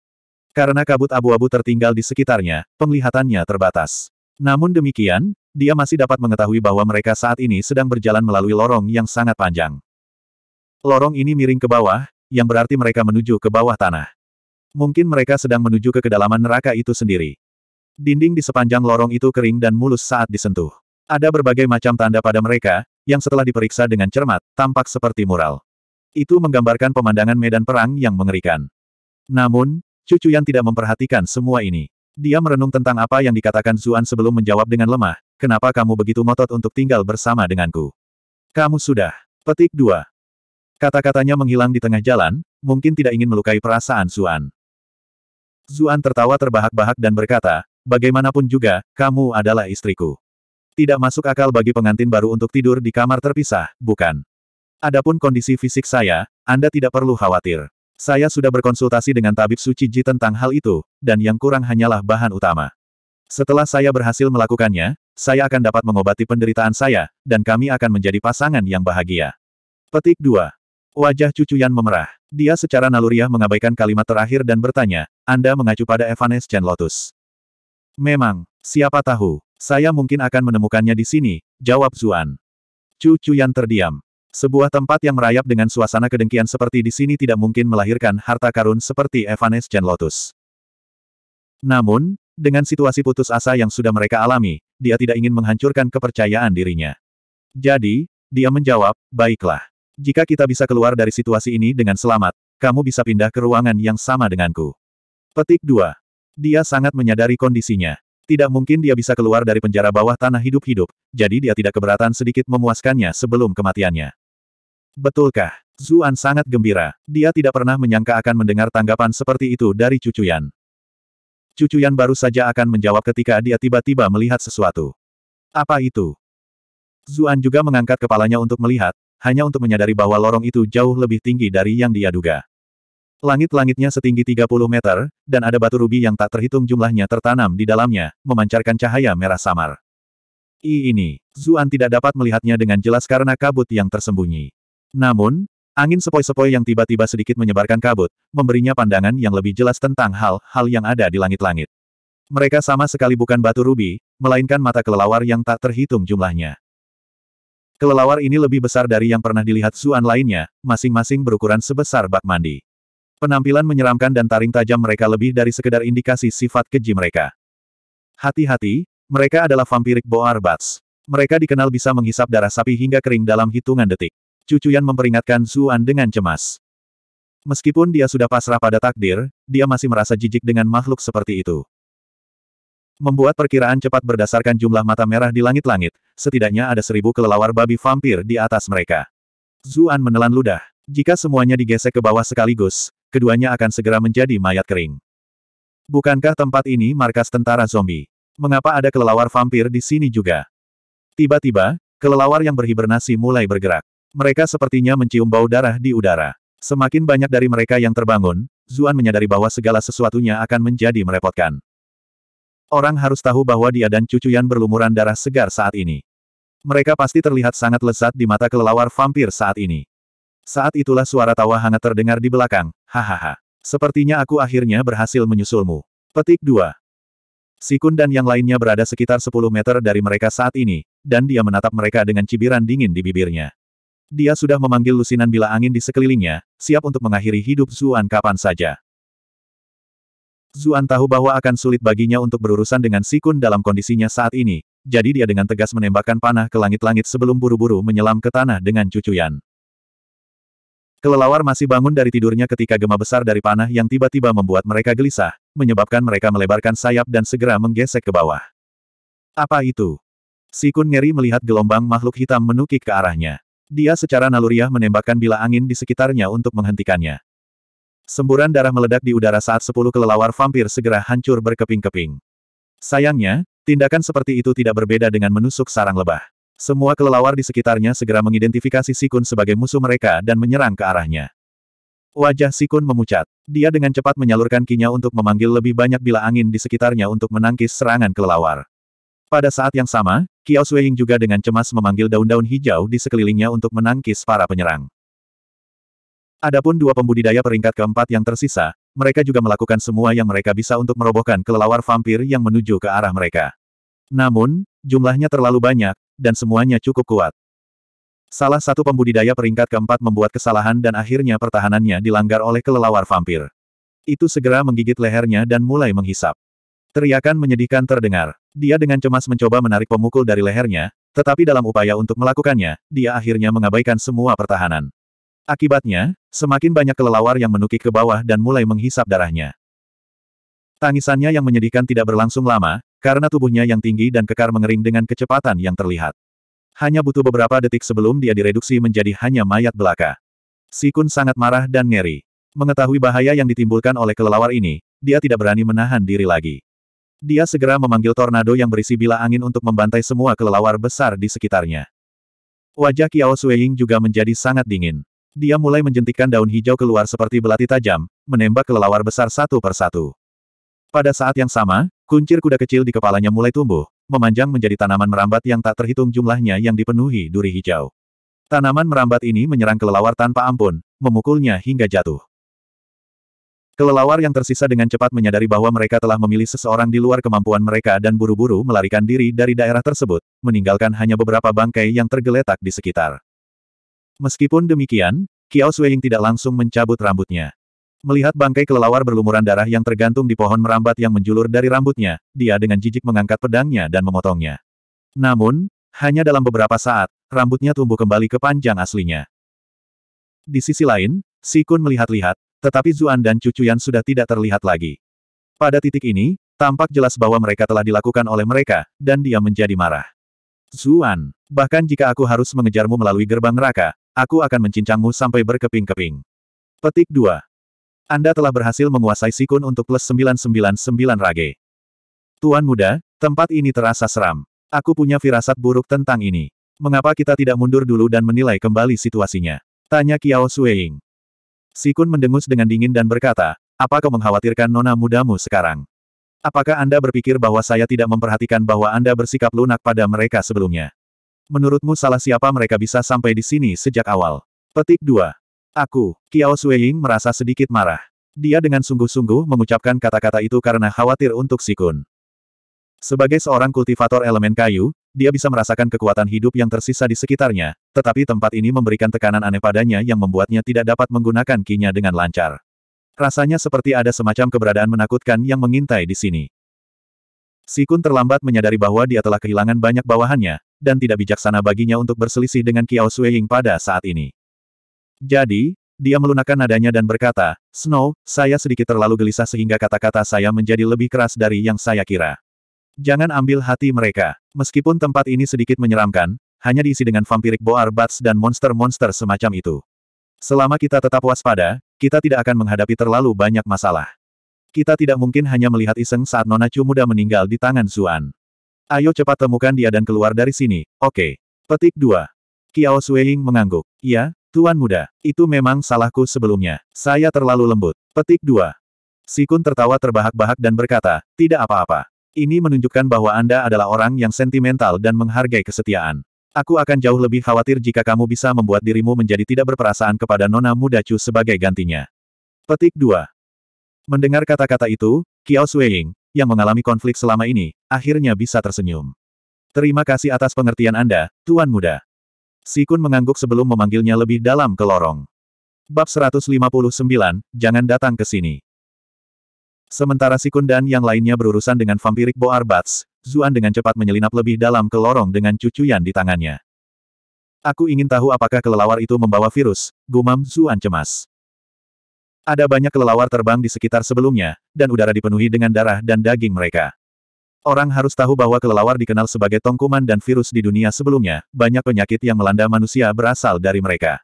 Karena kabut abu-abu tertinggal di sekitarnya, penglihatannya terbatas. Namun demikian, dia masih dapat mengetahui bahwa mereka saat ini sedang berjalan melalui lorong yang sangat panjang. Lorong ini miring ke bawah, yang berarti mereka menuju ke bawah tanah. Mungkin mereka sedang menuju ke kedalaman neraka itu sendiri. Dinding di sepanjang lorong itu kering dan mulus saat disentuh. Ada berbagai macam tanda pada mereka, yang setelah diperiksa dengan cermat, tampak seperti mural. Itu menggambarkan pemandangan medan perang yang mengerikan. Namun, cucu yang tidak memperhatikan semua ini. Dia merenung tentang apa yang dikatakan Zuan sebelum menjawab dengan lemah, kenapa kamu begitu ngotot untuk tinggal bersama denganku? Kamu sudah. Petik 2. Kata-katanya menghilang di tengah jalan, mungkin tidak ingin melukai perasaan Zuan. Zuan tertawa terbahak-bahak dan berkata, bagaimanapun juga, kamu adalah istriku. Tidak masuk akal bagi pengantin baru untuk tidur di kamar terpisah, bukan? Adapun kondisi fisik saya, Anda tidak perlu khawatir. Saya sudah berkonsultasi dengan tabib suci Ji tentang hal itu, dan yang kurang hanyalah bahan utama. Setelah saya berhasil melakukannya, saya akan dapat mengobati penderitaan saya, dan kami akan menjadi pasangan yang bahagia. Petik 2. Wajah cucu yang memerah. Dia secara naluriah mengabaikan kalimat terakhir dan bertanya, Anda mengacu pada Evanes Lotus. Memang, siapa tahu, saya mungkin akan menemukannya di sini, jawab Zuan. Chu Chuyan terdiam. Sebuah tempat yang merayap dengan suasana kedengkian seperti di sini tidak mungkin melahirkan harta karun seperti Evanes Lotus. Namun, dengan situasi putus asa yang sudah mereka alami, dia tidak ingin menghancurkan kepercayaan dirinya. Jadi, dia menjawab, baiklah. Jika kita bisa keluar dari situasi ini dengan selamat, kamu bisa pindah ke ruangan yang sama denganku. Petik 2. Dia sangat menyadari kondisinya. Tidak mungkin dia bisa keluar dari penjara bawah tanah hidup-hidup, jadi dia tidak keberatan sedikit memuaskannya sebelum kematiannya. Betulkah? Zuan sangat gembira. Dia tidak pernah menyangka akan mendengar tanggapan seperti itu dari Cucu Yan. Cucu Yan baru saja akan menjawab ketika dia tiba-tiba melihat sesuatu. Apa itu? Zuan juga mengangkat kepalanya untuk melihat, hanya untuk menyadari bahwa lorong itu jauh lebih tinggi dari yang dia duga. Langit-langitnya setinggi 30 meter, dan ada batu rubi yang tak terhitung jumlahnya tertanam di dalamnya, memancarkan cahaya merah samar. I ini, Zuan tidak dapat melihatnya dengan jelas karena kabut yang tersembunyi. Namun, angin sepoi-sepoi yang tiba-tiba sedikit menyebarkan kabut, memberinya pandangan yang lebih jelas tentang hal-hal yang ada di langit-langit. Mereka sama sekali bukan batu rubi, melainkan mata kelelawar yang tak terhitung jumlahnya. Kelelawar ini lebih besar dari yang pernah dilihat Zuan lainnya, masing-masing berukuran sebesar bak mandi. Penampilan menyeramkan dan taring tajam mereka lebih dari sekedar indikasi sifat keji mereka. Hati-hati, mereka adalah vampirik Boar Bats. Mereka dikenal bisa menghisap darah sapi hingga kering dalam hitungan detik. Cucuyan memperingatkan Zuan dengan cemas. Meskipun dia sudah pasrah pada takdir, dia masih merasa jijik dengan makhluk seperti itu. Membuat perkiraan cepat berdasarkan jumlah mata merah di langit-langit, setidaknya ada seribu kelelawar babi vampir di atas mereka. Zuan menelan ludah. Jika semuanya digesek ke bawah sekaligus, keduanya akan segera menjadi mayat kering. Bukankah tempat ini markas tentara zombie? Mengapa ada kelelawar vampir di sini juga? Tiba-tiba, kelelawar yang berhibernasi mulai bergerak. Mereka sepertinya mencium bau darah di udara. Semakin banyak dari mereka yang terbangun, Zuan menyadari bahwa segala sesuatunya akan menjadi merepotkan. Orang harus tahu bahwa dia dan cucu Yan berlumuran darah segar saat ini. Mereka pasti terlihat sangat lezat di mata kelelawar vampir saat ini. Saat itulah suara tawa hangat terdengar di belakang, hahaha. Sepertinya aku akhirnya berhasil menyusulmu. Petik 2. Sikun dan yang lainnya berada sekitar 10 meter dari mereka saat ini, dan dia menatap mereka dengan cibiran dingin di bibirnya. Dia sudah memanggil lusinan bila angin di sekelilingnya, siap untuk mengakhiri hidup Zuan kapan saja. Zuan tahu bahwa akan sulit baginya untuk berurusan dengan Sikun dalam kondisinya saat ini, jadi dia dengan tegas menembakkan panah ke langit-langit sebelum buru-buru menyelam ke tanah dengan cucuyan. Kelelawar masih bangun dari tidurnya ketika gema besar dari panah yang tiba-tiba membuat mereka gelisah, menyebabkan mereka melebarkan sayap dan segera menggesek ke bawah. Apa itu? Sikun ngeri melihat gelombang makhluk hitam menukik ke arahnya. Dia secara naluriah menembakkan bila angin di sekitarnya untuk menghentikannya. Semburan darah meledak di udara saat sepuluh kelelawar vampir segera hancur berkeping-keping. Sayangnya, tindakan seperti itu tidak berbeda dengan menusuk sarang lebah. Semua kelelawar di sekitarnya segera mengidentifikasi Sikun sebagai musuh mereka dan menyerang ke arahnya. Wajah Sikun memucat. Dia dengan cepat menyalurkan kinya untuk memanggil lebih banyak bila angin di sekitarnya untuk menangkis serangan kelelawar. Pada saat yang sama, Kiao Sueying juga dengan cemas memanggil daun-daun hijau di sekelilingnya untuk menangkis para penyerang. Adapun dua pembudidaya peringkat keempat yang tersisa, mereka juga melakukan semua yang mereka bisa untuk merobohkan kelelawar vampir yang menuju ke arah mereka. Namun, jumlahnya terlalu banyak, dan semuanya cukup kuat. Salah satu pembudidaya peringkat keempat membuat kesalahan dan akhirnya pertahanannya dilanggar oleh kelelawar vampir. Itu segera menggigit lehernya dan mulai menghisap. Teriakan menyedihkan terdengar. Dia dengan cemas mencoba menarik pemukul dari lehernya, tetapi dalam upaya untuk melakukannya, dia akhirnya mengabaikan semua pertahanan. Akibatnya, semakin banyak kelelawar yang menukik ke bawah dan mulai menghisap darahnya. Tangisannya yang menyedihkan tidak berlangsung lama, karena tubuhnya yang tinggi dan kekar mengering dengan kecepatan yang terlihat. Hanya butuh beberapa detik sebelum dia direduksi menjadi hanya mayat belaka. Sikun sangat marah dan ngeri. Mengetahui bahaya yang ditimbulkan oleh kelelawar ini, dia tidak berani menahan diri lagi. Dia segera memanggil tornado yang berisi bila angin untuk membantai semua kelelawar besar di sekitarnya. Wajah Kiao Sueying juga menjadi sangat dingin. Dia mulai menjentikkan daun hijau keluar seperti belati tajam, menembak kelelawar besar satu persatu. Pada saat yang sama, Kuncir kuda kecil di kepalanya mulai tumbuh, memanjang menjadi tanaman merambat yang tak terhitung jumlahnya yang dipenuhi duri hijau. Tanaman merambat ini menyerang kelelawar tanpa ampun, memukulnya hingga jatuh. Kelelawar yang tersisa dengan cepat menyadari bahwa mereka telah memilih seseorang di luar kemampuan mereka dan buru-buru melarikan diri dari daerah tersebut, meninggalkan hanya beberapa bangkai yang tergeletak di sekitar. Meskipun demikian, Kiao Suying tidak langsung mencabut rambutnya. Melihat bangkai kelelawar berlumuran darah yang tergantung di pohon merambat yang menjulur dari rambutnya, dia dengan jijik mengangkat pedangnya dan memotongnya. Namun, hanya dalam beberapa saat, rambutnya tumbuh kembali ke panjang aslinya. Di sisi lain, Si Kun melihat-lihat, tetapi Zuan dan cucu Cucuyan sudah tidak terlihat lagi. Pada titik ini, tampak jelas bahwa mereka telah dilakukan oleh mereka, dan dia menjadi marah. Zuan, bahkan jika aku harus mengejarmu melalui gerbang neraka, aku akan mencincangmu sampai berkeping-keping. Petik 2. Anda telah berhasil menguasai Sikun untuk plus 999 Rage. Tuan muda, tempat ini terasa seram. Aku punya firasat buruk tentang ini. Mengapa kita tidak mundur dulu dan menilai kembali situasinya? Tanya Kiao Sueying. Sikun mendengus dengan dingin dan berkata, apa kau mengkhawatirkan nona mudamu sekarang? Apakah Anda berpikir bahwa saya tidak memperhatikan bahwa Anda bersikap lunak pada mereka sebelumnya? Menurutmu salah siapa mereka bisa sampai di sini sejak awal? Petik 2. Aku, Kiao Sueying merasa sedikit marah. Dia dengan sungguh-sungguh mengucapkan kata-kata itu karena khawatir untuk Sikun. Sebagai seorang kultivator elemen kayu, dia bisa merasakan kekuatan hidup yang tersisa di sekitarnya, tetapi tempat ini memberikan tekanan aneh padanya yang membuatnya tidak dapat menggunakan kinya dengan lancar. Rasanya seperti ada semacam keberadaan menakutkan yang mengintai di sini. Sikun terlambat menyadari bahwa dia telah kehilangan banyak bawahannya, dan tidak bijaksana baginya untuk berselisih dengan Kiao Sueying pada saat ini. Jadi, dia melunakkan nadanya dan berkata, Snow, saya sedikit terlalu gelisah sehingga kata-kata saya menjadi lebih keras dari yang saya kira. Jangan ambil hati mereka. Meskipun tempat ini sedikit menyeramkan, hanya diisi dengan vampirik boar bats dan monster-monster semacam itu. Selama kita tetap waspada, kita tidak akan menghadapi terlalu banyak masalah. Kita tidak mungkin hanya melihat iseng saat Nona Chu muda meninggal di tangan Zuan. Ayo cepat temukan dia dan keluar dari sini, oke. Okay. Petik 2. Kiao Sueying mengangguk. Iya, Tuan muda, itu memang salahku sebelumnya. Saya terlalu lembut. Petik 2. Sikun tertawa terbahak-bahak dan berkata, tidak apa-apa. Ini menunjukkan bahwa Anda adalah orang yang sentimental dan menghargai kesetiaan. Aku akan jauh lebih khawatir jika kamu bisa membuat dirimu menjadi tidak berperasaan kepada Nona Muda Chu sebagai gantinya. Petik 2. Mendengar kata-kata itu, Kiao Sueying, yang mengalami konflik selama ini, akhirnya bisa tersenyum. Terima kasih atas pengertian Anda, Tuan Muda. Sikun mengangguk sebelum memanggilnya lebih dalam ke lorong. Bab 159, jangan datang ke sini. Sementara Sikun dan yang lainnya berurusan dengan vampirik Boar Bats, Zuan dengan cepat menyelinap lebih dalam ke lorong dengan cucuyan di tangannya. Aku ingin tahu apakah kelelawar itu membawa virus, gumam Zuan cemas. Ada banyak kelelawar terbang di sekitar sebelumnya, dan udara dipenuhi dengan darah dan daging mereka. Orang harus tahu bahwa kelelawar dikenal sebagai tongkuman dan virus di dunia sebelumnya, banyak penyakit yang melanda manusia berasal dari mereka.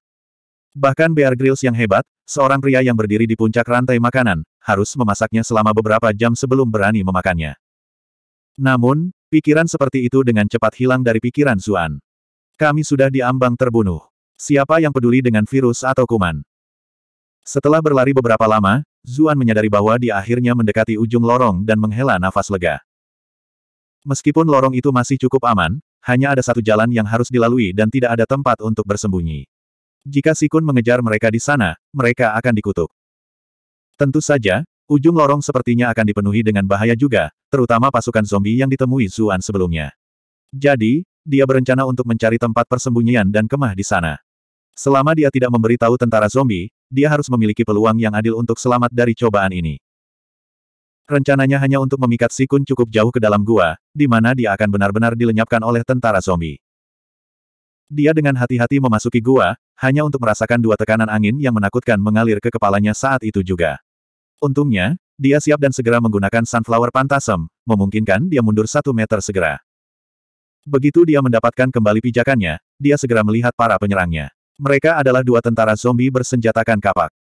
Bahkan Bear Grylls yang hebat, seorang pria yang berdiri di puncak rantai makanan, harus memasaknya selama beberapa jam sebelum berani memakannya. Namun, pikiran seperti itu dengan cepat hilang dari pikiran Zuan. Kami sudah diambang terbunuh. Siapa yang peduli dengan virus atau kuman? Setelah berlari beberapa lama, Zuan menyadari bahwa dia akhirnya mendekati ujung lorong dan menghela nafas lega. Meskipun lorong itu masih cukup aman, hanya ada satu jalan yang harus dilalui dan tidak ada tempat untuk bersembunyi. Jika Sikun mengejar mereka di sana, mereka akan dikutuk. Tentu saja, ujung lorong sepertinya akan dipenuhi dengan bahaya juga, terutama pasukan zombie yang ditemui Zuan sebelumnya. Jadi, dia berencana untuk mencari tempat persembunyian dan kemah di sana. Selama dia tidak memberitahu tentara zombie, dia harus memiliki peluang yang adil untuk selamat dari cobaan ini. Rencananya hanya untuk memikat si Kun cukup jauh ke dalam gua, di mana dia akan benar-benar dilenyapkan oleh tentara zombie. Dia dengan hati-hati memasuki gua, hanya untuk merasakan dua tekanan angin yang menakutkan mengalir ke kepalanya saat itu juga. Untungnya, dia siap dan segera menggunakan Sunflower Pantasem, memungkinkan dia mundur satu meter segera. Begitu dia mendapatkan kembali pijakannya, dia segera melihat para penyerangnya. Mereka adalah dua tentara zombie bersenjatakan kapak.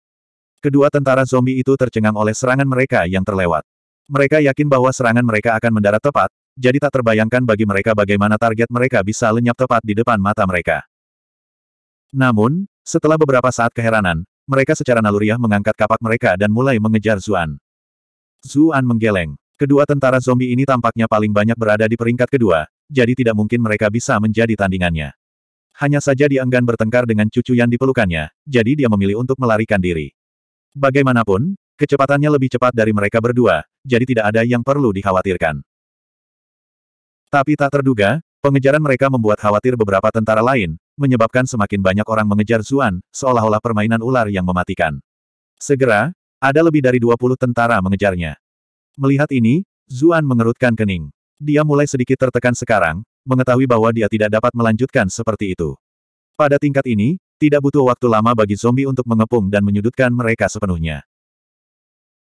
Kedua tentara zombie itu tercengang oleh serangan mereka yang terlewat. Mereka yakin bahwa serangan mereka akan mendarat tepat, jadi tak terbayangkan bagi mereka bagaimana target mereka bisa lenyap tepat di depan mata mereka. Namun, setelah beberapa saat keheranan, mereka secara naluriah mengangkat kapak mereka dan mulai mengejar Zuan. Zuan menggeleng. Kedua tentara zombie ini tampaknya paling banyak berada di peringkat kedua, jadi tidak mungkin mereka bisa menjadi tandingannya. Hanya saja dia enggan bertengkar dengan cucu yang dipelukannya, jadi dia memilih untuk melarikan diri. Bagaimanapun, Kecepatannya lebih cepat dari mereka berdua, jadi tidak ada yang perlu dikhawatirkan. Tapi tak terduga, pengejaran mereka membuat khawatir beberapa tentara lain, menyebabkan semakin banyak orang mengejar Zuan, seolah-olah permainan ular yang mematikan. Segera, ada lebih dari 20 tentara mengejarnya. Melihat ini, Zuan mengerutkan kening. Dia mulai sedikit tertekan sekarang, mengetahui bahwa dia tidak dapat melanjutkan seperti itu. Pada tingkat ini, tidak butuh waktu lama bagi zombie untuk mengepung dan menyudutkan mereka sepenuhnya.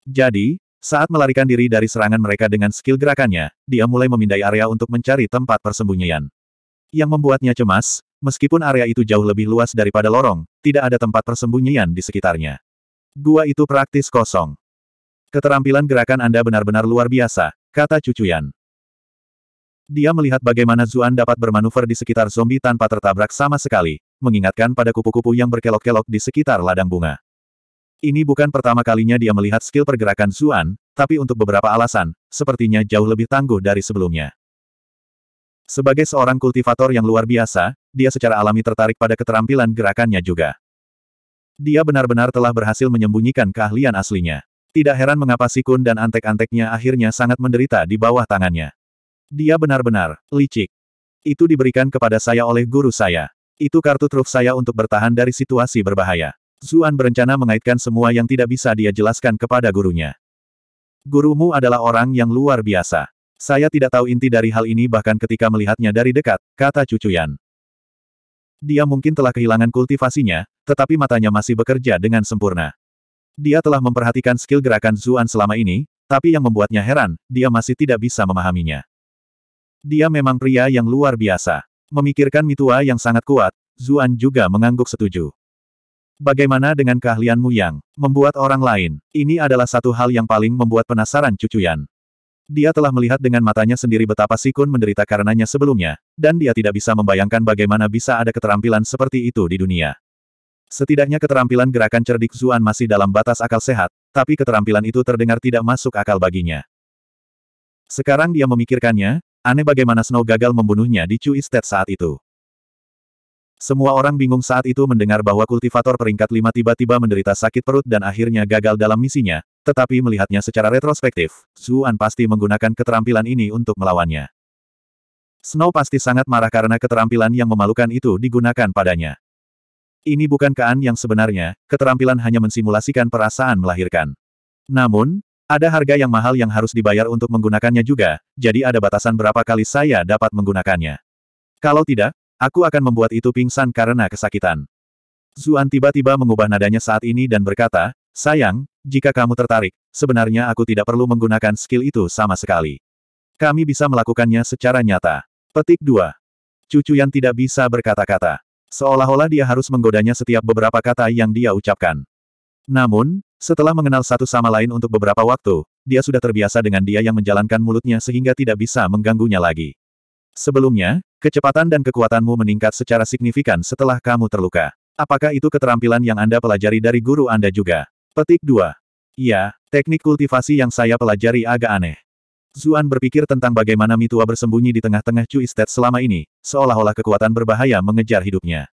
Jadi, saat melarikan diri dari serangan mereka dengan skill gerakannya, dia mulai memindai area untuk mencari tempat persembunyian. Yang membuatnya cemas, meskipun area itu jauh lebih luas daripada lorong, tidak ada tempat persembunyian di sekitarnya. Gua itu praktis kosong. Keterampilan gerakan Anda benar-benar luar biasa, kata Cucu Yan. Dia melihat bagaimana Zuan dapat bermanuver di sekitar zombie tanpa tertabrak sama sekali, mengingatkan pada kupu-kupu yang berkelok-kelok di sekitar ladang bunga. Ini bukan pertama kalinya dia melihat skill pergerakan Zuan, tapi untuk beberapa alasan, sepertinya jauh lebih tangguh dari sebelumnya. Sebagai seorang kultivator yang luar biasa, dia secara alami tertarik pada keterampilan gerakannya juga. Dia benar-benar telah berhasil menyembunyikan keahlian aslinya. Tidak heran mengapa Sikun dan antek-anteknya akhirnya sangat menderita di bawah tangannya. Dia benar-benar licik. Itu diberikan kepada saya oleh guru saya. Itu kartu truf saya untuk bertahan dari situasi berbahaya. Zuan berencana mengaitkan semua yang tidak bisa dia jelaskan kepada gurunya. Gurumu adalah orang yang luar biasa. Saya tidak tahu inti dari hal ini bahkan ketika melihatnya dari dekat, kata Cucu Yan. Dia mungkin telah kehilangan kultivasinya, tetapi matanya masih bekerja dengan sempurna. Dia telah memperhatikan skill gerakan Zuan selama ini, tapi yang membuatnya heran, dia masih tidak bisa memahaminya. Dia memang pria yang luar biasa. Memikirkan mitua yang sangat kuat, Zuan juga mengangguk setuju. Bagaimana dengan keahlianmu yang membuat orang lain? Ini adalah satu hal yang paling membuat penasaran cucu Yan. Dia telah melihat dengan matanya sendiri betapa Sikun menderita karenanya sebelumnya, dan dia tidak bisa membayangkan bagaimana bisa ada keterampilan seperti itu di dunia. Setidaknya keterampilan gerakan cerdik Zuan masih dalam batas akal sehat, tapi keterampilan itu terdengar tidak masuk akal baginya. Sekarang dia memikirkannya, aneh bagaimana Snow gagal membunuhnya di Chu Estate saat itu. Semua orang bingung saat itu mendengar bahwa kultivator peringkat lima tiba-tiba menderita sakit perut dan akhirnya gagal dalam misinya, tetapi melihatnya secara retrospektif, Zuan pasti menggunakan keterampilan ini untuk melawannya. Snow pasti sangat marah karena keterampilan yang memalukan itu digunakan padanya. Ini bukan kean yang sebenarnya, keterampilan hanya mensimulasikan perasaan melahirkan. Namun, ada harga yang mahal yang harus dibayar untuk menggunakannya juga, jadi ada batasan berapa kali saya dapat menggunakannya. Kalau tidak, Aku akan membuat itu pingsan karena kesakitan. Zuan tiba-tiba mengubah nadanya saat ini dan berkata, Sayang, jika kamu tertarik, sebenarnya aku tidak perlu menggunakan skill itu sama sekali. Kami bisa melakukannya secara nyata. Petik 2. Cucu yang tidak bisa berkata-kata. Seolah-olah dia harus menggodanya setiap beberapa kata yang dia ucapkan. Namun, setelah mengenal satu sama lain untuk beberapa waktu, dia sudah terbiasa dengan dia yang menjalankan mulutnya sehingga tidak bisa mengganggunya lagi. Sebelumnya, Kecepatan dan kekuatanmu meningkat secara signifikan setelah kamu terluka. Apakah itu keterampilan yang Anda pelajari dari guru Anda juga? Petik 2. Iya, teknik kultivasi yang saya pelajari agak aneh. Zuan berpikir tentang bagaimana Mitua bersembunyi di tengah-tengah Chu Estate selama ini, seolah-olah kekuatan berbahaya mengejar hidupnya.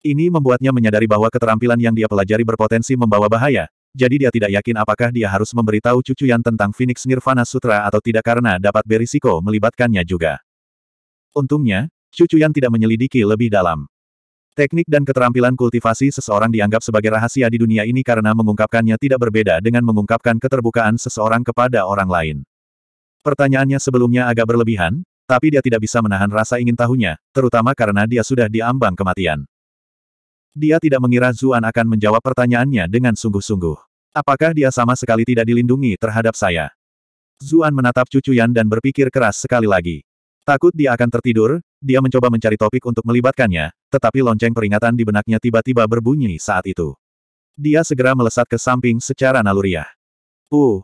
Ini membuatnya menyadari bahwa keterampilan yang dia pelajari berpotensi membawa bahaya, jadi dia tidak yakin apakah dia harus memberitahu cucu Yan tentang Phoenix Nirvana Sutra atau tidak karena dapat berisiko melibatkannya juga. Untungnya, cucu Cucuyan tidak menyelidiki lebih dalam. Teknik dan keterampilan kultivasi seseorang dianggap sebagai rahasia di dunia ini karena mengungkapkannya tidak berbeda dengan mengungkapkan keterbukaan seseorang kepada orang lain. Pertanyaannya sebelumnya agak berlebihan, tapi dia tidak bisa menahan rasa ingin tahunya, terutama karena dia sudah diambang kematian. Dia tidak mengira Zuan akan menjawab pertanyaannya dengan sungguh-sungguh. Apakah dia sama sekali tidak dilindungi terhadap saya? Zuan menatap cucu cucuyan dan berpikir keras sekali lagi. Takut dia akan tertidur, dia mencoba mencari topik untuk melibatkannya, tetapi lonceng peringatan di benaknya tiba-tiba berbunyi saat itu. Dia segera melesat ke samping secara naluriah. Uh!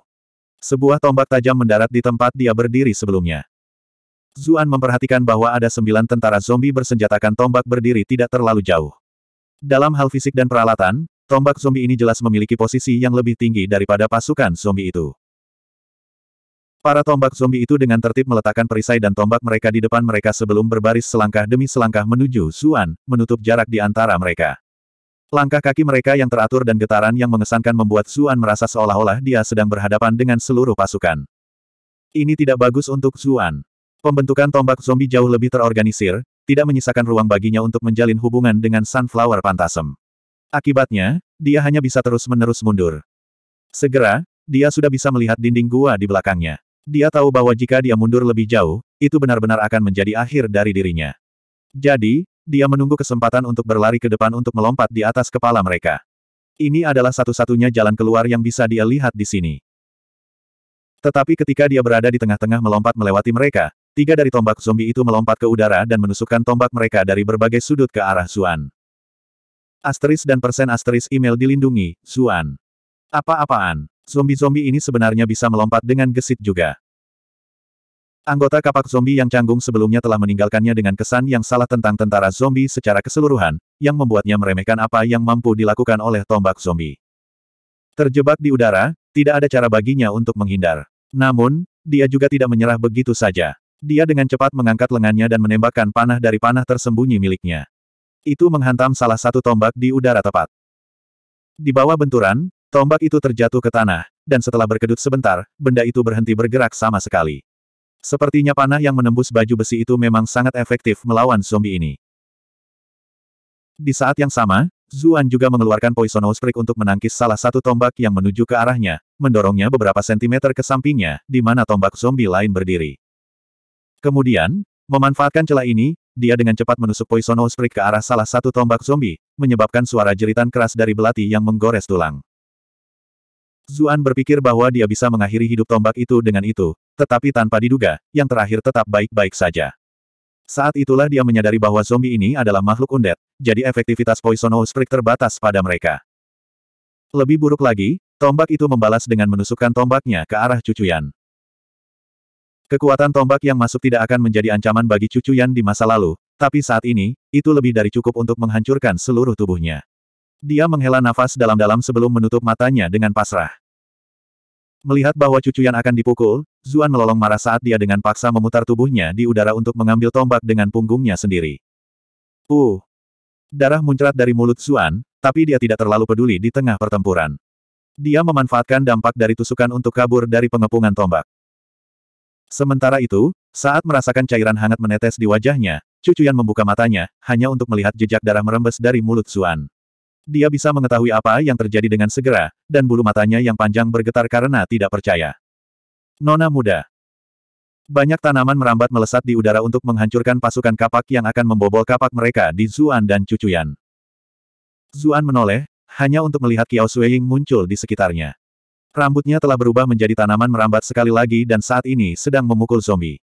Sebuah tombak tajam mendarat di tempat dia berdiri sebelumnya. Zuan memperhatikan bahwa ada sembilan tentara zombie bersenjatakan tombak berdiri tidak terlalu jauh. Dalam hal fisik dan peralatan, tombak zombie ini jelas memiliki posisi yang lebih tinggi daripada pasukan zombie itu. Para tombak zombie itu dengan tertib meletakkan perisai dan tombak mereka di depan mereka sebelum berbaris selangkah demi selangkah menuju Suan, menutup jarak di antara mereka. Langkah kaki mereka yang teratur dan getaran yang mengesankan membuat Suan merasa seolah-olah dia sedang berhadapan dengan seluruh pasukan. Ini tidak bagus untuk Suan. Pembentukan tombak zombie jauh lebih terorganisir, tidak menyisakan ruang baginya untuk menjalin hubungan dengan Sunflower Phantasm. Akibatnya, dia hanya bisa terus-menerus mundur. Segera, dia sudah bisa melihat dinding gua di belakangnya. Dia tahu bahwa jika dia mundur lebih jauh, itu benar-benar akan menjadi akhir dari dirinya. Jadi, dia menunggu kesempatan untuk berlari ke depan untuk melompat di atas kepala mereka. Ini adalah satu-satunya jalan keluar yang bisa dia lihat di sini. Tetapi ketika dia berada di tengah-tengah melompat melewati mereka, tiga dari tombak zombie itu melompat ke udara dan menusukkan tombak mereka dari berbagai sudut ke arah Zuan. Asteris dan persen asteris email dilindungi, Zuan. Apa-apaan? Zombie-zombie ini sebenarnya bisa melompat dengan gesit juga. Anggota kapak zombie yang canggung sebelumnya telah meninggalkannya dengan kesan yang salah tentang tentara zombie secara keseluruhan, yang membuatnya meremehkan apa yang mampu dilakukan oleh tombak zombie. Terjebak di udara, tidak ada cara baginya untuk menghindar. Namun, dia juga tidak menyerah begitu saja. Dia dengan cepat mengangkat lengannya dan menembakkan panah dari panah tersembunyi miliknya. Itu menghantam salah satu tombak di udara tepat. Di bawah benturan, Tombak itu terjatuh ke tanah, dan setelah berkedut sebentar, benda itu berhenti bergerak sama sekali. Sepertinya panah yang menembus baju besi itu memang sangat efektif melawan zombie ini. Di saat yang sama, Zuan juga mengeluarkan Poison Osprey untuk menangkis salah satu tombak yang menuju ke arahnya, mendorongnya beberapa sentimeter ke sampingnya, di mana tombak zombie lain berdiri. Kemudian, memanfaatkan celah ini, dia dengan cepat menusuk Poison Osprey ke arah salah satu tombak zombie, menyebabkan suara jeritan keras dari belati yang menggores tulang. Zuan berpikir bahwa dia bisa mengakhiri hidup tombak itu dengan itu, tetapi tanpa diduga, yang terakhir tetap baik-baik saja. Saat itulah dia menyadari bahwa zombie ini adalah makhluk undead, jadi efektivitas Poison House terbatas pada mereka. Lebih buruk lagi, tombak itu membalas dengan menusukkan tombaknya ke arah cucuyan. Kekuatan tombak yang masuk tidak akan menjadi ancaman bagi cucuyan di masa lalu, tapi saat ini, itu lebih dari cukup untuk menghancurkan seluruh tubuhnya. Dia menghela nafas dalam-dalam sebelum menutup matanya dengan pasrah. Melihat bahwa cucu yang akan dipukul, Zuan melolong marah saat dia dengan paksa memutar tubuhnya di udara untuk mengambil tombak dengan punggungnya sendiri. Uh! Darah muncrat dari mulut Zuan, tapi dia tidak terlalu peduli di tengah pertempuran. Dia memanfaatkan dampak dari tusukan untuk kabur dari pengepungan tombak. Sementara itu, saat merasakan cairan hangat menetes di wajahnya, cucu yang membuka matanya, hanya untuk melihat jejak darah merembes dari mulut Zuan. Dia bisa mengetahui apa yang terjadi dengan segera, dan bulu matanya yang panjang bergetar karena tidak percaya. Nona muda. Banyak tanaman merambat melesat di udara untuk menghancurkan pasukan kapak yang akan membobol kapak mereka di Zuan dan Cucuyan. Zuan menoleh, hanya untuk melihat Kiao Sueying muncul di sekitarnya. Rambutnya telah berubah menjadi tanaman merambat sekali lagi dan saat ini sedang memukul zombie.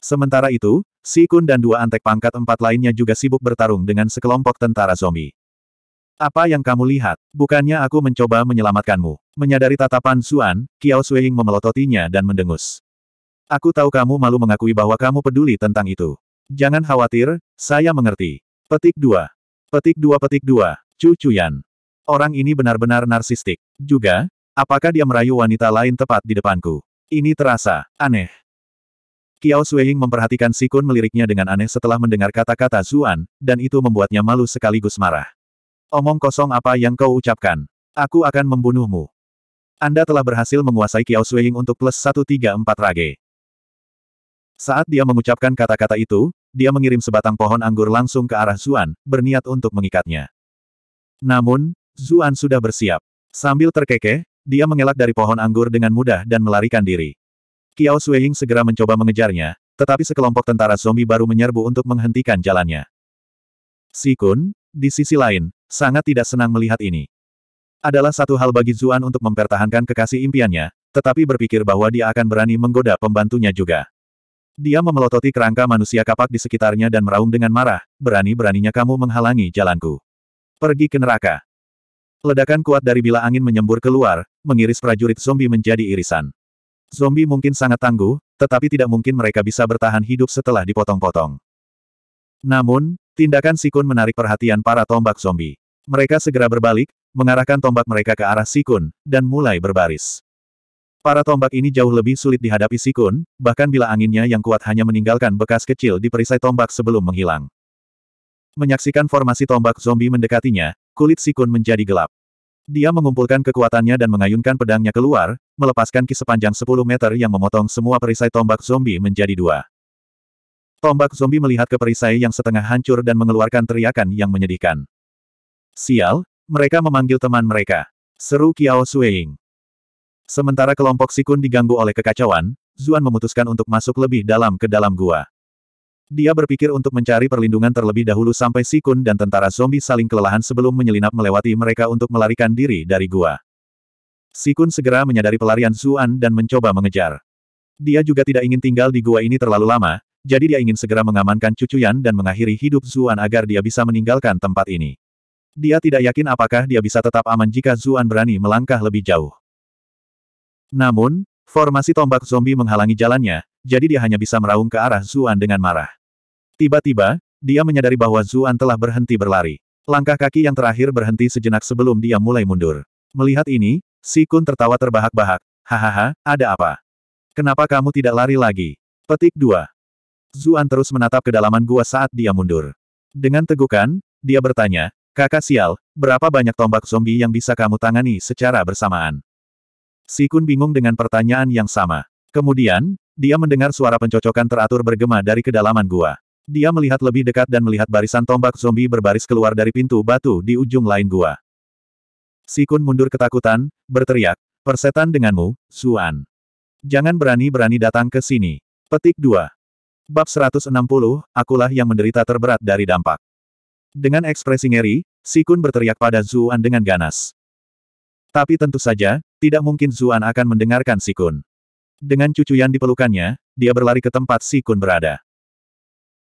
Sementara itu, Si Kun dan dua antek pangkat empat lainnya juga sibuk bertarung dengan sekelompok tentara zombie. Apa yang kamu lihat? Bukannya aku mencoba menyelamatkanmu. Menyadari tatapan Suan, Kiao Sueying memelototinya dan mendengus. Aku tahu kamu malu mengakui bahwa kamu peduli tentang itu. Jangan khawatir, saya mengerti. Petik dua, Petik dua, petik dua. Cu Cuyan. Orang ini benar-benar narsistik. Juga, apakah dia merayu wanita lain tepat di depanku? Ini terasa, aneh. Kiao Sueying memperhatikan Sikun meliriknya dengan aneh setelah mendengar kata-kata Zuan, dan itu membuatnya malu sekaligus marah. Omong kosong apa yang kau ucapkan. Aku akan membunuhmu. Anda telah berhasil menguasai Kiao Suying untuk plus 134 rage. Saat dia mengucapkan kata-kata itu, dia mengirim sebatang pohon anggur langsung ke arah Zuan, berniat untuk mengikatnya. Namun, Zuan sudah bersiap. Sambil terkekeh, dia mengelak dari pohon anggur dengan mudah dan melarikan diri. Kiao Suying segera mencoba mengejarnya, tetapi sekelompok tentara zombie baru menyerbu untuk menghentikan jalannya. Sikun, di sisi lain, sangat tidak senang melihat ini. Adalah satu hal bagi Zuan untuk mempertahankan kekasih impiannya, tetapi berpikir bahwa dia akan berani menggoda pembantunya juga. Dia memelototi kerangka manusia kapak di sekitarnya dan meraung dengan marah, berani-beraninya kamu menghalangi jalanku. Pergi ke neraka. Ledakan kuat dari bila angin menyembur keluar, mengiris prajurit zombie menjadi irisan. Zombie mungkin sangat tangguh, tetapi tidak mungkin mereka bisa bertahan hidup setelah dipotong-potong. Namun, Tindakan Sikun menarik perhatian para tombak zombie. Mereka segera berbalik, mengarahkan tombak mereka ke arah Sikun, dan mulai berbaris. Para tombak ini jauh lebih sulit dihadapi Sikun, bahkan bila anginnya yang kuat hanya meninggalkan bekas kecil di perisai tombak sebelum menghilang. Menyaksikan formasi tombak zombie mendekatinya, kulit Sikun menjadi gelap. Dia mengumpulkan kekuatannya dan mengayunkan pedangnya keluar, melepaskan ki sepanjang 10 meter yang memotong semua perisai tombak zombie menjadi dua. Tombak zombie melihat ke perisai yang setengah hancur dan mengeluarkan teriakan yang menyedihkan. Sial, mereka memanggil teman mereka. Seru Kiao Sueying. Sementara kelompok Sikun diganggu oleh kekacauan, Zuan memutuskan untuk masuk lebih dalam ke dalam gua. Dia berpikir untuk mencari perlindungan terlebih dahulu sampai Sikun dan tentara zombie saling kelelahan sebelum menyelinap melewati mereka untuk melarikan diri dari gua. Sikun segera menyadari pelarian Zuan dan mencoba mengejar. Dia juga tidak ingin tinggal di gua ini terlalu lama, jadi dia ingin segera mengamankan cucu Yan dan mengakhiri hidup Zuan agar dia bisa meninggalkan tempat ini. Dia tidak yakin apakah dia bisa tetap aman jika Zuan berani melangkah lebih jauh. Namun, formasi tombak zombie menghalangi jalannya, jadi dia hanya bisa meraung ke arah Zuan dengan marah. Tiba-tiba, dia menyadari bahwa Zuan telah berhenti berlari. Langkah kaki yang terakhir berhenti sejenak sebelum dia mulai mundur. Melihat ini, Si Kun tertawa terbahak-bahak. Hahaha, ada apa? Kenapa kamu tidak lari lagi? Petik 2. Zuan terus menatap kedalaman gua saat dia mundur. Dengan tegukan, dia bertanya, Kakak sial, berapa banyak tombak zombie yang bisa kamu tangani secara bersamaan? Si Kun bingung dengan pertanyaan yang sama. Kemudian, dia mendengar suara pencocokan teratur bergema dari kedalaman gua. Dia melihat lebih dekat dan melihat barisan tombak zombie berbaris keluar dari pintu batu di ujung lain gua. Si Kun mundur ketakutan, berteriak, persetan denganmu, Zuan. Jangan berani-berani datang ke sini. Petik 2. Bab 160, akulah yang menderita terberat dari dampak. Dengan ekspresi ngeri, Sikun berteriak pada Zuan dengan ganas. Tapi tentu saja, tidak mungkin Zuan akan mendengarkan Sikun. Dengan cucuyan di pelukannya, dia berlari ke tempat Sikun berada.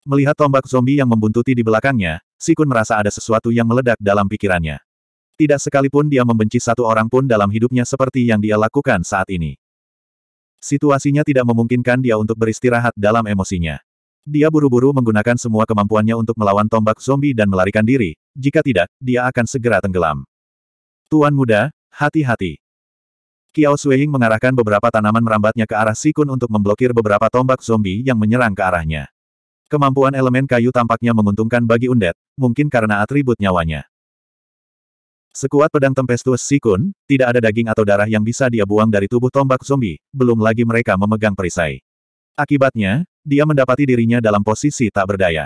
Melihat tombak zombie yang membuntuti di belakangnya, Sikun merasa ada sesuatu yang meledak dalam pikirannya. Tidak sekalipun dia membenci satu orang pun dalam hidupnya seperti yang dia lakukan saat ini. Situasinya tidak memungkinkan dia untuk beristirahat dalam emosinya. Dia buru-buru menggunakan semua kemampuannya untuk melawan tombak zombie dan melarikan diri, jika tidak, dia akan segera tenggelam. Tuan muda, hati-hati. Kiao Sueying mengarahkan beberapa tanaman merambatnya ke arah Sikun untuk memblokir beberapa tombak zombie yang menyerang ke arahnya. Kemampuan elemen kayu tampaknya menguntungkan bagi Undet, mungkin karena atribut nyawanya. Sekuat pedang Tempestus Sikun, tidak ada daging atau darah yang bisa dia buang dari tubuh tombak zombie, belum lagi mereka memegang perisai. Akibatnya, dia mendapati dirinya dalam posisi tak berdaya.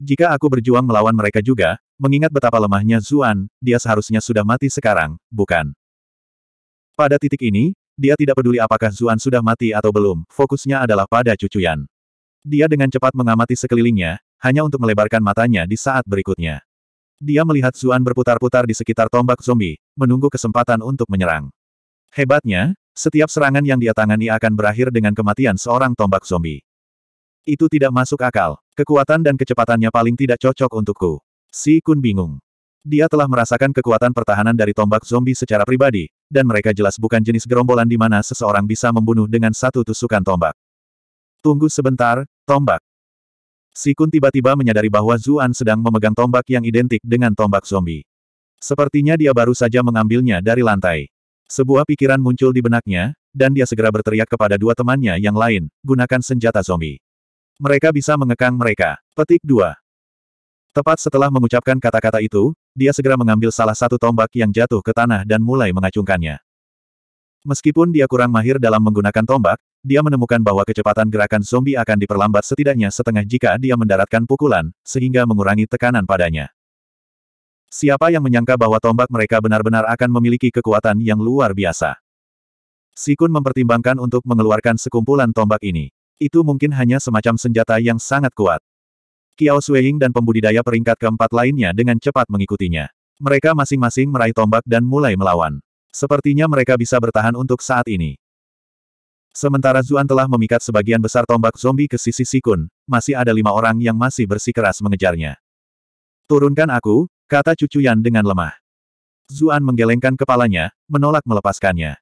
Jika aku berjuang melawan mereka juga, mengingat betapa lemahnya Zuan, dia seharusnya sudah mati sekarang, bukan? Pada titik ini, dia tidak peduli apakah Zuan sudah mati atau belum, fokusnya adalah pada cucuyan. Dia dengan cepat mengamati sekelilingnya, hanya untuk melebarkan matanya di saat berikutnya. Dia melihat Zuan berputar-putar di sekitar tombak zombie, menunggu kesempatan untuk menyerang. Hebatnya, setiap serangan yang dia tangani akan berakhir dengan kematian seorang tombak zombie. Itu tidak masuk akal. Kekuatan dan kecepatannya paling tidak cocok untukku. Si Kun bingung. Dia telah merasakan kekuatan pertahanan dari tombak zombie secara pribadi, dan mereka jelas bukan jenis gerombolan di mana seseorang bisa membunuh dengan satu tusukan tombak. Tunggu sebentar, tombak. Sikun tiba-tiba menyadari bahwa Zuan sedang memegang tombak yang identik dengan tombak zombie. Sepertinya dia baru saja mengambilnya dari lantai. Sebuah pikiran muncul di benaknya, dan dia segera berteriak kepada dua temannya yang lain, gunakan senjata zombie. Mereka bisa mengekang mereka. Petik 2. Tepat setelah mengucapkan kata-kata itu, dia segera mengambil salah satu tombak yang jatuh ke tanah dan mulai mengacungkannya. Meskipun dia kurang mahir dalam menggunakan tombak, dia menemukan bahwa kecepatan gerakan zombie akan diperlambat setidaknya setengah jika dia mendaratkan pukulan, sehingga mengurangi tekanan padanya. Siapa yang menyangka bahwa tombak mereka benar-benar akan memiliki kekuatan yang luar biasa? Sikun mempertimbangkan untuk mengeluarkan sekumpulan tombak ini. Itu mungkin hanya semacam senjata yang sangat kuat. Kiao Sueying dan pembudidaya peringkat keempat lainnya dengan cepat mengikutinya. Mereka masing-masing meraih tombak dan mulai melawan. Sepertinya mereka bisa bertahan untuk saat ini. Sementara Zuan telah memikat sebagian besar tombak zombie ke sisi Sikun, masih ada lima orang yang masih bersikeras mengejarnya. Turunkan aku, kata cucu Yan dengan lemah. Zuan menggelengkan kepalanya, menolak melepaskannya.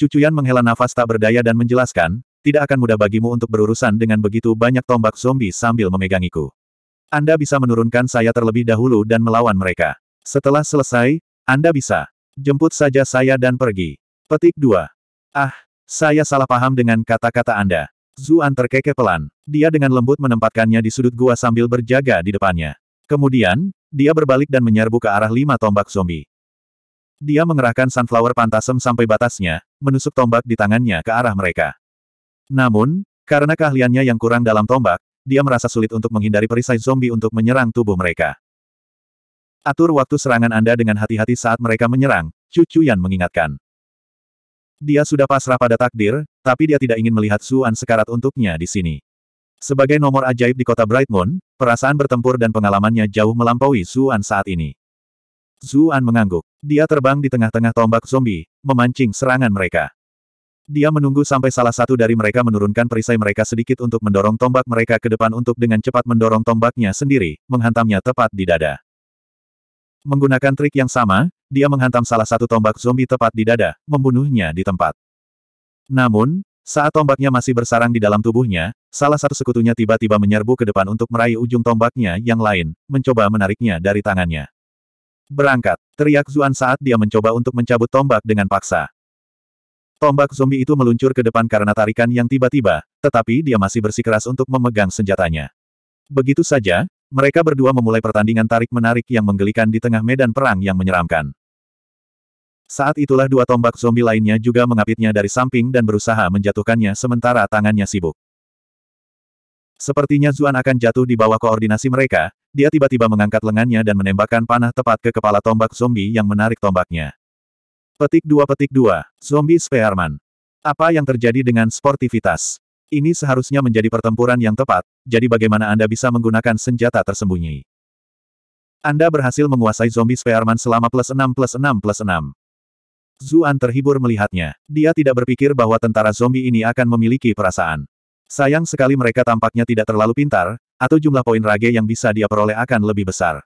Cucu Yan menghela nafas tak berdaya dan menjelaskan, tidak akan mudah bagimu untuk berurusan dengan begitu banyak tombak zombie sambil memegangiku. Anda bisa menurunkan saya terlebih dahulu dan melawan mereka. Setelah selesai, Anda bisa jemput saja saya dan pergi. Petik 2. Ah, saya salah paham dengan kata-kata Anda. Zuan terkeke pelan. Dia dengan lembut menempatkannya di sudut gua sambil berjaga di depannya. Kemudian, dia berbalik dan menyerbu ke arah lima tombak zombie. Dia mengerahkan sunflower pantasem sampai batasnya, menusuk tombak di tangannya ke arah mereka. Namun, karena keahliannya yang kurang dalam tombak, dia merasa sulit untuk menghindari perisai zombie untuk menyerang tubuh mereka. Atur waktu serangan Anda dengan hati-hati saat mereka menyerang, Cucu Yan mengingatkan. Dia sudah pasrah pada takdir, tapi dia tidak ingin melihat Zuan sekarat untuknya di sini. Sebagai nomor ajaib di kota Brightmoon, perasaan bertempur dan pengalamannya jauh melampaui Zuan saat ini. Zuan mengangguk. Dia terbang di tengah-tengah tombak zombie, memancing serangan mereka. Dia menunggu sampai salah satu dari mereka menurunkan perisai mereka sedikit untuk mendorong tombak mereka ke depan untuk dengan cepat mendorong tombaknya sendiri, menghantamnya tepat di dada. Menggunakan trik yang sama, dia menghantam salah satu tombak zombie tepat di dada, membunuhnya di tempat. Namun, saat tombaknya masih bersarang di dalam tubuhnya, salah satu sekutunya tiba-tiba menyerbu ke depan untuk meraih ujung tombaknya yang lain, mencoba menariknya dari tangannya. Berangkat, teriak Zuan saat dia mencoba untuk mencabut tombak dengan paksa. Tombak zombie itu meluncur ke depan karena tarikan yang tiba-tiba, tetapi dia masih bersikeras untuk memegang senjatanya. Begitu saja, mereka berdua memulai pertandingan tarik-menarik yang menggelikan di tengah medan perang yang menyeramkan. Saat itulah dua tombak zombie lainnya juga mengapitnya dari samping dan berusaha menjatuhkannya sementara tangannya sibuk. Sepertinya Zuan akan jatuh di bawah koordinasi mereka, dia tiba-tiba mengangkat lengannya dan menembakkan panah tepat ke kepala tombak zombie yang menarik tombaknya. Petik dua petik dua, zombie spearman. Apa yang terjadi dengan sportivitas? Ini seharusnya menjadi pertempuran yang tepat, jadi bagaimana Anda bisa menggunakan senjata tersembunyi? Anda berhasil menguasai zombie Spearman selama plus 6 plus 6 plus 6. Zuan terhibur melihatnya. Dia tidak berpikir bahwa tentara zombie ini akan memiliki perasaan. Sayang sekali mereka tampaknya tidak terlalu pintar, atau jumlah poin rage yang bisa dia peroleh akan lebih besar.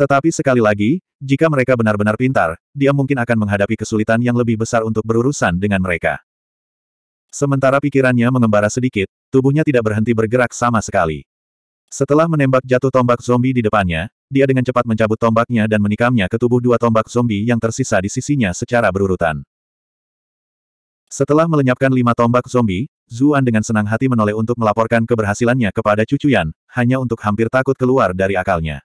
Tetapi sekali lagi, jika mereka benar-benar pintar, dia mungkin akan menghadapi kesulitan yang lebih besar untuk berurusan dengan mereka. Sementara pikirannya mengembara sedikit, tubuhnya tidak berhenti bergerak sama sekali. Setelah menembak jatuh tombak zombie di depannya, dia dengan cepat mencabut tombaknya dan menikamnya ke tubuh dua tombak zombie yang tersisa di sisinya secara berurutan. Setelah melenyapkan lima tombak zombie, Zuan dengan senang hati menoleh untuk melaporkan keberhasilannya kepada cucuyan, hanya untuk hampir takut keluar dari akalnya.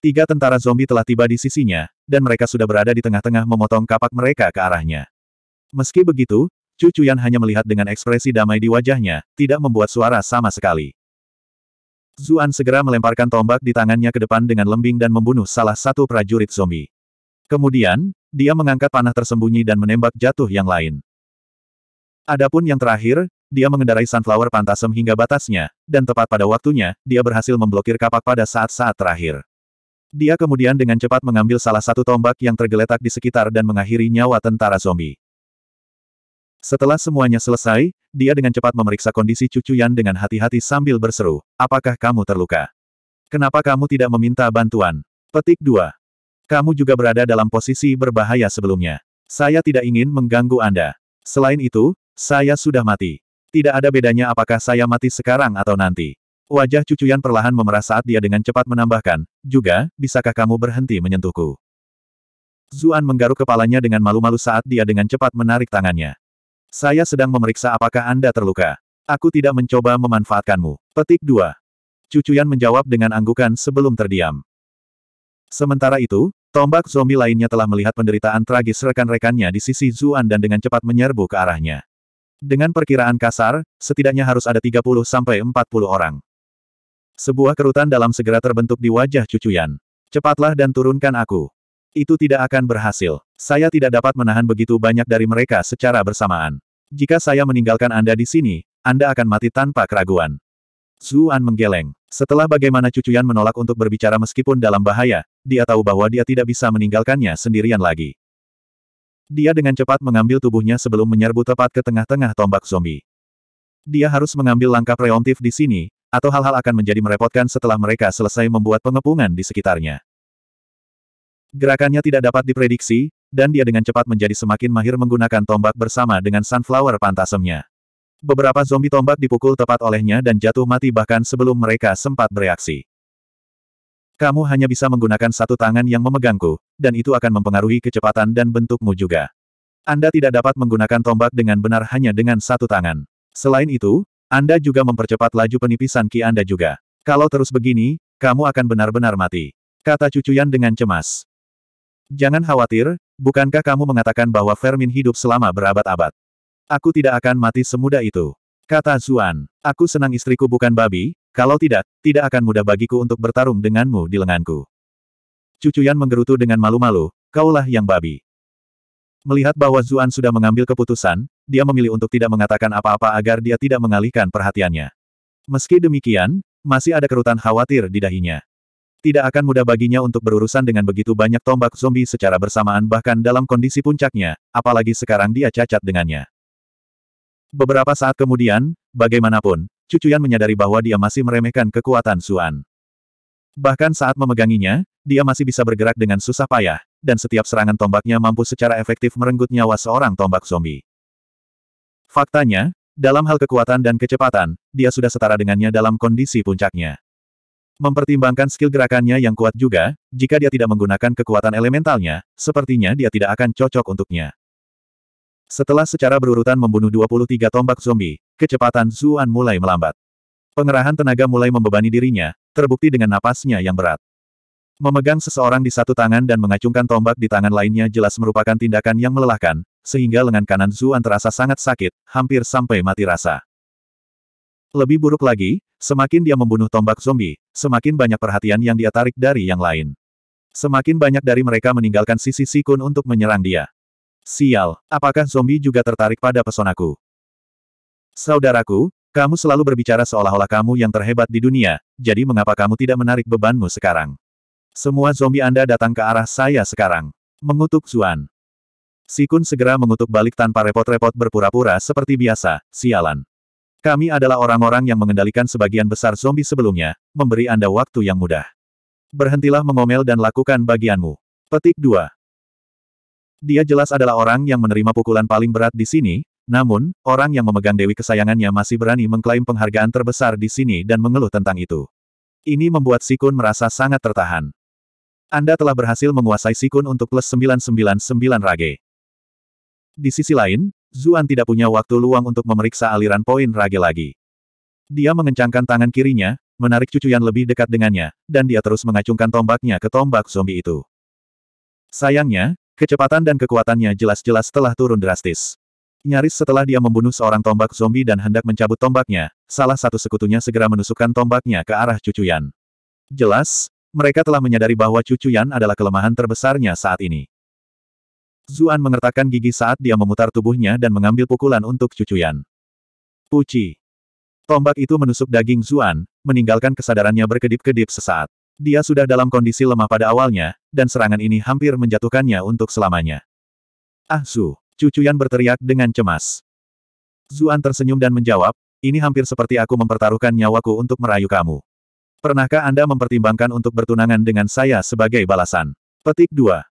Tiga tentara zombie telah tiba di sisinya, dan mereka sudah berada di tengah-tengah memotong kapak mereka ke arahnya. Meski begitu, Cu Cuyan hanya melihat dengan ekspresi damai di wajahnya, tidak membuat suara sama sekali. Zuan segera melemparkan tombak di tangannya ke depan dengan lembing dan membunuh salah satu prajurit zombie. Kemudian, dia mengangkat panah tersembunyi dan menembak jatuh yang lain. Adapun yang terakhir, dia mengendarai sunflower pantasem hingga batasnya, dan tepat pada waktunya, dia berhasil memblokir kapak pada saat-saat terakhir. Dia kemudian dengan cepat mengambil salah satu tombak yang tergeletak di sekitar dan mengakhiri nyawa tentara zombie. Setelah semuanya selesai, dia dengan cepat memeriksa kondisi cucu Yan dengan hati-hati sambil berseru, apakah kamu terluka? Kenapa kamu tidak meminta bantuan? Petik 2. Kamu juga berada dalam posisi berbahaya sebelumnya. Saya tidak ingin mengganggu Anda. Selain itu, saya sudah mati. Tidak ada bedanya apakah saya mati sekarang atau nanti. Wajah cucu Yan perlahan memerah saat dia dengan cepat menambahkan, juga, bisakah kamu berhenti menyentuhku? Zuan menggaruk kepalanya dengan malu-malu saat dia dengan cepat menarik tangannya. Saya sedang memeriksa apakah Anda terluka. Aku tidak mencoba memanfaatkanmu. Petik 2. Cucuyan menjawab dengan anggukan sebelum terdiam. Sementara itu, tombak zombie lainnya telah melihat penderitaan tragis rekan-rekannya di sisi Zuan dan dengan cepat menyerbu ke arahnya. Dengan perkiraan kasar, setidaknya harus ada 30-40 orang. Sebuah kerutan dalam segera terbentuk di wajah Cucuyan. Cepatlah dan turunkan aku. Itu tidak akan berhasil. Saya tidak dapat menahan begitu banyak dari mereka secara bersamaan. Jika saya meninggalkan Anda di sini, Anda akan mati tanpa keraguan. Zuan menggeleng. Setelah bagaimana Cucuyan menolak untuk berbicara meskipun dalam bahaya, dia tahu bahwa dia tidak bisa meninggalkannya sendirian lagi. Dia dengan cepat mengambil tubuhnya sebelum menyerbu tepat ke tengah-tengah tombak zombie. Dia harus mengambil langkah preemptif di sini, atau hal-hal akan menjadi merepotkan setelah mereka selesai membuat pengepungan di sekitarnya. Gerakannya tidak dapat diprediksi, dan dia dengan cepat menjadi semakin mahir menggunakan tombak bersama dengan sunflower pantasemnya. Beberapa zombie tombak dipukul tepat olehnya dan jatuh mati bahkan sebelum mereka sempat bereaksi. Kamu hanya bisa menggunakan satu tangan yang memegangku, dan itu akan mempengaruhi kecepatan dan bentukmu juga. Anda tidak dapat menggunakan tombak dengan benar hanya dengan satu tangan. Selain itu, Anda juga mempercepat laju penipisan ki Anda juga. Kalau terus begini, kamu akan benar-benar mati. Kata cucuyan dengan cemas. Jangan khawatir, bukankah kamu mengatakan bahwa Fermin hidup selama berabad-abad? Aku tidak akan mati semudah itu. Kata Zuan, aku senang istriku bukan babi, kalau tidak, tidak akan mudah bagiku untuk bertarung denganmu di lenganku. Cucuyan menggerutu dengan malu-malu, kaulah yang babi. Melihat bahwa Zuan sudah mengambil keputusan, dia memilih untuk tidak mengatakan apa-apa agar dia tidak mengalihkan perhatiannya. Meski demikian, masih ada kerutan khawatir di dahinya. Tidak akan mudah baginya untuk berurusan dengan begitu banyak tombak zombie secara bersamaan bahkan dalam kondisi puncaknya, apalagi sekarang dia cacat dengannya. Beberapa saat kemudian, bagaimanapun, Cucuyan menyadari bahwa dia masih meremehkan kekuatan Suan. Bahkan saat memeganginya, dia masih bisa bergerak dengan susah payah, dan setiap serangan tombaknya mampu secara efektif merenggut nyawa seorang tombak zombie. Faktanya, dalam hal kekuatan dan kecepatan, dia sudah setara dengannya dalam kondisi puncaknya. Mempertimbangkan skill gerakannya yang kuat juga, jika dia tidak menggunakan kekuatan elementalnya, sepertinya dia tidak akan cocok untuknya. Setelah secara berurutan membunuh 23 tombak zombie, kecepatan Zuan mulai melambat. Pengerahan tenaga mulai membebani dirinya, terbukti dengan napasnya yang berat. Memegang seseorang di satu tangan dan mengacungkan tombak di tangan lainnya jelas merupakan tindakan yang melelahkan, sehingga lengan kanan Zuan terasa sangat sakit, hampir sampai mati rasa. Lebih buruk lagi, semakin dia membunuh tombak zombie, semakin banyak perhatian yang dia tarik dari yang lain. Semakin banyak dari mereka meninggalkan sisi Sikun untuk menyerang dia. Sial, apakah zombie juga tertarik pada pesonaku? Saudaraku, kamu selalu berbicara seolah-olah kamu yang terhebat di dunia, jadi mengapa kamu tidak menarik bebanmu sekarang? Semua zombie Anda datang ke arah saya sekarang. Mengutuk Zuan. Sikun segera mengutuk balik tanpa repot-repot berpura-pura seperti biasa, sialan. Kami adalah orang-orang yang mengendalikan sebagian besar zombie sebelumnya, memberi Anda waktu yang mudah. Berhentilah mengomel dan lakukan bagianmu. Petik 2. Dia jelas adalah orang yang menerima pukulan paling berat di sini, namun, orang yang memegang Dewi kesayangannya masih berani mengklaim penghargaan terbesar di sini dan mengeluh tentang itu. Ini membuat Sikun merasa sangat tertahan. Anda telah berhasil menguasai Sikun untuk plus 999 Rage. Di sisi lain, Zuan tidak punya waktu luang untuk memeriksa aliran poin rage lagi. Dia mengencangkan tangan kirinya, menarik cucuyan lebih dekat dengannya, dan dia terus mengacungkan tombaknya ke tombak zombie itu. Sayangnya, kecepatan dan kekuatannya jelas-jelas telah turun drastis. Nyaris setelah dia membunuh seorang tombak zombie dan hendak mencabut tombaknya, salah satu sekutunya segera menusukkan tombaknya ke arah cucuyan. Jelas, mereka telah menyadari bahwa cucuyan adalah kelemahan terbesarnya saat ini. Zuan mengertakkan gigi saat dia memutar tubuhnya dan mengambil pukulan untuk cucuyan. Puci. Tombak itu menusuk daging Zuan, meninggalkan kesadarannya berkedip-kedip sesaat. Dia sudah dalam kondisi lemah pada awalnya, dan serangan ini hampir menjatuhkannya untuk selamanya. Ah Zu, cucuyan berteriak dengan cemas. Zuan tersenyum dan menjawab, ini hampir seperti aku mempertaruhkan nyawaku untuk merayu kamu. Pernahkah Anda mempertimbangkan untuk bertunangan dengan saya sebagai balasan? Petik 2.